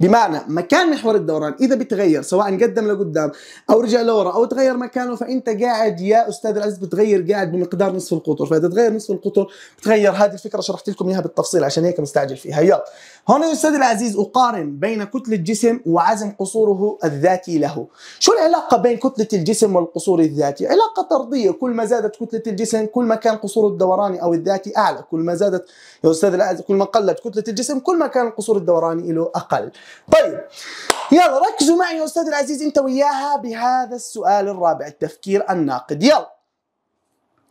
بمعنى مكان محور الدوران اذا بتغير سواء قدم لقدام او رجع لورا او تغير مكانه فانت قاعد يا استاذ العزيز بتغير قاعد بمقدار نصف القطر فاذا تغير نصف القطر بتغير هذه الفكره شرحت لكم اياها بالتفصيل عشان هيك مستعجل فيها يلا هون يا استاذ العزيز اقارن بين كتله جسم وعزم قصوره الذاتي له شو العلاقه بين كتله الجسم والقصور الذاتي علاقه طرديه كل ما زادت كتله الجسم كل ما كان قصور الدوراني او الذاتي اعلى كل ما زادت يا استاذ العزيز كل ما قلت كتله الجسم كل ما كان القصور الدوراني له اقل طيب يلا ركزوا معي يا استاذ العزيز انت وياها بهذا السؤال الرابع التفكير الناقد يلا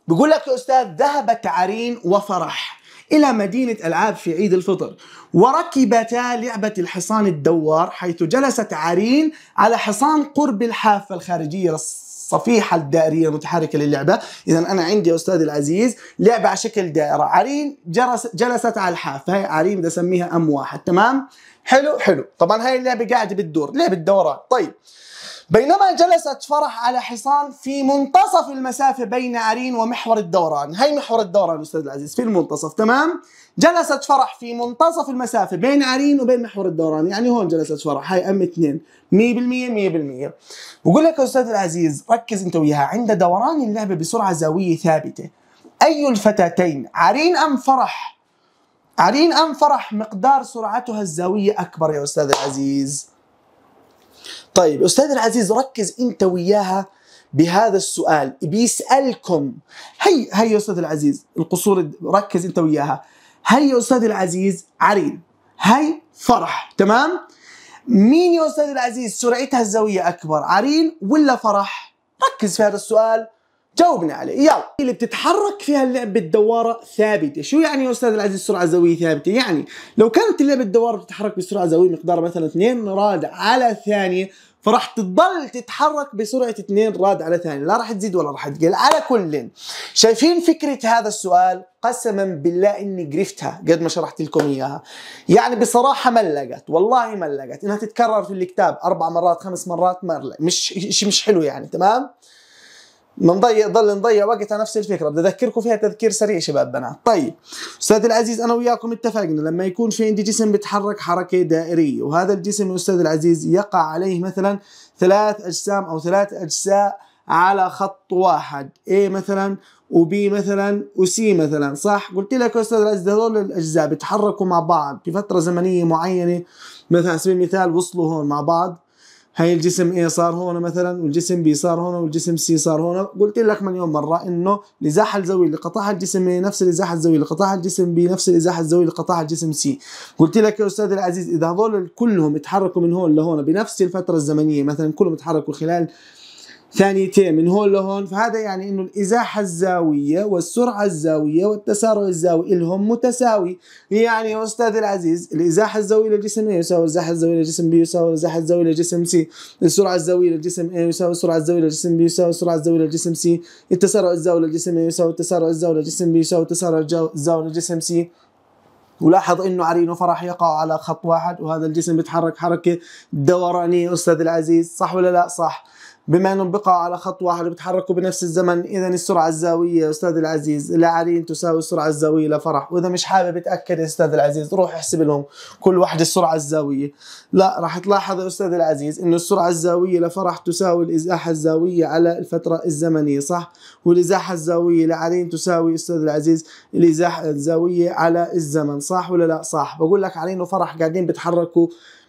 بقول لك يا استاذ ذهبت عرين وفرح إلى مدينة ألعاب في عيد الفطر وركبتا لعبة الحصان الدوار حيث جلست عرين على حصان قرب الحافة الخارجية الصفيحة الدائرية المتحركة للعبة إذا أنا عندي يا أستاذي العزيز لعبة على شكل دائرة عرين جلست على الحافة هاي عرين أسميها أم واحد تمام حلو حلو طبعا هاي اللعبة قاعدة بتدور لعبة دوران طيب بينما جلست فرح على حصان في منتصف المسافة بين عرين ومحور الدوران هي محور الدوران أستاذ العزيز في المنتصف تمام جلست فرح في منتصف المسافة بين عرين وبين محور الدوران يعني هون جلست فرح هاي أم اثنين 100% 100% بقول لك أستاذ العزيز ركز أنت وياها عند دوران اللعبة بسرعة زاوية ثابتة أي الفتاتين عرين أم فرح عرين أم فرح مقدار سرعتها الزاوية أكبر يا أستاذ العزيز طيب أستاذ العزيز ركز أنت وياها بهذا السؤال بيسألكم هي هي يا أستاذ العزيز القصور ركز أنت وياها هي يا أستاذ العزيز عريل هي فرح تمام مين يا أستاذ العزيز سرعتها الزاوية أكبر عريل ولا فرح ركز في هذا السؤال جاوبنا عليه يلا اللي بتتحرك فيها اللعبة الدوارة ثابتة شو يعني يا أستاذ العزيز سرعة زاوية ثابتة يعني لو كانت اللعبة الدوارة بتتحرك بسرعة زاوية مقدار مثلا 2 راد على ثانية فراح تضل تتحرك بسرعة 2 راد على ثانية لا راح تزيد ولا راح تقل على كل شايفين فكرة هذا السؤال قسما بالله اني قرفتها قد ما شرحت لكم اياها يعني بصراحه ملقت والله ملقت انها تتكرر في الكتاب اربع مرات خمس مرات مرلق. مش شيء مش حلو يعني تمام بنضيع ضل نضيع وقت على نفس الفكره بدي اذكركم فيها تذكير سريع شباب بنات طيب استاذ العزيز انا وياكم اتفقنا لما يكون في عندي جسم بيتحرك حركه دائريه وهذا الجسم يا استاذ العزيز يقع عليه مثلا ثلاث اجسام او ثلاث اجزاء على خط واحد A مثلا وبي مثلا وسي مثلا صح قلت لك يا استاذ العزيز هذول الاجزاء بيتحركوا مع بعض في فتره زمنيه معينه مثلا على سبيل المثال وصلوا هون مع بعض هاي الجسم A صار هون مثلا والجسم B صار هون والجسم C صار هون قلت لك مليون مرة انه الازاحة الزاوية اللي قطعها الجسم A نفس الازاحة الزاوية اللي قطعها الجسم B نفس الازاحة الزاوية اللي قطعها الجسم C قلت لك يا استاذ العزيز اذا هذول كلهم تحركوا من هون لهون بنفس الفترة الزمنية مثلا كلهم تحركوا خلال ثانيتين من هون لهون فهذا يعني انه الازاحه الزاويه والسرعه الزاويه والتسارع الزاوي الهم متساوي يعني يا استاذ العزيز الازاحه الزاويه للجسم A يساوي الازاحه الزاويه للجسم B يساوي الازاحه الزاويه للجسم C السرعه الزاويه للجسم A يساوي السرعه الزاويه للجسم B يساوي السرعه الزاويه للجسم C التسارع الزاوي للجسم A يساوي التسارع الزاوي للجسم B يساوي التسارع الزاوي للجسم C ولاحظ انه عرين وفرح يقع على خط واحد وهذا الجسم بيتحرك حركه دورانيه استاذ العزيز صح ولا لا صح بما انهم بقعوا على خط واحد وبتحركوا بنفس الزمن إذا السرعة الزاوية أستاذ العزيز لعرين تساوي السرعة الزاوية لفرح وإذا مش حابب تأكد أستاذ العزيز روح احسب لهم كل واحدة السرعة الزاوية لا راح تلاحظ يا أستاذ العزيز أنه السرعة الزاوية لفرح تساوي الإزاحة الزاوية على الفترة الزمنية صح والإزاحة الزاوية لعرين تساوي أستاذ العزيز الإزاحة الزاوية على الزمن صح ولا لا صح بقول لك عرين وفرح قاعدين بيتحركوا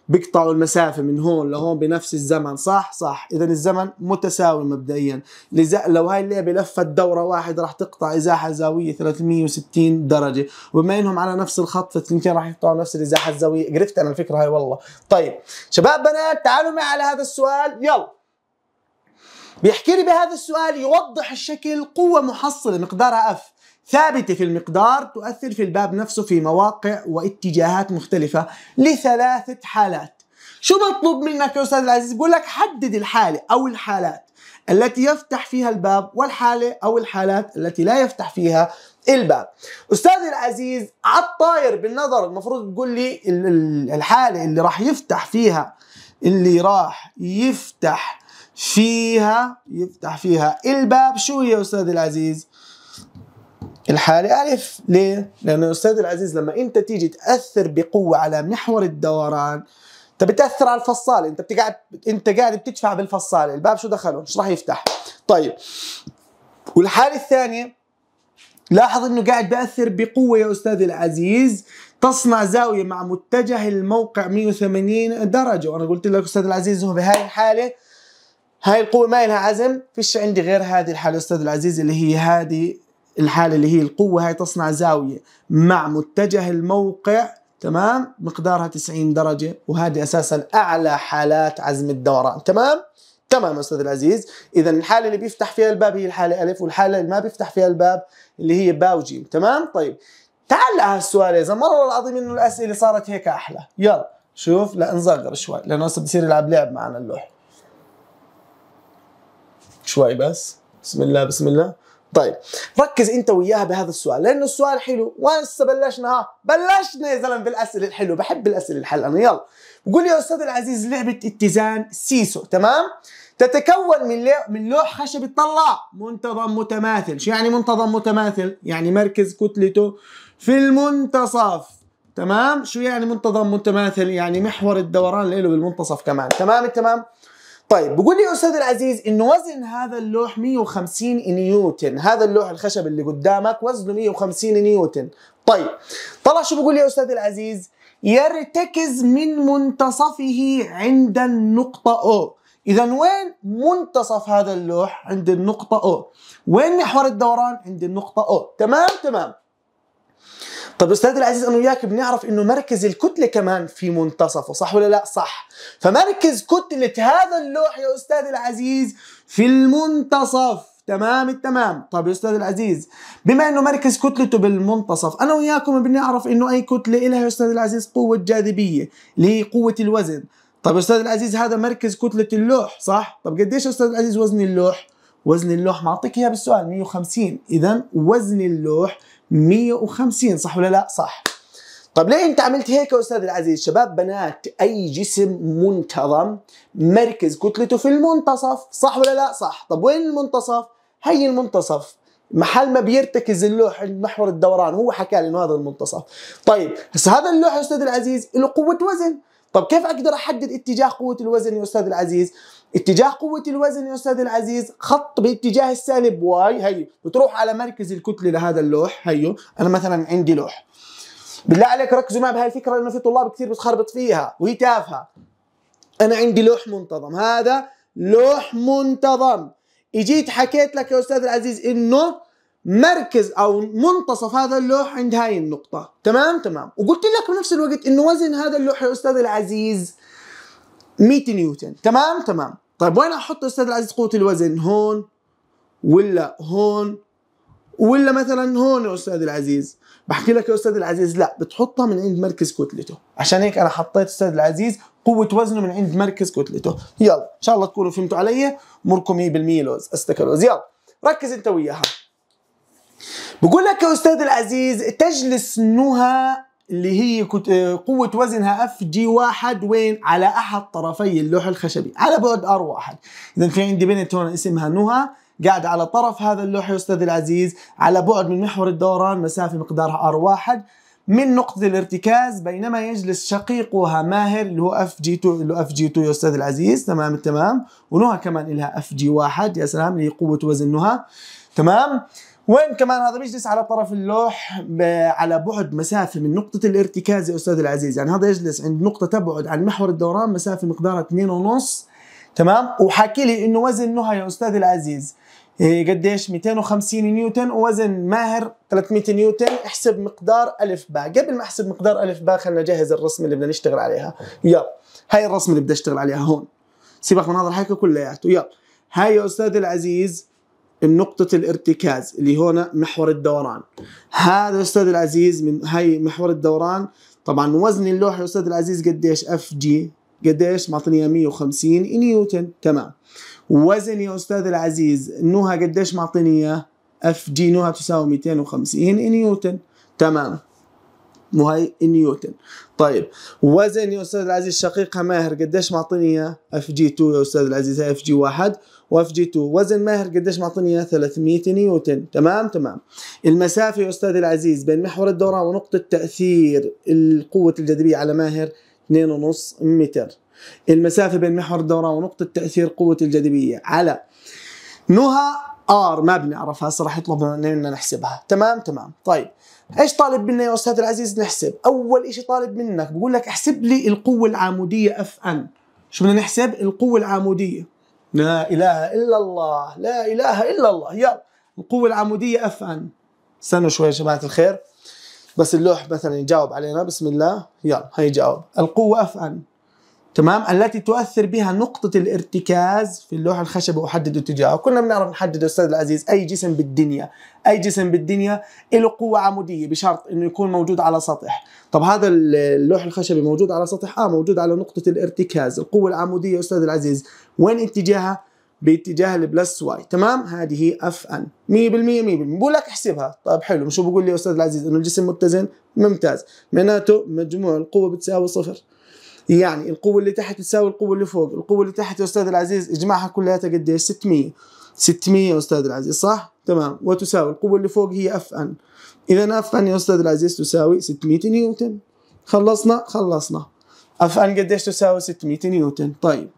بيقطعوا المسافة من هون لهون بنفس الزمن صح صح إذا الزمن متساوي مبدئيا لذا لو هاي اللعبة لفت دورة واحدة راح تقطع إزاحة زاوية 360 درجة وبما إنهم على نفس الخط فالتنتين راح يقطعوا نفس الإزاحة الزاوية قرفت أنا الفكرة هاي والله طيب شباب بنات تعالوا معي على هذا السؤال يلا بيحكي لي بهذا السؤال يوضح الشكل قوة محصلة مقدارها اف ثابتة في المقدار تؤثر في الباب نفسه في مواقع واتجاهات مختلفة لثلاثة حالات شو مطلوب منك يا أستاذ العزيز؟ بقول لك حدد الحالة أو الحالات التي يفتح فيها الباب والحالة أو الحالات التي لا يفتح فيها الباب أستاذي العزيز عالطاير بالنظر المفروض تقول لي الحالة اللي راح يفتح فيها اللي راح يفتح فيها يفتح فيها الباب شو يا أستاذي العزيز الحالة ألف ليه؟ لأنه أستاذ العزيز لما أنت تيجي تأثر بقوة على محور الدوران أنت بتأثر على الفصالة أنت بتقعد أنت قاعد بتدفع بالفصالة الباب شو دخله؟ مش راح يفتح طيب والحالة الثانية لاحظ انه قاعد بأثر بقوة يا أستاذي العزيز تصنع زاوية مع متجه الموقع 180 درجة وأنا قلت لك أستاذ العزيز هو بهاي الحالة هاي القوة ما لها عزم فيش عندي غير هذه الحالة أستاذ العزيز اللي هي هذه الحالة اللي هي القوة هاي تصنع زاوية مع متجه الموقع تمام مقدارها 90 درجة وهذه أساسا أعلى حالات عزم الدوران تمام تمام أستاذ العزيز إذا الحالة اللي بيفتح فيها الباب هي الحالة ألف والحالة اللي ما بيفتح فيها الباب اللي هي باء وجيم تمام طيب تعال هالسؤال يا زلمة والله العظيم إنه الأسئلة صارت هيك أحلى يلا شوف لا نصغر شوي لأنه هسه بصير يلعب لعب معنا اللوح شوي بس بسم الله بسم الله طيب ركز انت وياها بهذا السؤال لانه السؤال حلو ولسه بلشنا ها بلشنا يا زلمه بالاسئله الحلوه بحب الاسئله الحلوه انا يلا قول يا استاذ العزيز لعبه اتزان سيسو تمام تتكون من من لوح خشبي طلع منتظم متماثل شو يعني منتظم متماثل يعني مركز كتلته في المنتصف تمام شو يعني منتظم متماثل يعني محور الدوران له بالمنتصف كمان تمام التمام طيب بقول لي يا استاذ العزيز إنه وزن هذا اللوح 150 نيوتن هذا اللوح الخشب اللي قدامك وزنه 150 نيوتن طيب طلع شو بقول لي يا استاذ العزيز يرتكز من منتصفه عند النقطة O إذا وين منتصف هذا اللوح عند النقطة O وين محور الدوران عند النقطة O تمام تمام طب استاذ العزيز انا وياك بنعرف انه مركز الكتله كمان في منتصفه صح ولا لا صح فمركز كتله هذا اللوح يا استاذ العزيز في المنتصف تمام التمام طب يا استاذ العزيز بما انه مركز كتلته بالمنتصف انا وياكم بنعرف انه اي كتله لها يا استاذ العزيز قوه جاذبيه اللي هي قوه الوزن طب يا استاذ العزيز هذا مركز كتله اللوح صح طب قديش يا استاذ العزيز وزن اللوح وزن اللوح معطيك اياها بالسؤال 150 اذا وزن اللوح 150 صح ولا لا صح طب ليه انت عملت هيك يا استاذ العزيز شباب بنات اي جسم منتظم مركز كتلته في المنتصف صح ولا لا صح طب وين المنتصف هي المنتصف محل ما بيرتكز اللوح محور الدوران هو حكى لي انه هذا المنتصف طيب هسه هذا اللوح يا استاذ العزيز له قوه وزن طب كيف اقدر احدد اتجاه قوه الوزن يا استاذ العزيز اتجاه قوة الوزن يا أستاذ العزيز خط باتجاه السالب واي هي بتروح على مركز الكتلة لهذا اللوح هيو أنا مثلا عندي لوح بالله عليك ركزوا معي بهاي الفكرة لأنه في طلاب كثير بتخربط فيها وهي تافهة أنا عندي لوح منتظم هذا لوح منتظم اجيت حكيت لك يا أستاذ العزيز إنه مركز او منتصف هذا اللوح عند هاي النقطه تمام تمام وقلت لك بنفس الوقت انه وزن هذا اللوح يا استاذ العزيز 100 نيوتن تمام تمام طيب وين احط استاذ العزيز قوه الوزن هون ولا هون ولا مثلا هون يا استاذ العزيز بحكي لك يا استاذ العزيز لا بتحطها من عند مركز كتلته عشان هيك انا حطيت استاذ العزيز قوه وزنه من عند مركز كتلته يلا ان شاء الله تكونوا فهمتوا علي مركم 100% لوز استكلوز يلا ركز انت وياها بقول لك يا استاذ العزيز تجلس نهى اللي هي قوة وزنها اف جي واحد وين على احد طرفي اللوح الخشبي على بعد ار واحد اذا في عندي بنت هون اسمها نهى قاعدة على طرف هذا اللوح يا أستاذ العزيز على بعد من محور الدوران مسافة مقدارها ار واحد من نقطة الارتكاز بينما يجلس شقيقها ماهر اللي هو اف جي 2 اللي هو اف جي 2 يا استاذ العزيز تمام التمام ونهى كمان لها اف جي 1 يا سلام اللي هي قوة وزن نهى تمام وين كمان هذا بيجلس على طرف اللوح على بعد مسافه من نقطه الارتكاز يا استاذ العزيز يعني هذا يجلس عند نقطه تبعد عن محور الدوران مسافه مقدارها 2.5 تمام وحكي لي انه وزن نهى يا استاذ العزيز إيه، قديش 250 نيوتن ووزن ماهر 300 نيوتن احسب مقدار الف باء قبل ما احسب مقدار الف باء خلينا نجهز الرسمه اللي بدنا نشتغل عليها يلا هاي الرسمه اللي بدي اشتغل عليها هون سيبك من هذا الحكي كلياته يلا هاي يا استاذ العزيز النقطة الارتكاز اللي هنا محور الدوران هذا أستاذ العزيز من هاي محور الدوران طبعا وزن اللوحة يا أستاذ العزيز قديش اف جي قديش معطيني 150 نيوتن تمام وزن يا أستاذ العزيز نوها قديش معطيني اياه اف جي نوها تساوي 250 نيوتن تمام وهي نيوتن طيب وزن يا استاذ العزيز شقيقها ماهر قديش معطيني اياه اف جي 2 يا استاذ العزيز هي اف جي 1 واف جي 2 وزن ماهر قديش معطيني اياه 300 نيوتن تمام تمام المسافه يا استاذي العزيز بين محور الدوره ونقطه تاثير قوه الجاذبيه على ماهر 2.5 متر المسافه بين محور الدوره ونقطه تاثير قوه الجاذبيه على نهى ار ما بنعرفها صراحه يطلب مننا نحسبها تمام تمام طيب ايش طالب منا يا استاذ العزيز نحسب اول شيء طالب منك بقول لك احسب لي القوه العموديه اف ان شو بدنا نحسب القوه العموديه لا اله الا الله لا اله الا الله يلا القوه العموديه اف ان استنوا شوي يا جماعه الخير بس اللوح مثلا يجاوب علينا بسم الله يلا هيجاوب جاوب القوه اف ان تمام التي تؤثر بها نقطة الارتكاز في اللوح الخشبي أحدد اتجاهه كنا بنعرف نحدد أستاذ العزيز أي جسم بالدنيا أي جسم بالدنيا له قوة عمودية بشرط أنه يكون موجود على سطح طب هذا اللوح الخشبي موجود على سطح آه موجود على نقطة الارتكاز القوة العمودية أستاذ العزيز وين اتجاهها باتجاه البلس واي تمام هذه اف ان 100% 100% بقول لك احسبها طيب حلو شو بقول لي استاذ العزيز انه الجسم متزن ممتاز معناته مجموع القوه بتساوي صفر يعني القوة اللي تحت تساوي القوة اللي فوق القوة اللي تحت يا أستاذ العزيز اجمعها كلها قديش 600 600 يا أستاذ العزيز صح؟ تمام وتساوي القوة اللي فوق هي اف ان إذا اف ان يا أستاذ العزيز تساوي 600 نيوتن خلصنا خلصنا اف ان قديش تساوي 600 نيوتن طيب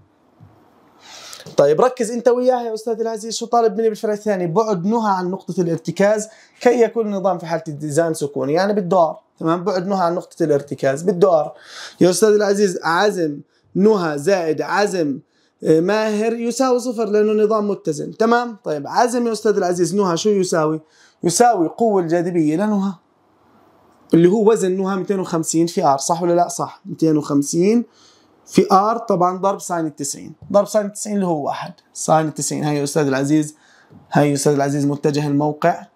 طيب ركز انت وياها يا استاذ العزيز شو طالب مني بالفرع الثاني بعد نهى عن نقطه الارتكاز كي يكون النظام في حاله اتزان سكوني يعني بالدار تمام بعد نهى عن نقطه الارتكاز بالدوار يا استاذ العزيز عزم نهى زائد عزم آه، ماهر يساوي صفر لانه نظام متزن تمام طيب عزم يا استاذ العزيز نهى شو يساوي يساوي قوه الجاذبيه لنهى اللي هو وزن نهى 250 في ار صح ولا لا صح 250 في ار طبعا ضرب ساين 90 ضرب ساين 90 اللي هو واحد ساين 90 هاي يا استاذ العزيز هاي يا استاذ العزيز متجه الموقع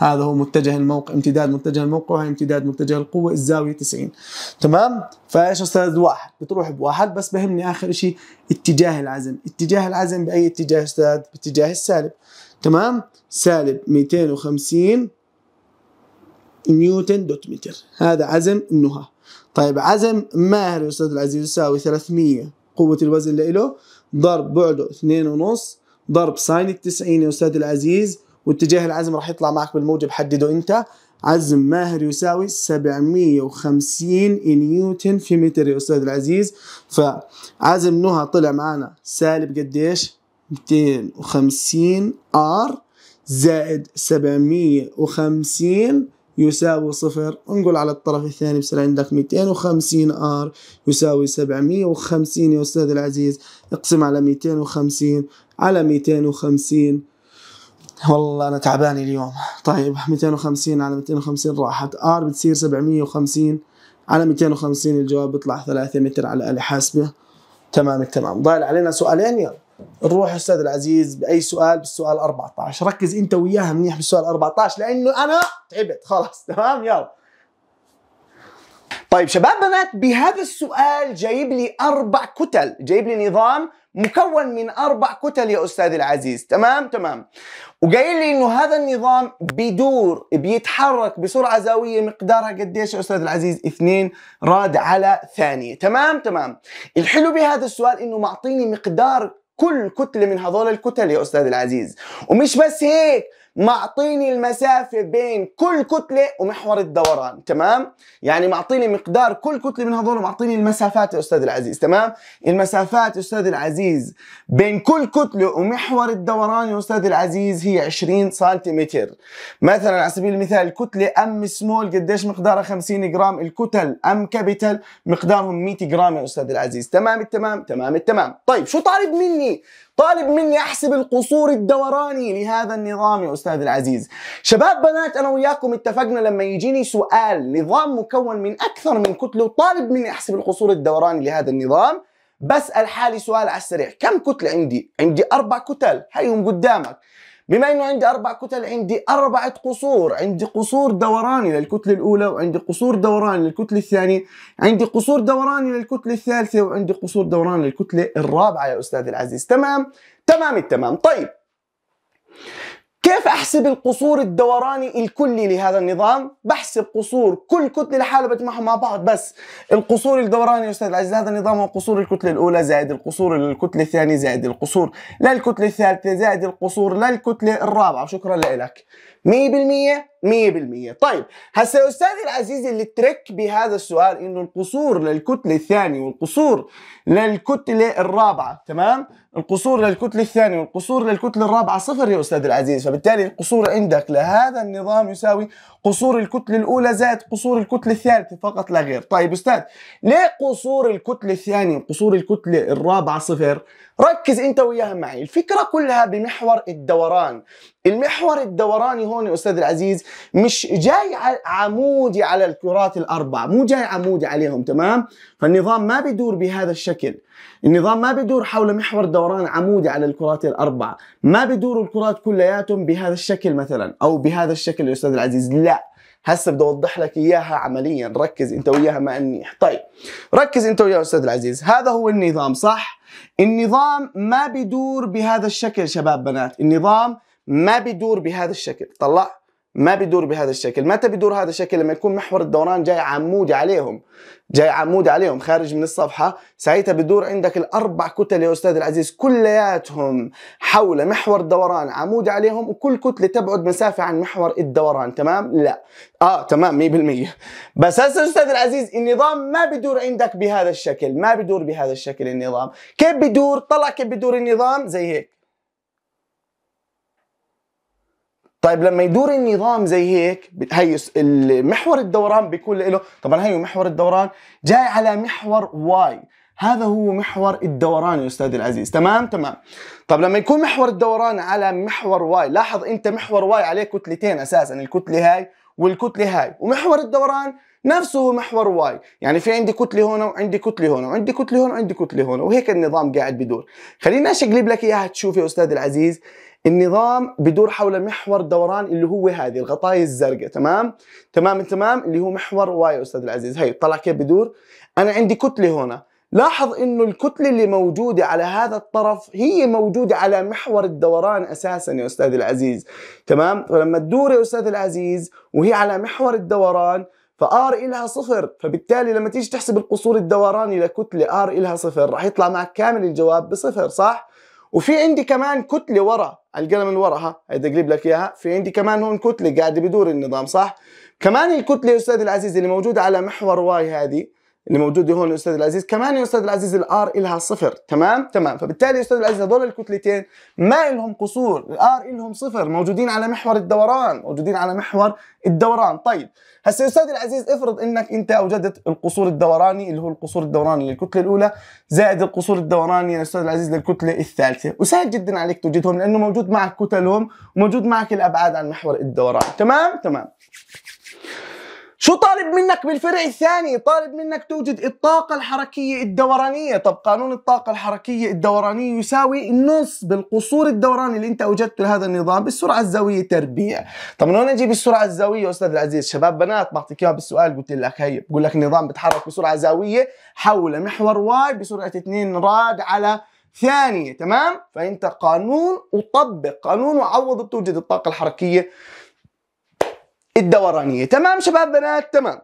هذا هو متجه الموقع امتداد متجه الموقع وهي امتداد متجه القوه الزاويه 90 تمام فايش استاذ واحد بتروح بواحد بس بهمني اخر شيء اتجاه العزم اتجاه العزم باي اتجاه استاذ باتجاه السالب تمام سالب 250 نيوتن دوت متر هذا عزم النهى طيب عزم ماهر يا استاذ العزيز يساوي 300 قوة الوزن لإله ضرب بعده 2.5 ضرب ساين التسعين يا أستاذ العزيز واتجاه العزم راح يطلع معك بالموجب حدده انت عزم ماهر يساوي 750 نيوتن في متر يا استاذ العزيز فعزم نهى طلع معنا سالب قديش 250 ار زائد 750 يساوي صفر انقل على الطرف الثاني بصير عندك 250 ار يساوي 750 يا استاذ العزيز اقسم على 250 على 250 والله انا تعبان اليوم طيب 250 على 250 راحت ار بتصير 750 على 250 الجواب بيطلع 3 متر على الاله حاسبة تمام التمام ضايل علينا سؤالين يلا نروح استاذ العزيز باي سؤال بالسؤال 14 ركز انت وياها منيح بالسؤال 14 لانه انا تعبت خلاص تمام يلا طيب شباب بنات بهذا السؤال جايب لي اربع كتل جايب لي نظام مكون من اربع كتل يا استاذي العزيز تمام تمام وقايل لي انه هذا النظام بيدور بيتحرك بسرعه زاويه مقدارها قديش يا استاذ العزيز؟ اثنين راد على ثانيه، تمام تمام. الحلو بهذا السؤال انه معطيني مقدار كل كتله من هذول الكتل يا استاذ العزيز، ومش بس هيك معطيني المسافه بين كل كتله ومحور الدوران تمام يعني معطيني مقدار كل كتله من هذول ومعطيني المسافات يا استاذ العزيز تمام المسافات يا استاذ العزيز بين كل كتله ومحور الدوران يا استاذ العزيز هي 20 سنتيمتر مثلا على سبيل المثال الكتلة ام سمول قديش مقدارها 50 جرام الكتل ام كابيتال مقدارهم 100 جرام يا استاذ العزيز تمام التمام تمام التمام طيب شو طالب مني طالب مني احسب القصور الدوراني لهذا النظام يا استاذ العزيز شباب بنات انا وياكم اتفقنا لما يجيني سؤال نظام مكون من اكثر من كتله وطالب مني احسب القصور الدوراني لهذا النظام بسال حالي سؤال على السريع كم كتله عندي عندي اربع كتل هيهم قدامك بما انه عندي اربع كتل عندي اربعه قصور، عندي قصور دوراني للكتله الاولى وعندي قصور دوراني للكتله الثانيه، عندي قصور دوراني للكتله الثالثه وعندي قصور دوراني للكتله الرابعه يا استاذي العزيز، تمام؟ تمام التمام، طيب كيف احسب القصور الدوراني الكلي لهذا النظام؟ بحسب قصور كل كتله لحالها بجمعهم مع بعض بس القصور الدوراني يا استاذ العزيز هذا النظام هو قصور الكتله الاولى زائد القصور للكتله الثانيه زائد القصور للكتله الثالثه زائد القصور للكتله الرابعه شكرا لك. 100% 100% طيب هسه يا استاذي العزيز اللي ترك بهذا السؤال انه القصور للكتله الثانيه والقصور للكتله الرابعه تمام القصور للكتله الثانيه والقصور للكتله الرابعه صفر يا استاذ العزيز فبالتالي القصور عندك لهذا النظام يساوي قصور الكتله الاولى زائد قصور الكتله الثالثه فقط لا غير طيب استاذ ليه قصور الكتله الثانيه وقصور الكتله الرابعه صفر ركز انت وياها معي الفكره كلها بمحور الدوران المحور الدوراني هون يا استاذ العزيز مش جاي عمودي على الكرات الاربع مو جاي عمودي عليهم تمام فالنظام ما بيدور بهذا الشكل النظام ما بيدور حول محور دوران عمودي على الكرات الاربع ما بيدور الكرات كلياتهم بهذا الشكل مثلا او بهذا الشكل يا استاذ العزيز لا هسه بدي اوضح لك اياها عمليا ركز انت وياها مع منيح طيب ركز انت وياه استاذ العزيز هذا هو النظام صح النظام ما بيدور بهذا الشكل شباب بنات النظام ما بيدور بهذا الشكل طلع ما بيدور بهذا الشكل متى بيدور هذا الشكل لما يكون محور الدوران جاي عمودي عليهم جاي عمودي عليهم خارج من الصفحة ساعتها بيدور عندك الأربع كتل يا أستاذ العزيز كلياتهم حول محور الدوران عمودي عليهم وكل كتلة تبعد مسافة عن محور الدوران تمام؟ لا آه تمام 100% بس هسه أستاذ العزيز النظام ما بيدور عندك بهذا الشكل ما بيدور بهذا الشكل النظام كيف بيدور؟ طلع كيف بيدور النظام زي هيك طيب لما يدور النظام زي هيك هي محور الدوران بيكون له طبعا هي محور الدوران جاي على محور واي هذا هو محور الدوران يا استاذ العزيز تمام تمام طب لما يكون محور الدوران على محور واي لاحظ انت محور واي عليه كتلتين اساسا الكتله هاي والكتله هاي ومحور الدوران نفسه محور واي يعني في عندي كتله هنا وعندي كتله هنا وعندي كتله هنا وعندي كتله هنا وهيك النظام قاعد بدور خليني اشقلب لك اياها تشوف يا استاذ العزيز النظام بدور حول محور دوران اللي هو هذه الغطايا الزرقاء تمام تمام تمام اللي هو محور واي استاذ العزيز هي طلع كيف بدور انا عندي كتله هنا لاحظ انه الكتلة اللي موجودة على هذا الطرف هي موجودة على محور الدوران اساسا يا استاذ العزيز تمام فلما تدور يا استاذ العزيز وهي على محور الدوران فار إلها صفر فبالتالي لما تيجي تحسب القصور الدوراني لكتلة ار إلها صفر راح يطلع معك كامل الجواب بصفر صح وفي عندي كمان كتلة ورا القلم اللي وراها اقلب لك اياها في عندي كمان هون كتله قاعده بدور النظام صح كمان الكتله يا استاذ العزيز اللي موجوده على محور واي هذه اللي موجوده هون يا استاذ العزيز كمان يا استاذ العزيز الار لها صفر تمام تمام فبالتالي يا استاذ العزيز هذول الكتلتين ما لهم قصور الار لهم صفر موجودين على محور الدوران موجودين على محور الدوران طيب هسه يا استاذي العزيز افرض انك انت اوجدت القصور الدوراني اللي هو القصور الدوراني للكتله الاولى زائد القصور الدوراني يا استاذ العزيز للكتله الثالثه وسهل جدا عليك توجدهم لانه موجود معك كتلهم وموجود معك الابعاد عن محور الدوران تمام تمام شو طالب منك بالفرع الثاني طالب منك توجد الطاقة الحركية الدورانية طب قانون الطاقة الحركية الدورانية يساوي النص بالقصور الدوراني اللي انت اوجدته لهذا النظام بالسرعة الزاوية تربيع طب من وين اجيب السرعة الزاوية استاذ العزيز شباب بنات بعطيك اياها بالسؤال قلت لك هي بقول لك النظام بتحرك بسرعة زاوية حول محور واي بسرعة 2 راد على ثانية تمام فانت قانون وطبق قانون وعوض بتوجد الطاقة الحركية الدورانيه تمام شباب بنات تمام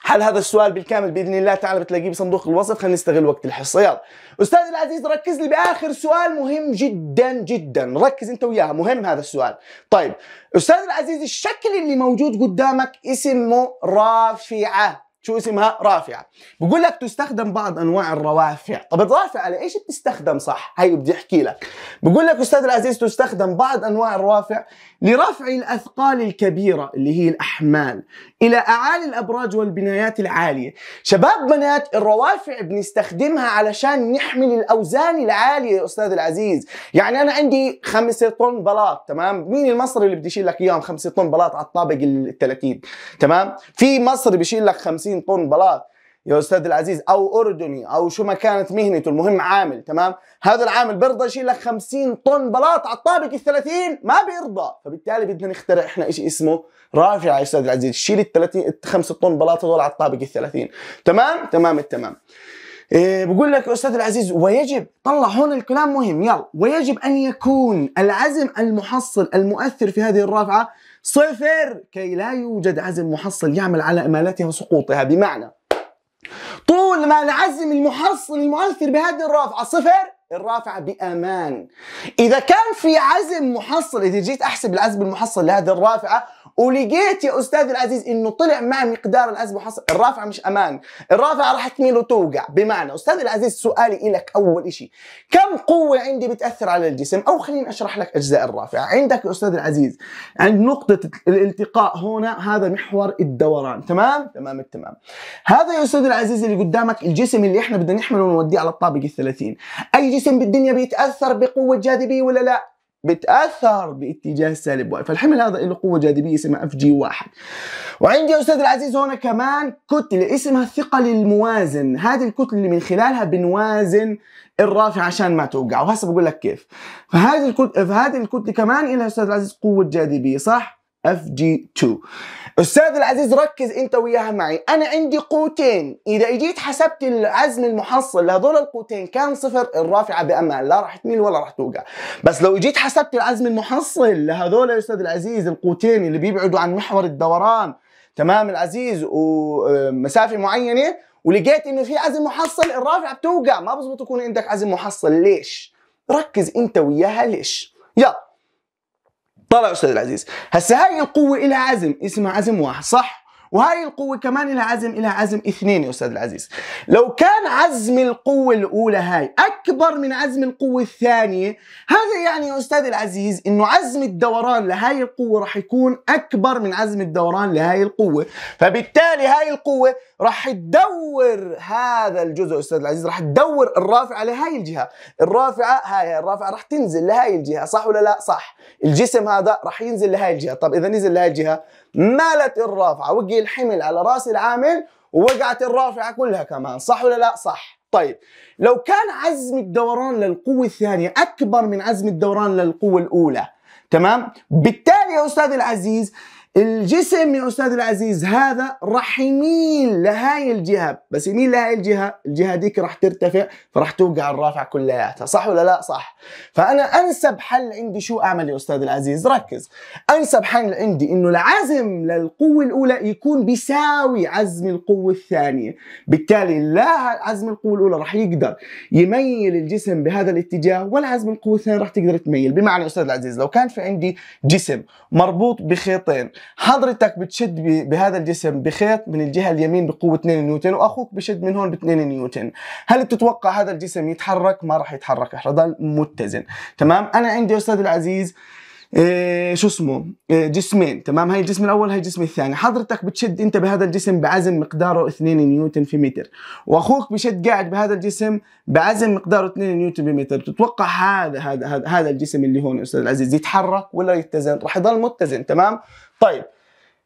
حل هذا السؤال بالكامل باذن الله تعالى بتلاقيه بصندوق الوصف خلينا نستغل وقت الحصه يلا استاذي العزيز ركز لي باخر سؤال مهم جدا جدا ركز انت وياها مهم هذا السؤال طيب استاذي العزيز الشكل اللي موجود قدامك اسمه رافعه شو اسمها رافعه بقول لك تستخدم بعض انواع الروافع طب الرافعه ايش بتستخدم صح هي بدي احكي لك بقول لك استاذ العزيز تستخدم بعض انواع الروافع لرفع الأثقال الكبيرة اللي هي الأحمال إلى أعالي الأبراج والبنايات العالية شباب بنات الروافع بنستخدمها علشان نحمل الأوزان العالية يا أستاذ العزيز يعني أنا عندي خمسة طن بلاط تمام مين المصري اللي بدي يشيل لك إياهم خمسة طن بلاط على الطابق ال 30 تمام في مصري بيشيل لك 50 طن بلاط يا استاذ العزيز او اردني او شو ما كانت مهنته المهم عامل تمام هذا العامل برضى يشيل لك 50 طن بلاط على الطابق ال 30 ما بيرضى فبالتالي بدنا نخترع احنا شيء اسمه رافع يا استاذ العزيز شيل ال 30 5 طن بلاط هذول على الطابق ال 30 تمام تمام التمام إيه بقول لك استاذ العزيز ويجب طلع هون الكلام مهم يلا ويجب ان يكون العزم المحصل المؤثر في هذه الرافعه صفر كي لا يوجد عزم محصل يعمل على امالتها وسقوطها بمعنى طول ما نعزم المحصل المؤثر بهذه الرافعة صفر الرافعة بأمان إذا كان في عزم محصل إذا جيت أحسب العزم المحصل لهذه الرافعة ولقيت يا استاذي العزيز انه طلع مع مقدار الازمه وحصل الرافعه مش امان الرافعه راح تميل وتوقع بمعنى استاذي العزيز سؤالي لك اول شيء كم قوه عندي بتاثر على الجسم او خليني اشرح لك اجزاء الرافعه عندك يا استاذ العزيز عند نقطه الالتقاء هنا هذا محور الدوران تمام تمام التمام هذا يا استاذ العزيز اللي قدامك الجسم اللي احنا بدنا نحمله ونوديه على الطابق ال 30 اي جسم بالدنيا بيتاثر بقوه جاذبيه ولا لا بتاثر باتجاه سالب واي فالحمل هذا له قوه جاذبيه اسمها اف جي 1 وعندي يا استاذ العزيز هنا كمان كتله اسمها الثقل الموازن هذه الكتله اللي من خلالها بنوازن الرافعه عشان ما توقع وهسه بقول لك كيف فهذه الكتله فهذه الكتله كمان لها استاذ العزيز قوه جاذبيه صح اف جي 2 استاذ العزيز ركز انت وياها معي انا عندي قوتين اذا اجيت حسبت العزم المحصل لهذول القوتين كان صفر الرافعه بامان لا راح تميل ولا راح توقع بس لو اجيت حسبت العزم المحصل لهذول يا استاذ العزيز القوتين اللي بيبعدوا عن محور الدوران تمام العزيز ومسافه معينه ولقيت انه في عزم محصل الرافعه بتوقع ما بزبط يكون عندك عزم محصل ليش ركز انت وياها ليش يلا طلع استاذ العزيز هسه هاي القوه لها عزم اسمها عزم واحد صح وهاي القوة كمان لها عزم لها عزم اثنين يا أستاذ العزيز لو كان عزم القوة الأولى هاي أكبر من عزم القوة الثانية هذا يعني يا أستاذ العزيز إنه عزم الدوران لهاي القوة راح يكون أكبر من عزم الدوران لهاي القوة فبالتالي هاي القوة راح تدور هذا الجزء يا أستاذ العزيز راح تدور الرافعة لهاي الجهة الرافعة هاي الرافعة راح تنزل لهاي الجهة صح ولا لا صح الجسم هذا راح ينزل لهاي الجهة طب إذا نزل لهاي الجهة مالت الرافعه وقي الحمل على راس العامل ووقعت الرافعه كلها كمان صح ولا لا صح طيب لو كان عزم الدوران للقوه الثانيه اكبر من عزم الدوران للقوه الاولى تمام بالتالي يا استاذ العزيز الجسم يا أستاذ العزيز هذا راح يميل لهاي الجهة بس يميل لهاي الجهة الجهة ديك راح ترتفع فراح توقع الرافعة كلياتها صح ولا لا صح فأنا أنسب حل عندي شو أعمل يا أستاذ العزيز ركز أنسب حل عندي إنه العزم للقوة الأولى يكون بيساوي عزم القوة الثانية بالتالي لا عزم القوة الأولى راح يقدر يميل الجسم بهذا الاتجاه ولا عزم القوة الثانية راح تقدر تميل بمعنى يا أستاذ العزيز لو كان في عندي جسم مربوط بخيطين حضرتك بتشد بهذا الجسم بخيط من الجهه اليمين بقوه 2 نيوتن واخوك بشد من هون ب 2 نيوتن هل بتتوقع هذا الجسم يتحرك ما راح يتحرك راح يضل متزن تمام انا عندي استاذ العزيز إيه شو اسمه إيه جسمين تمام هاي الجسم الاول هاي الجسم الثاني حضرتك بتشد انت بهذا الجسم بعزم مقداره 2 نيوتن في متر واخوك بشد قاعد بهذا الجسم بعزم مقداره 2 نيوتن في متر تتوقع هذا هذا هذا, هذا الجسم اللي هون استاذ العزيز يتحرك ولا يتزن راح يضل متزن تمام طيب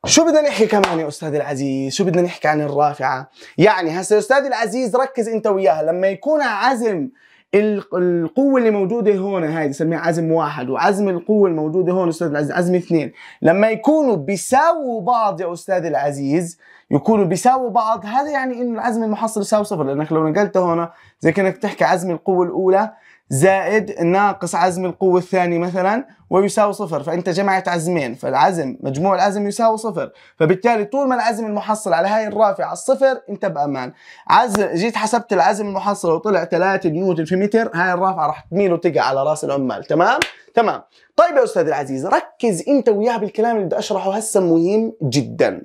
شو بدنا نحكي كمان يا استاذ العزيز شو بدنا نحكي عن الرافعه يعني هسه استاذ العزيز ركز انت وياها لما يكون عزم القوة اللي موجودة هون هاي بسميها عزم واحد وعزم القوة الموجودة هون أستاذ العزيز عزم اثنين لما يكونوا بيساووا بعض يا أستاذ العزيز يكونوا بيساووا بعض هذا يعني إنه العزم المحصل يساوي صفر لأنك لو نقلت هون زي كأنك تحكي عزم القوة الأولى زائد ناقص عزم القوة الثانية مثلا ويساوي صفر فانت جمعت عزمين فالعزم مجموع العزم يساوي صفر فبالتالي طول ما العزم المحصل على هاي الرافعه الصفر انت بامان عزم جيت حسبت العزم المحصل وطلع 3 نيوتن في متر هاي الرافعه راح تميل وتقع على راس العمال تمام تمام طيب يا استاذ العزيز ركز انت وياه بالكلام اللي بدي اشرحه هسه مهم جدا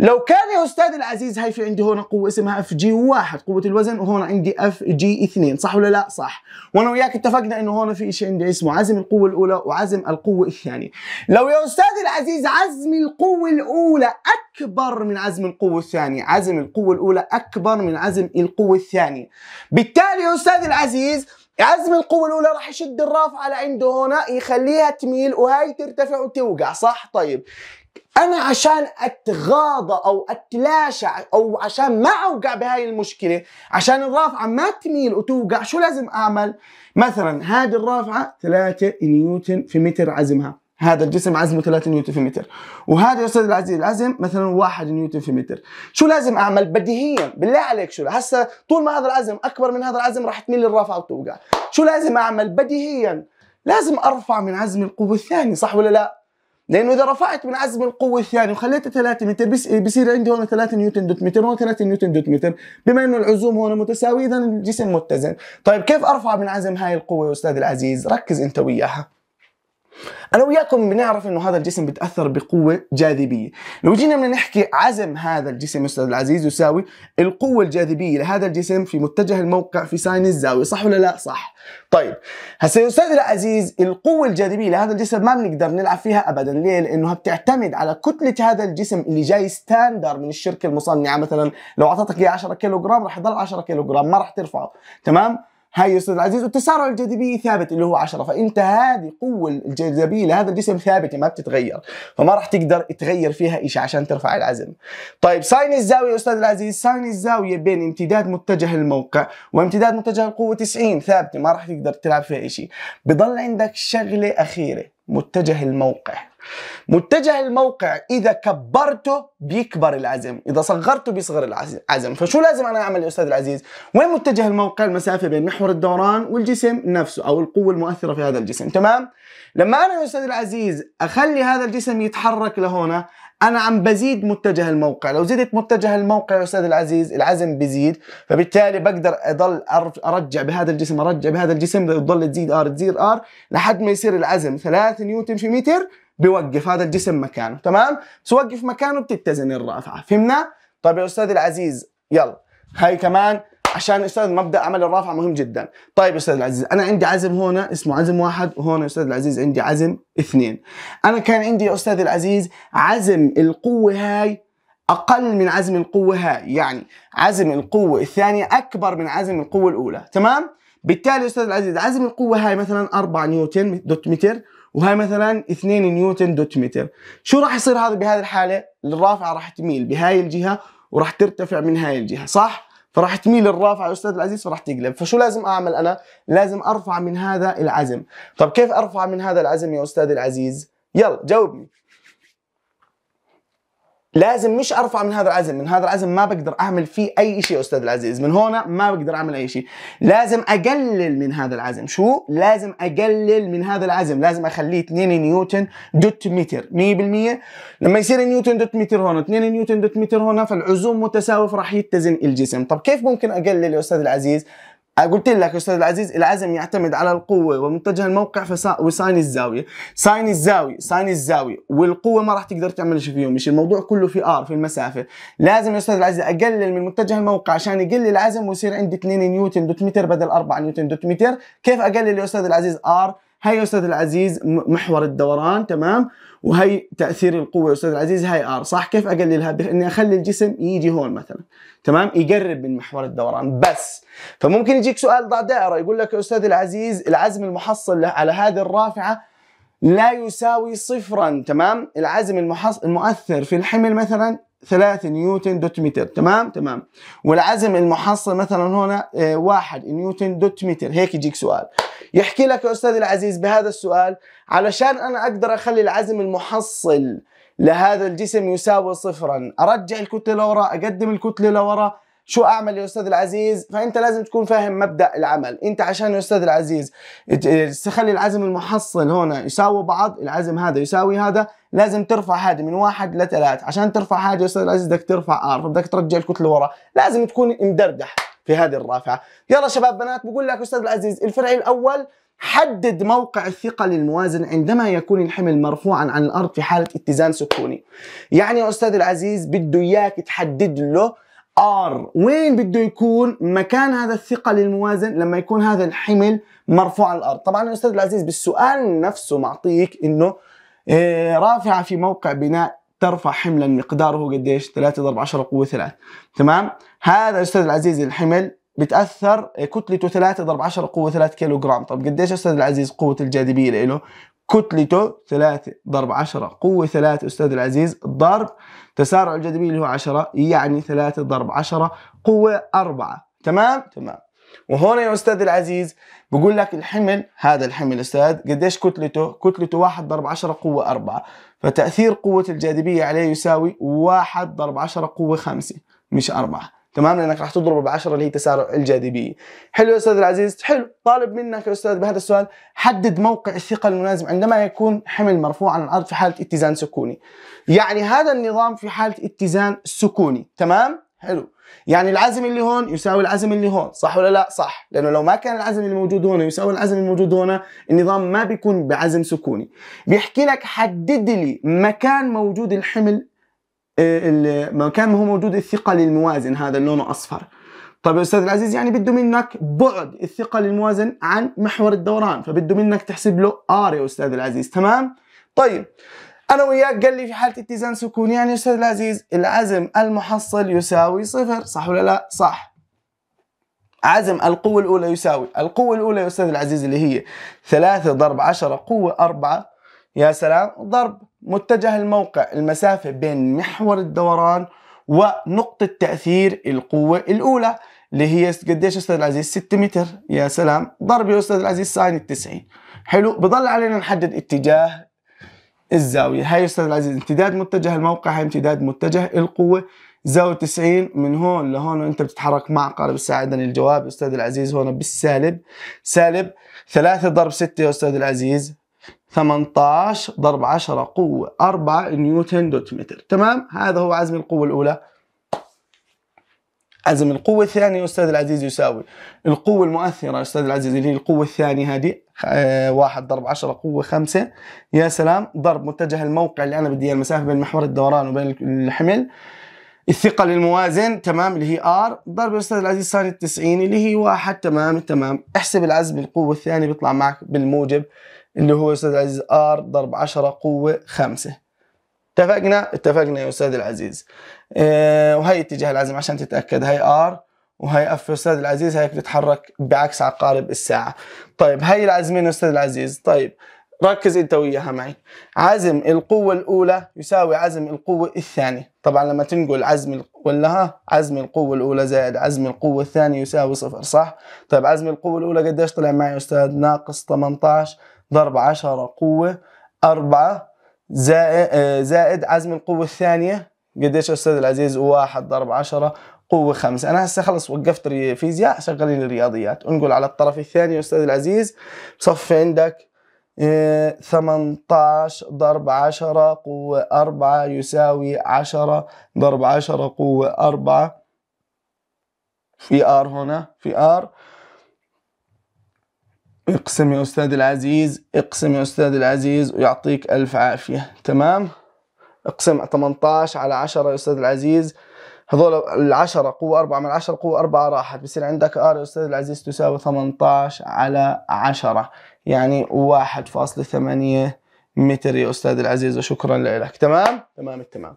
لو كان يا استاذ العزيز هاي في عندي هون قوه اسمها اف جي 1 قوه الوزن وهون عندي اف جي 2 صح ولا لا صح وانا وياك اتفقنا انه هون في شيء عندي اسمه عزم القوه الاولى وعزم عزم القوة الثانية يعني؟ لو يا أستاذ العزيز عزم القوة الأولى أكبر من عزم القوة الثانية عزم القوة الأولى أكبر من عزم القوة الثانية بالتالي يا أستاذ العزيز عزم القوة الأولى راح يشد الرافعة لعند هنا يخليها تميل وهاي ترتفع وتوقع صح طيب أنا عشان أتغاضى أو أتلاشى أو عشان ما أوقع بهاي المشكلة عشان الرافعة ما تميل وتوقع شو لازم أعمل؟ مثلا هذه الرافعة 3 نيوتن في متر عزمها هذا الجسم عزمه 3 نيوتن في متر وهذا يا استاذ العزيز العزم مثلا 1 نيوتن في متر شو لازم اعمل بديهيا بالله عليك شو هسه طول ما هذا العزم اكبر من هذا العزم راح تميل الرافعة وتوقع شو لازم اعمل بديهيا لازم ارفع من عزم القوه الثاني صح ولا لا لانه اذا رفعت من عزم القوه الثاني وخليته 3 متر بصير عندي هون 3 نيوتن دوت متر هون 3 نيوتن دوت متر بما انه العزوم هون متساوي اذا الجسم متزن طيب كيف ارفع من عزم هاي القوه يا استاذ العزيز ركز انت وياها انا وياكم بنعرف انه هذا الجسم بيتاثر بقوه جاذبيه لو جينا بدنا نحكي عزم هذا الجسم استاذ العزيز يساوي القوه الجاذبيه لهذا الجسم في متجه الموقع في ساين الزاويه صح ولا لا صح طيب هسه يا استاذ العزيز القوه الجاذبيه لهذا الجسم ما بنقدر نلعب فيها ابدا ليه لانها بتعتمد على كتله هذا الجسم اللي جاي ستاندر من الشركه المصنعه مثلا لو اعطتك اياه 10 كيلوغرام راح يضل 10 كيلوغرام ما راح ترفعه تمام هاي يا استاذ العزيز والتسارع الجاذبيه ثابت اللي هو 10 فانت هذه قوه الجاذبيه لهذا الجسم ثابته ما بتتغير فما راح تقدر تغير فيها شيء عشان ترفع العزم طيب ساين الزاويه يا استاذ العزيز ساين الزاويه بين امتداد متجه الموقع وامتداد متجه القوه 90 ثابته ما راح تقدر تلعب فيها شيء بضل عندك شغله اخيره متجه الموقع متجه الموقع اذا كبرته بيكبر العزم اذا صغرته بيصغر العزم فشو لازم انا اعمل يا استاذ العزيز وين متجه الموقع المسافه بين محور الدوران والجسم نفسه او القوه المؤثره في هذا الجسم تمام لما انا يا استاذ العزيز اخلي هذا الجسم يتحرك لهنا انا عم بزيد متجه الموقع لو زدت متجه الموقع يا استاذ العزيز العزم بيزيد فبالتالي بقدر اضل ارجع بهذا الجسم ارجع بهذا الجسم بضل تزيد ار تزيد ار لحد ما يصير العزم 3 نيوتن في متر بيوقف هذا الجسم مكانه تمام توقف مكانه بتتزن الرافعه فهمنا طيب يا استاذ العزيز يلا هاي كمان عشان استاذ مبدا عمل الرافعه مهم جدا طيب يا استاذ العزيز انا عندي عزم هنا اسمه عزم واحد وهنا يا استاذ العزيز عندي عزم اثنين انا كان عندي يا استاذ العزيز عزم القوه هاي اقل من عزم القوه هاي يعني عزم القوه الثانيه اكبر من عزم القوه الاولى تمام بالتالي يا استاذ العزيز عزم القوه هاي مثلا 4 نيوتن دوت متر وهاي مثلا 2 نيوتن دوت متر شو راح يصير هذا بهذه الحاله الرافعه راح تميل بهاي الجهه وراح ترتفع من هاي الجهه صح فراح تميل الرافعه يا استاذ العزيز فراح تقلب فشو لازم اعمل انا لازم ارفع من هذا العزم طب كيف ارفع من هذا العزم يا استاذ العزيز يلا جاوبني لازم مش ارفع من هذا العزم من هذا العزم ما بقدر اعمل فيه اي شيء استاذ العزيز من هنا ما بقدر اعمل اي شيء لازم اقلل من هذا العزم شو لازم اقلل من هذا العزم لازم اخليه 2 نيوتن دوت متر 100% لما يصير نيوتن دوت متر هنا 2 نيوتن دوت متر هنا فالعزوم متساوي فراح يتزن الجسم طب كيف ممكن اقلل يا استاذ العزيز قلت لك استاذ العزيز العزم يعتمد على القوه ومتجه الموقع فسا... وساين الزاويه ساين الزاويه ساين الزاويه والقوه ما راح تقدر تعمل شيء فيهم مش الموضوع كله في ار في المسافه لازم يا استاذ العزيز اقلل من متجه الموقع عشان يقل العزم ويصير عندي 2 نيوتن دوت متر بدل 4 نيوتن دوت متر كيف اقلل يا استاذ العزيز ار هاي يا استاذ العزيز محور الدوران تمام وهي تاثير القوه يا استاذ العزيز هاي ار صح كيف اقللها باني اخلي الجسم يجي هون مثلا تمام يقرب من محور الدوران بس فممكن يجيك سؤال ضع دائره يقول لك يا استاذ العزيز العزم المحصل على هذه الرافعه لا يساوي صفرا تمام العزم المحص... المؤثر في الحمل مثلا 3 نيوتن دوت متر تمام تمام والعزم المحصل مثلا هنا 1 آه، نيوتن دوت متر هيك يجيك سؤال يحكي لك يا استاذي العزيز بهذا السؤال علشان انا اقدر اخلي العزم المحصل لهذا الجسم يساوي صفرا ارجع الكتله لورا اقدم الكتله لورا شو اعمل يا استاذ العزيز فانت لازم تكون فاهم مبدا العمل انت عشان يا استاذ العزيز تخلي العزم المحصل هنا يساوي بعض العزم هذا يساوي هذا لازم ترفع هذه من واحد لثلاث عشان ترفع هذه يا استاذ العزيز بدك ترفع ار فبدك ترجع الكتله ورا لازم تكون مدردح في هذه الرافعه يلا شباب بنات بقول لك استاذ العزيز الفرع الاول حدد موقع الثقة للموازن عندما يكون الحمل مرفوعا عن الأرض في حالة اتزان سكوني يعني يا أستاذ العزيز بده إياك تحدد له ار وين بده يكون مكان هذا الثقل الموازن لما يكون هذا الحمل مرفوع على الارض طبعا الاستاذ العزيز بالسؤال نفسه معطيك انه آه، رافعه في موقع بناء ترفع حملا مقداره قديش 3 ضرب 10 قوه 3 تمام هذا الاستاذ العزيز الحمل بتاثر آه، كتلته 3 ضرب 10 قوه 3 كيلو جرام طب قديش استاذ العزيز قوه الجاذبيه له كتلته 3 ضرب 10 قوة 3 أستاذ العزيز ضرب تسارع الجاذبية اللي هو 10 يعني 3 ضرب 10 قوة 4 تمام تمام وهون يا أستاذ العزيز بقول لك الحمل هذا الحمل أستاذ قديش كتلته كتلته 1 ضرب 10 قوة 4 فتأثير قوة الجاذبية عليه يساوي 1 ضرب 10 قوة 5 مش 4 تمام لانك راح تضرب ب10 اللي هي تسارع الجاذبيه حلو يا استاذ العزيز حلو طالب منك يا استاذ بهذا السؤال حدد موقع الثقل الملازم عندما يكون حمل مرفوع عن الارض في حاله اتزان سكوني يعني هذا النظام في حالة اتزان سكوني تمام حلو يعني العزم اللي هون يساوي العزم اللي هون صح ولا لا صح لانه لو ما كان العزم الموجود هنا يساوي العزم الموجود هنا النظام ما بيكون بعزم سكوني بيحكي لك حدد لي مكان موجود الحمل آه، مكان هو موجود الثقل الموازن هذا اللون اصفر طيب يا استاذ العزيز يعني بده منك بعد الثقل الموازن عن محور الدوران فبده منك تحسب له ار يا استاذ العزيز تمام طيب انا وياك قال لي في حاله اتزان سكوني يعني استاذ العزيز العزم المحصل يساوي صفر صح ولا لا صح عزم القوة الأولى يساوي القوة الأولى يا أستاذ العزيز اللي هي 3 ضرب 10 قوة 4 يا سلام ضرب متجه الموقع المسافة بين محور الدوران ونقطة تأثير القوة الأولى اللي هي قديش أستاذ العزيز 6 متر يا سلام ضرب يا أستاذ العزيز ساين التسعين حلو بضل علينا نحدد اتجاه الزاوية هاي أستاذ العزيز امتداد متجه الموقع هاي امتداد متجه القوة زاوية 90 من هون لهون وانت بتتحرك مع قارب الساعة إذا الجواب أستاذ العزيز هون بالسالب سالب 3 ضرب 6 يا أستاذ العزيز 18 ضرب 10 قوة 4 نيوتن دوت متر تمام هذا هو عزم القوة الأولى عزم القوة الثانية أستاذ العزيز يساوي القوة المؤثرة أستاذ العزيز اللي هي القوة الثانية هذه آه، واحد ضرب عشرة قوة خمسة يا سلام ضرب متجه الموقع اللي أنا بدي المسافة بين محور الدوران وبين الحمل الثقل الموازن تمام اللي هي ار ضرب الاستاذ العزيز صار 90 اللي هي واحد تمام تمام احسب العزم القوه الثانيه بيطلع معك بالموجب اللي هو استاذ العزيز ار ضرب عشرة قوه خمسة اتفقنا اتفقنا يا استاذ العزيز آه، وهي اتجاه العزم عشان تتاكد هي ار وهي اف استاذ العزيز هيك بتتحرك بعكس عقارب الساعه طيب هي العزمين استاذ العزيز طيب ركز انت وياها معي عزم القوة الأولى يساوي عزم القوة الثانية طبعا لما تنقل عزم ولا ها عزم القوة الأولى زائد عزم القوة الثانية يساوي صفر صح؟ طيب عزم القوة الأولى قديش طلع معي يا أستاذ؟ ناقص 18 ضرب 10 قوة 4 زائد, آه، زائد عزم القوة الثانية قديش استاذ العزيز واحد ضرب عشرة قوة خمسة أنا هسه خلص وقفت فيزياء شغلي الرياضيات ونقول على الطرف الثاني أستاذ العزيز صف عندك 18 آه، ضرب 10 قوة 4 يساوي 10 ضرب 10 قوة 4 في ار هنا في ار اقسم يا أستاذ العزيز اقسم يا أستاذ العزيز ويعطيك ألف عافية تمام؟ اقسم 18 على 10 يا استاذ العزيز هذول العشرة قوة أربعة من العشرة قوة أربعة راحت بصير عندك آر يا أستاذ العزيز تساوي 18 على 10 يعني 1.8 متر يا أستاذ العزيز وشكرا لك تمام؟ تمام التمام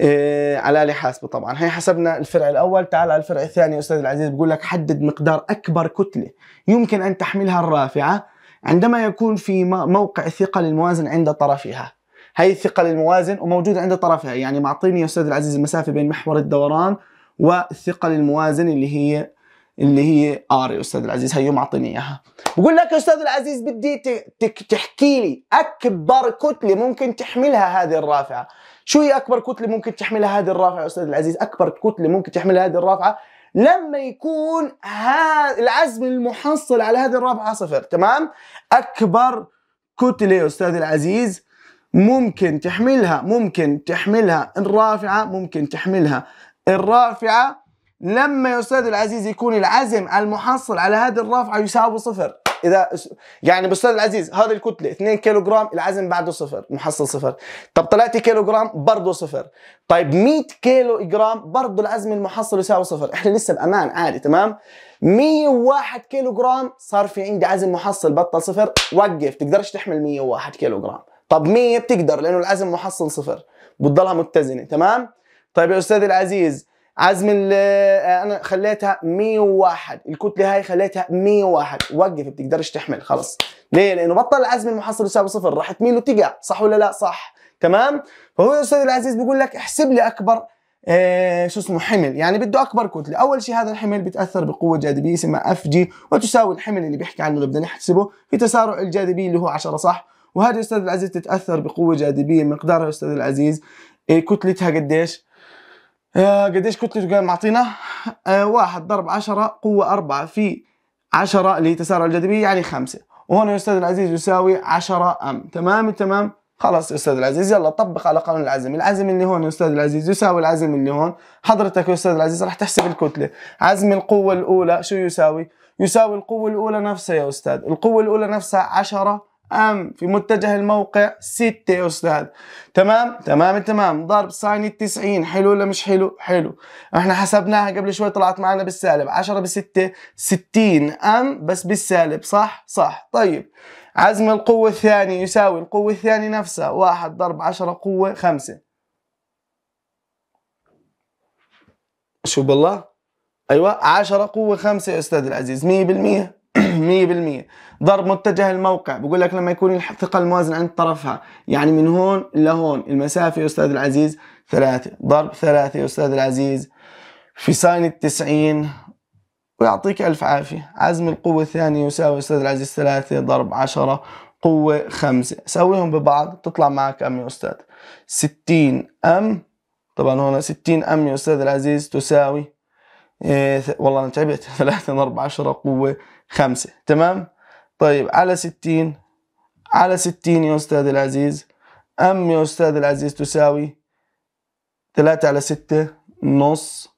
إيه على آلة حاسبة طبعا هي حسبنا الفرع الأول تعال على الفرع الثاني يا أستاذ العزيز بقول لك حدد مقدار أكبر كتلة يمكن أن تحملها الرافعة عندما يكون في موقع ثقل الموازن عند طرفها هي الثقل الموازن وموجود عند طرفها يعني معطيني يا استاذ العزيز المسافه بين محور الدوران والثقل الموازن اللي هي اللي هي ار يا استاذ العزيز هيو معطيني اياها بقول لك يا استاذ العزيز بدي تحكي لي اكبر كتله ممكن تحملها هذه الرافعه شو هي اكبر كتله ممكن تحملها هذه الرافعه يا استاذ العزيز اكبر كتله ممكن تحملها هذه الرافعه لما يكون ها العزم المحصل على هذه الرافعه صفر تمام اكبر كتله يا استاذ العزيز ممكن تحملها ممكن تحملها الرافعة ممكن تحملها الرافعة لما يا أستاذ العزيز يكون العزم المحصل على هذه الرافعة يساوي صفر إذا يعني أستاذ العزيز هذه الكتلة 2 كيلو جرام العزم بعده صفر محصل صفر طب 3 كيلو جرام برضه صفر طيب 100 كيلو جرام برضه العزم المحصل يساوي صفر إحنا لسه بأمان عادي تمام 101 كيلو جرام صار في عندي عزم محصل بطل صفر وقف تقدرش تحمل 101 كيلو جرام طب 100 بتقدر لانه العزم محصل صفر بتضلها متزنه تمام طيب يا استاذي العزيز عزم آه، انا خليتها 101 الكتله هاي خليتها 101 وقف بتقدرش تحمل خلص ليه لانه بطل العزم المحصل يساوي صفر راح تميل وتقع صح ولا لا صح تمام فهو يا استاذي العزيز بيقول لك احسب لي اكبر إيه شو اسمه حمل يعني بده اكبر كتله اول شيء هذا الحمل بيتاثر بقوه جاذبيه اسمها اف جي وتساوي الحمل اللي بيحكي عنه اللي بدنا نحسبه في تسارع الجاذبيه اللي هو 10 صح وهذه أستاذ العزيز تتأثر بقوة جاذبية مقدارها أستاذ العزيز كتلتها إيه، قديش إيه، قديش كتلته قال معطينا إيه، واحد ضرب عشرة قوة أربعة في عشرة اللي هي تسارع الجاذبية يعني خمسة وهنا يا أستاذ العزيز يساوي عشرة أم تمام تمام خلاص يا استاذ العزيز يلا طبق على قانون العزم العزم اللي هون يا استاذ العزيز يساوي العزم اللي هون حضرتك يا استاذ العزيز راح تحسب الكتله عزم القوه الاولى شو يساوي يساوي القوه الاولى نفسها يا استاذ القوه الاولى نفسها 10 أم في متجه الموقع 6 يا أستاذ تمام تمام تمام ضرب ساين التسعين حلو ولا مش حلو حلو احنا حسبناها قبل شوي طلعت معنا بالسالب 10 بستة 60 أم بس بالسالب صح صح طيب عزم القوة الثاني يساوي القوة الثاني نفسها واحد ضرب عشرة قوة خمسة شو بالله أيوة عشرة قوة خمسة يا أستاذ العزيز مية بالمية 100% ضرب متجه الموقع بقول لك لما يكون الثقل الموازن عند طرفها يعني من هون لهون المسافة يا أستاذ العزيز ثلاثة ضرب ثلاثة يا أستاذ العزيز في ساين التسعين ويعطيك ألف عافية عزم القوة الثانية يساوي أستاذ العزيز ثلاثة ضرب عشرة قوة خمسة سويهم ببعض تطلع معك أم يا أستاذ ستين أم طبعا هنا ستين أم يا أستاذ العزيز تساوي إيه والله أنا تعبت ثلاثة ضرب عشرة قوة خمسة تمام طيب على ستين على ستين يا أستاذ العزيز أم يا أستاذ العزيز تساوي ثلاثة على ستة نص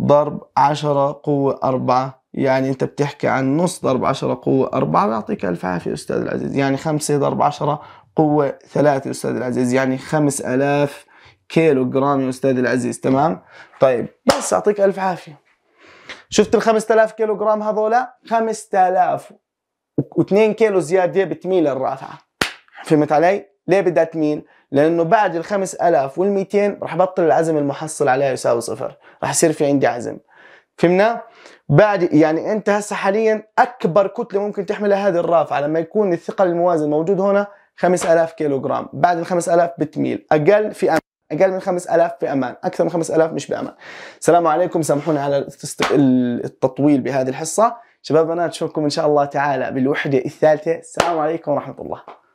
ضرب عشرة قوة أربعة يعني أنت بتحكي عن نص ضرب عشرة قوة أربعة بيعطيك ألف عافية أستاذ العزيز يعني خمسة ضرب عشرة قوة ثلاثة أستاذ العزيز يعني خمس ألاف كيلو جرام يا أستاذ العزيز تمام طيب بس أعطيك ألف عافية شفت ال 5000 كيلو جرام هذولا و2 كيلو زياده بتميل الرافعه فهمت علي ليه بدها تميل لانه بعد ال 5200 رح بطل العزم المحصل عليها يساوي صفر رح يصير في عندي عزم فهمنا بعد يعني انت هسه حاليا اكبر كتله ممكن تحملها هذه الرافعه لما يكون الثقل الموازن موجود هنا 5000 كيلو جرام بعد ال 5000 بتميل اقل في أم... اقل من 5000 بامان اكثر من 5000 مش بامان السلام عليكم سامحونا على التطويل بهذه الحصه شباب بنات نشوفكم ان شاء الله تعالى بالوحده الثالثه السلام عليكم ورحمه الله